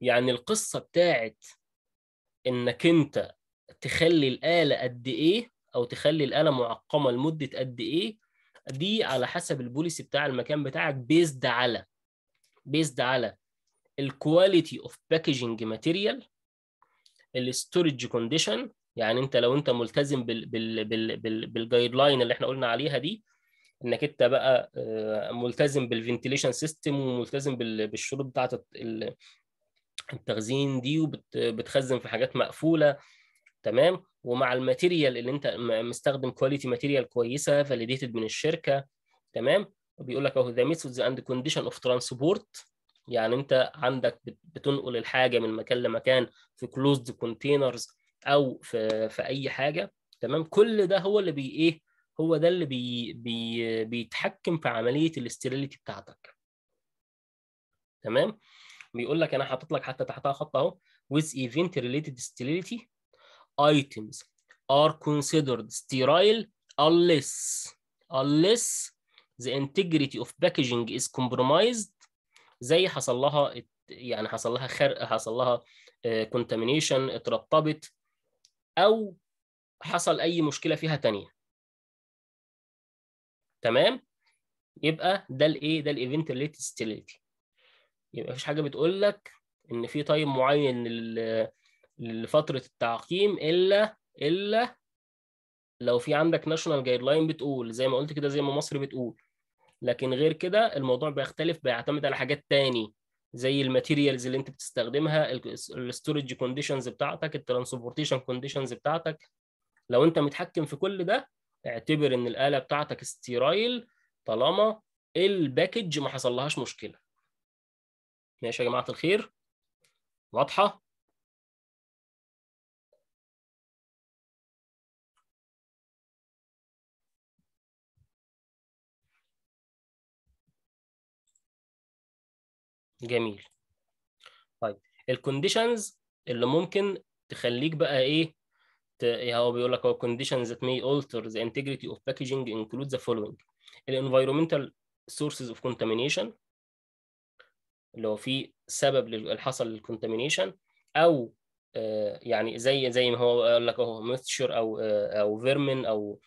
يعني القصه بتاعت انك انت تخلي الاله قد ايه او تخلي الاله معقمه لمده قد ايه دي على حسب البوليسي بتاع المكان بتاعك بيزد على بيزد على الكواليتي اوف باكجينج ماتيريال الاستورج كونديشن يعني انت لو انت ملتزم بالجايد لاين اللي احنا قلنا عليها دي انك انت بقى آه، ملتزم بالفنتيليشن سيستم وملتزم بالشروط بتاعه التخزين دي وبتخزن في حاجات مقفوله تمام ومع الماتيريال اللي انت مستخدم كواليتي ماتيريال كويسه فاليديتد من الشركه تمام وبيقول لك اهو ذا ميثودز اند كونديشن اوف ترانسبورت يعني انت عندك بتنقل الحاجه من مكان لمكان في كلوزد كونتينرز او في في اي حاجه تمام كل ده هو اللي بي ايه هو ده اللي بي بي بيتحكم في عمليه الاستيريليتي بتاعتك تمام بيقول لك انا حاطط لك حتى تحتها خط اهو with event related sterility items are considered sterile unless unless the integrity of packaging is compromised زي حصل لها يعني حصل لها خرق حصل لها آه، contamination اترطبت أو حصل أي مشكلة فيها تانية تمام يبقى ده الايه ده الايفنت ريليتد ستيليتي يبقى مفيش حاجه بتقول لك ان في تايم معين لفتره التعقيم الا الا لو في عندك ناشونال جايد لاين بتقول زي ما قلت كده زي ما مصر بتقول لكن غير كده الموضوع بيختلف بيعتمد على حاجات تاني زي الماتيريالز اللي انت بتستخدمها الاستورج كونديشنز بتاعتك الترانسبورتيشن كونديشنز بتاعتك لو انت متحكم في كل ده اعتبر ان الاله بتاعتك ستيرايل طالما الباكج ما حصلهاش مشكله ماشي يا جماعه الخير واضحه جميل طيب الكونديشنز اللي ممكن تخليك بقى ايه يعني هو بيقول لك هو conditions that may alter the integrity of packaging include the following environmental sources of contamination اللي هو في سبب للحصل للcontamination او آه، يعني زي زي ما هو قال لك اهو ميستشر او آه، او فيرمن او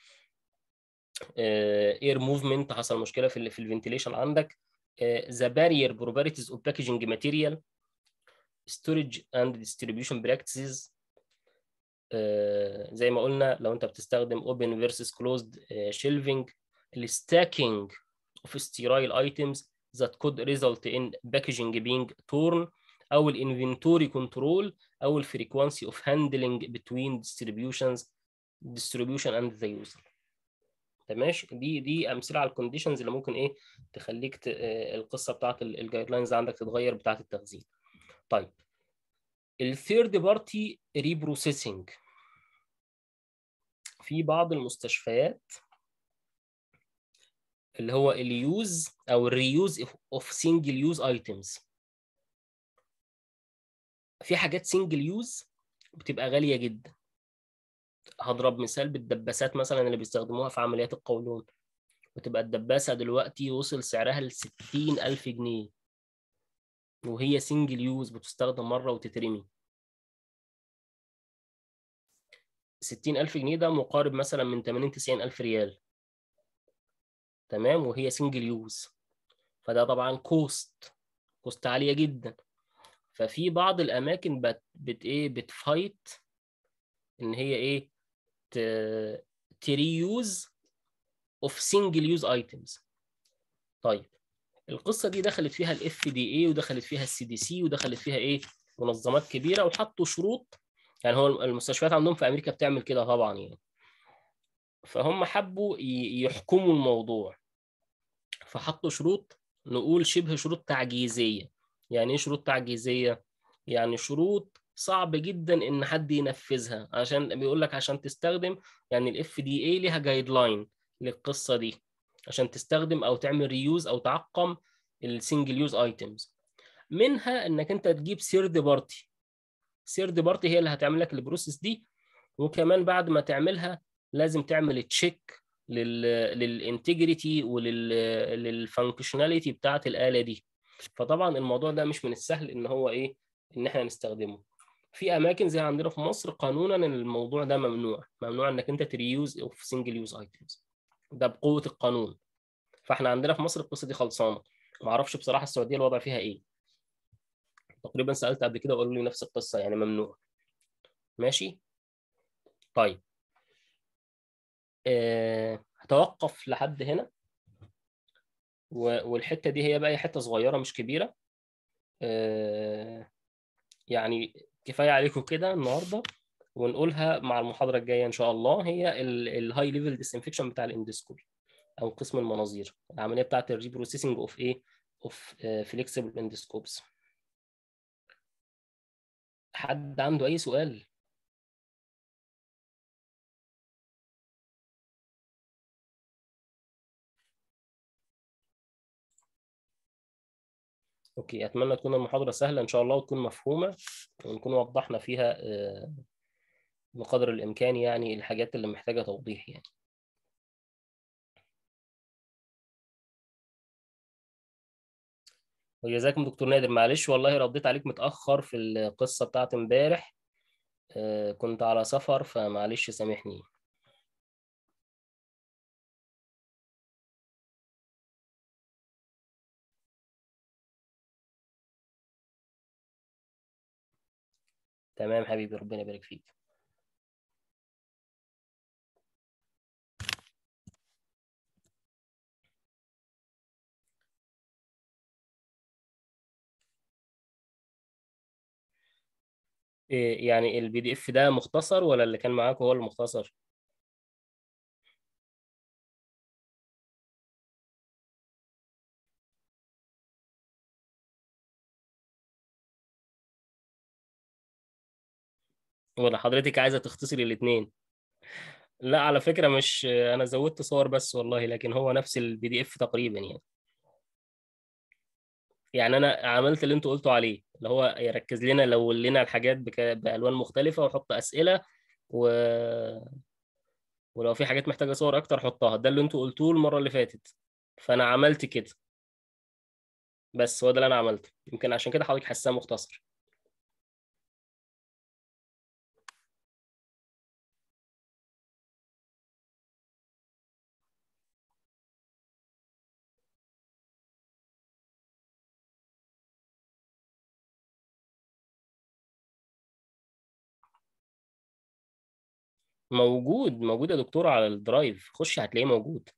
اير آه، موفمنت حصل مشكله في في الفنتيليشن عندك the barrier properties of packaging material, storage and distribution practices uh, زي ما قلنا لو انت بتستخدم open versus closed uh, shelving stacking of sterile items that could result in packaging being torn او inventory control او frequency of handling between distributions distribution and the user ماشي دي دي امثله على الكونديشنز اللي ممكن ايه تخليك آه، القصه بتاعت الجايد لاينز عندك تتغير بتاعت التخزين طيب الثيرد بارتي ريبروسيسنج في بعض المستشفيات اللي هو اليوز او الريوز اوف سنجل يوز ايتمز في حاجات سنجل يوز بتبقى غاليه جدا هضرب مثال بالدباسات مثلا اللي بيستخدموها في عمليات القولون وتبقى الدباسة دلوقتي وصل سعرها ل ألف جنيه وهي سنجل يوز بتستخدم مرة وتترمي ستين ألف جنيه ده مقارب مثلا من 80 90000 ألف ريال تمام وهي سنجل يوز فده طبعا كوست كوست عالية جدا ففي بعض الأماكن بت, بت إيه بتفايت إن هي إيه تريوز اوف سنجل يوز ايتمز طيب القصه دي دخلت فيها الاف دي اي ودخلت فيها السي دي سي ودخلت فيها ايه منظمات كبيره وحطوا شروط يعني هو المستشفيات عندهم في امريكا بتعمل كده طبعا يعني فهم حبوا يحكموا الموضوع فحطوا شروط نقول شبه شروط تعجيزيه يعني ايه شروط تعجيزيه يعني شروط صعب جدا ان حد ينفذها عشان بيقول لك عشان تستخدم يعني الاف دي اي ليها جايد لاين للقصه دي عشان تستخدم او تعمل ريوز او تعقم السنجل يوز ايتمز منها انك انت تجيب سيرد بارتي سيرد بارتي هي اللي هتعمل لك البروسيس دي وكمان بعد ما تعملها لازم تعمل تشيك للانتجريتي وللفانكشناليتي بتاعت الاله دي فطبعا الموضوع ده مش من السهل ان هو ايه ان احنا نستخدمه في اماكن زي عندنا في مصر قانونا الموضوع ده ممنوع ممنوع انك انت تريوز اوف سنجل يوز ايتمز ده بقوه القانون فاحنا عندنا في مصر القصه دي خلصانه ما اعرفش بصراحه السعوديه الوضع فيها ايه تقريبا سالت قبل كده وقالوا لي نفس القصه يعني ممنوع ماشي طيب أه هتوقف لحد هنا والحته دي هي بقى حته صغيره مش كبيره أه يعني كفايه عليكم كده النهارده ونقولها مع المحاضره الجايه ان شاء الله هي الهاي ليفل ديسانفكشن بتاع الاندسكول او قسم المناظير العمليه بتاعه الريبروسيسنج اوف ايه اوف فليكسبل اندسكوبس حد عنده اي سؤال اوكي اتمنى تكون المحاضره سهله ان شاء الله وتكون مفهومه ونكون وضحنا فيها آه، بقدر الامكان يعني الحاجات اللي محتاجه توضيح يعني وجزاكم دكتور نادر معلش والله رديت عليك متاخر في القصه بتاعت امبارح آه، كنت على سفر فمعلش سامحني تمام حبيبي ربنا يبارك فيك إيه، يعني البي دي اف ده مختصر ولا اللي كان معاكم هو المختصر؟ ولا حضرتك عايزه تختصري الاثنين لا على فكره مش انا زودت صور بس والله لكن هو نفس البي دي اف تقريبا يعني يعني انا عملت اللي انتوا قلتوا عليه اللي هو يركز لنا لو لنا الحاجات بك... بالوان مختلفه وحط اسئله و... ولو في حاجات محتاجه صور اكتر حطها ده اللي انتوا قلتوه المره اللي فاتت فانا عملت كده بس هو ده اللي انا عملته يمكن عشان كده حضرتك حاساه مختصر موجود موجود يا دكتور على الدرايف خش هتلاقيه موجود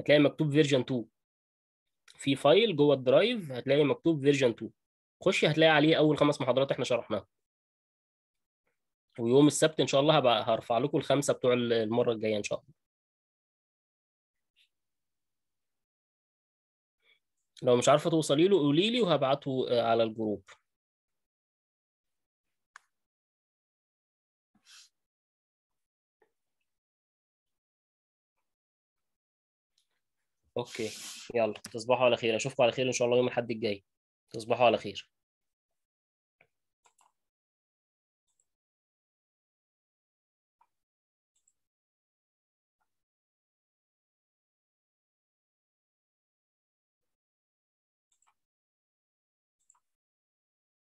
هتلاقي مكتوب فيرجن 2 في فايل جوه الدرايف هتلاقي مكتوب فيرجن 2 خش هتلاقي عليه اول خمس محاضرات احنا شرحناها ويوم السبت ان شاء الله هبقى هرفع لكم الخمسه بتوع المره الجايه ان شاء الله لو مش عارفه توصلي له قولي لي وهبعته آه، على الجروب اوكي يلا تصبحوا على خير اشوفكم على خير ان شاء الله يوم الاحد الجاي تصبحوا على خير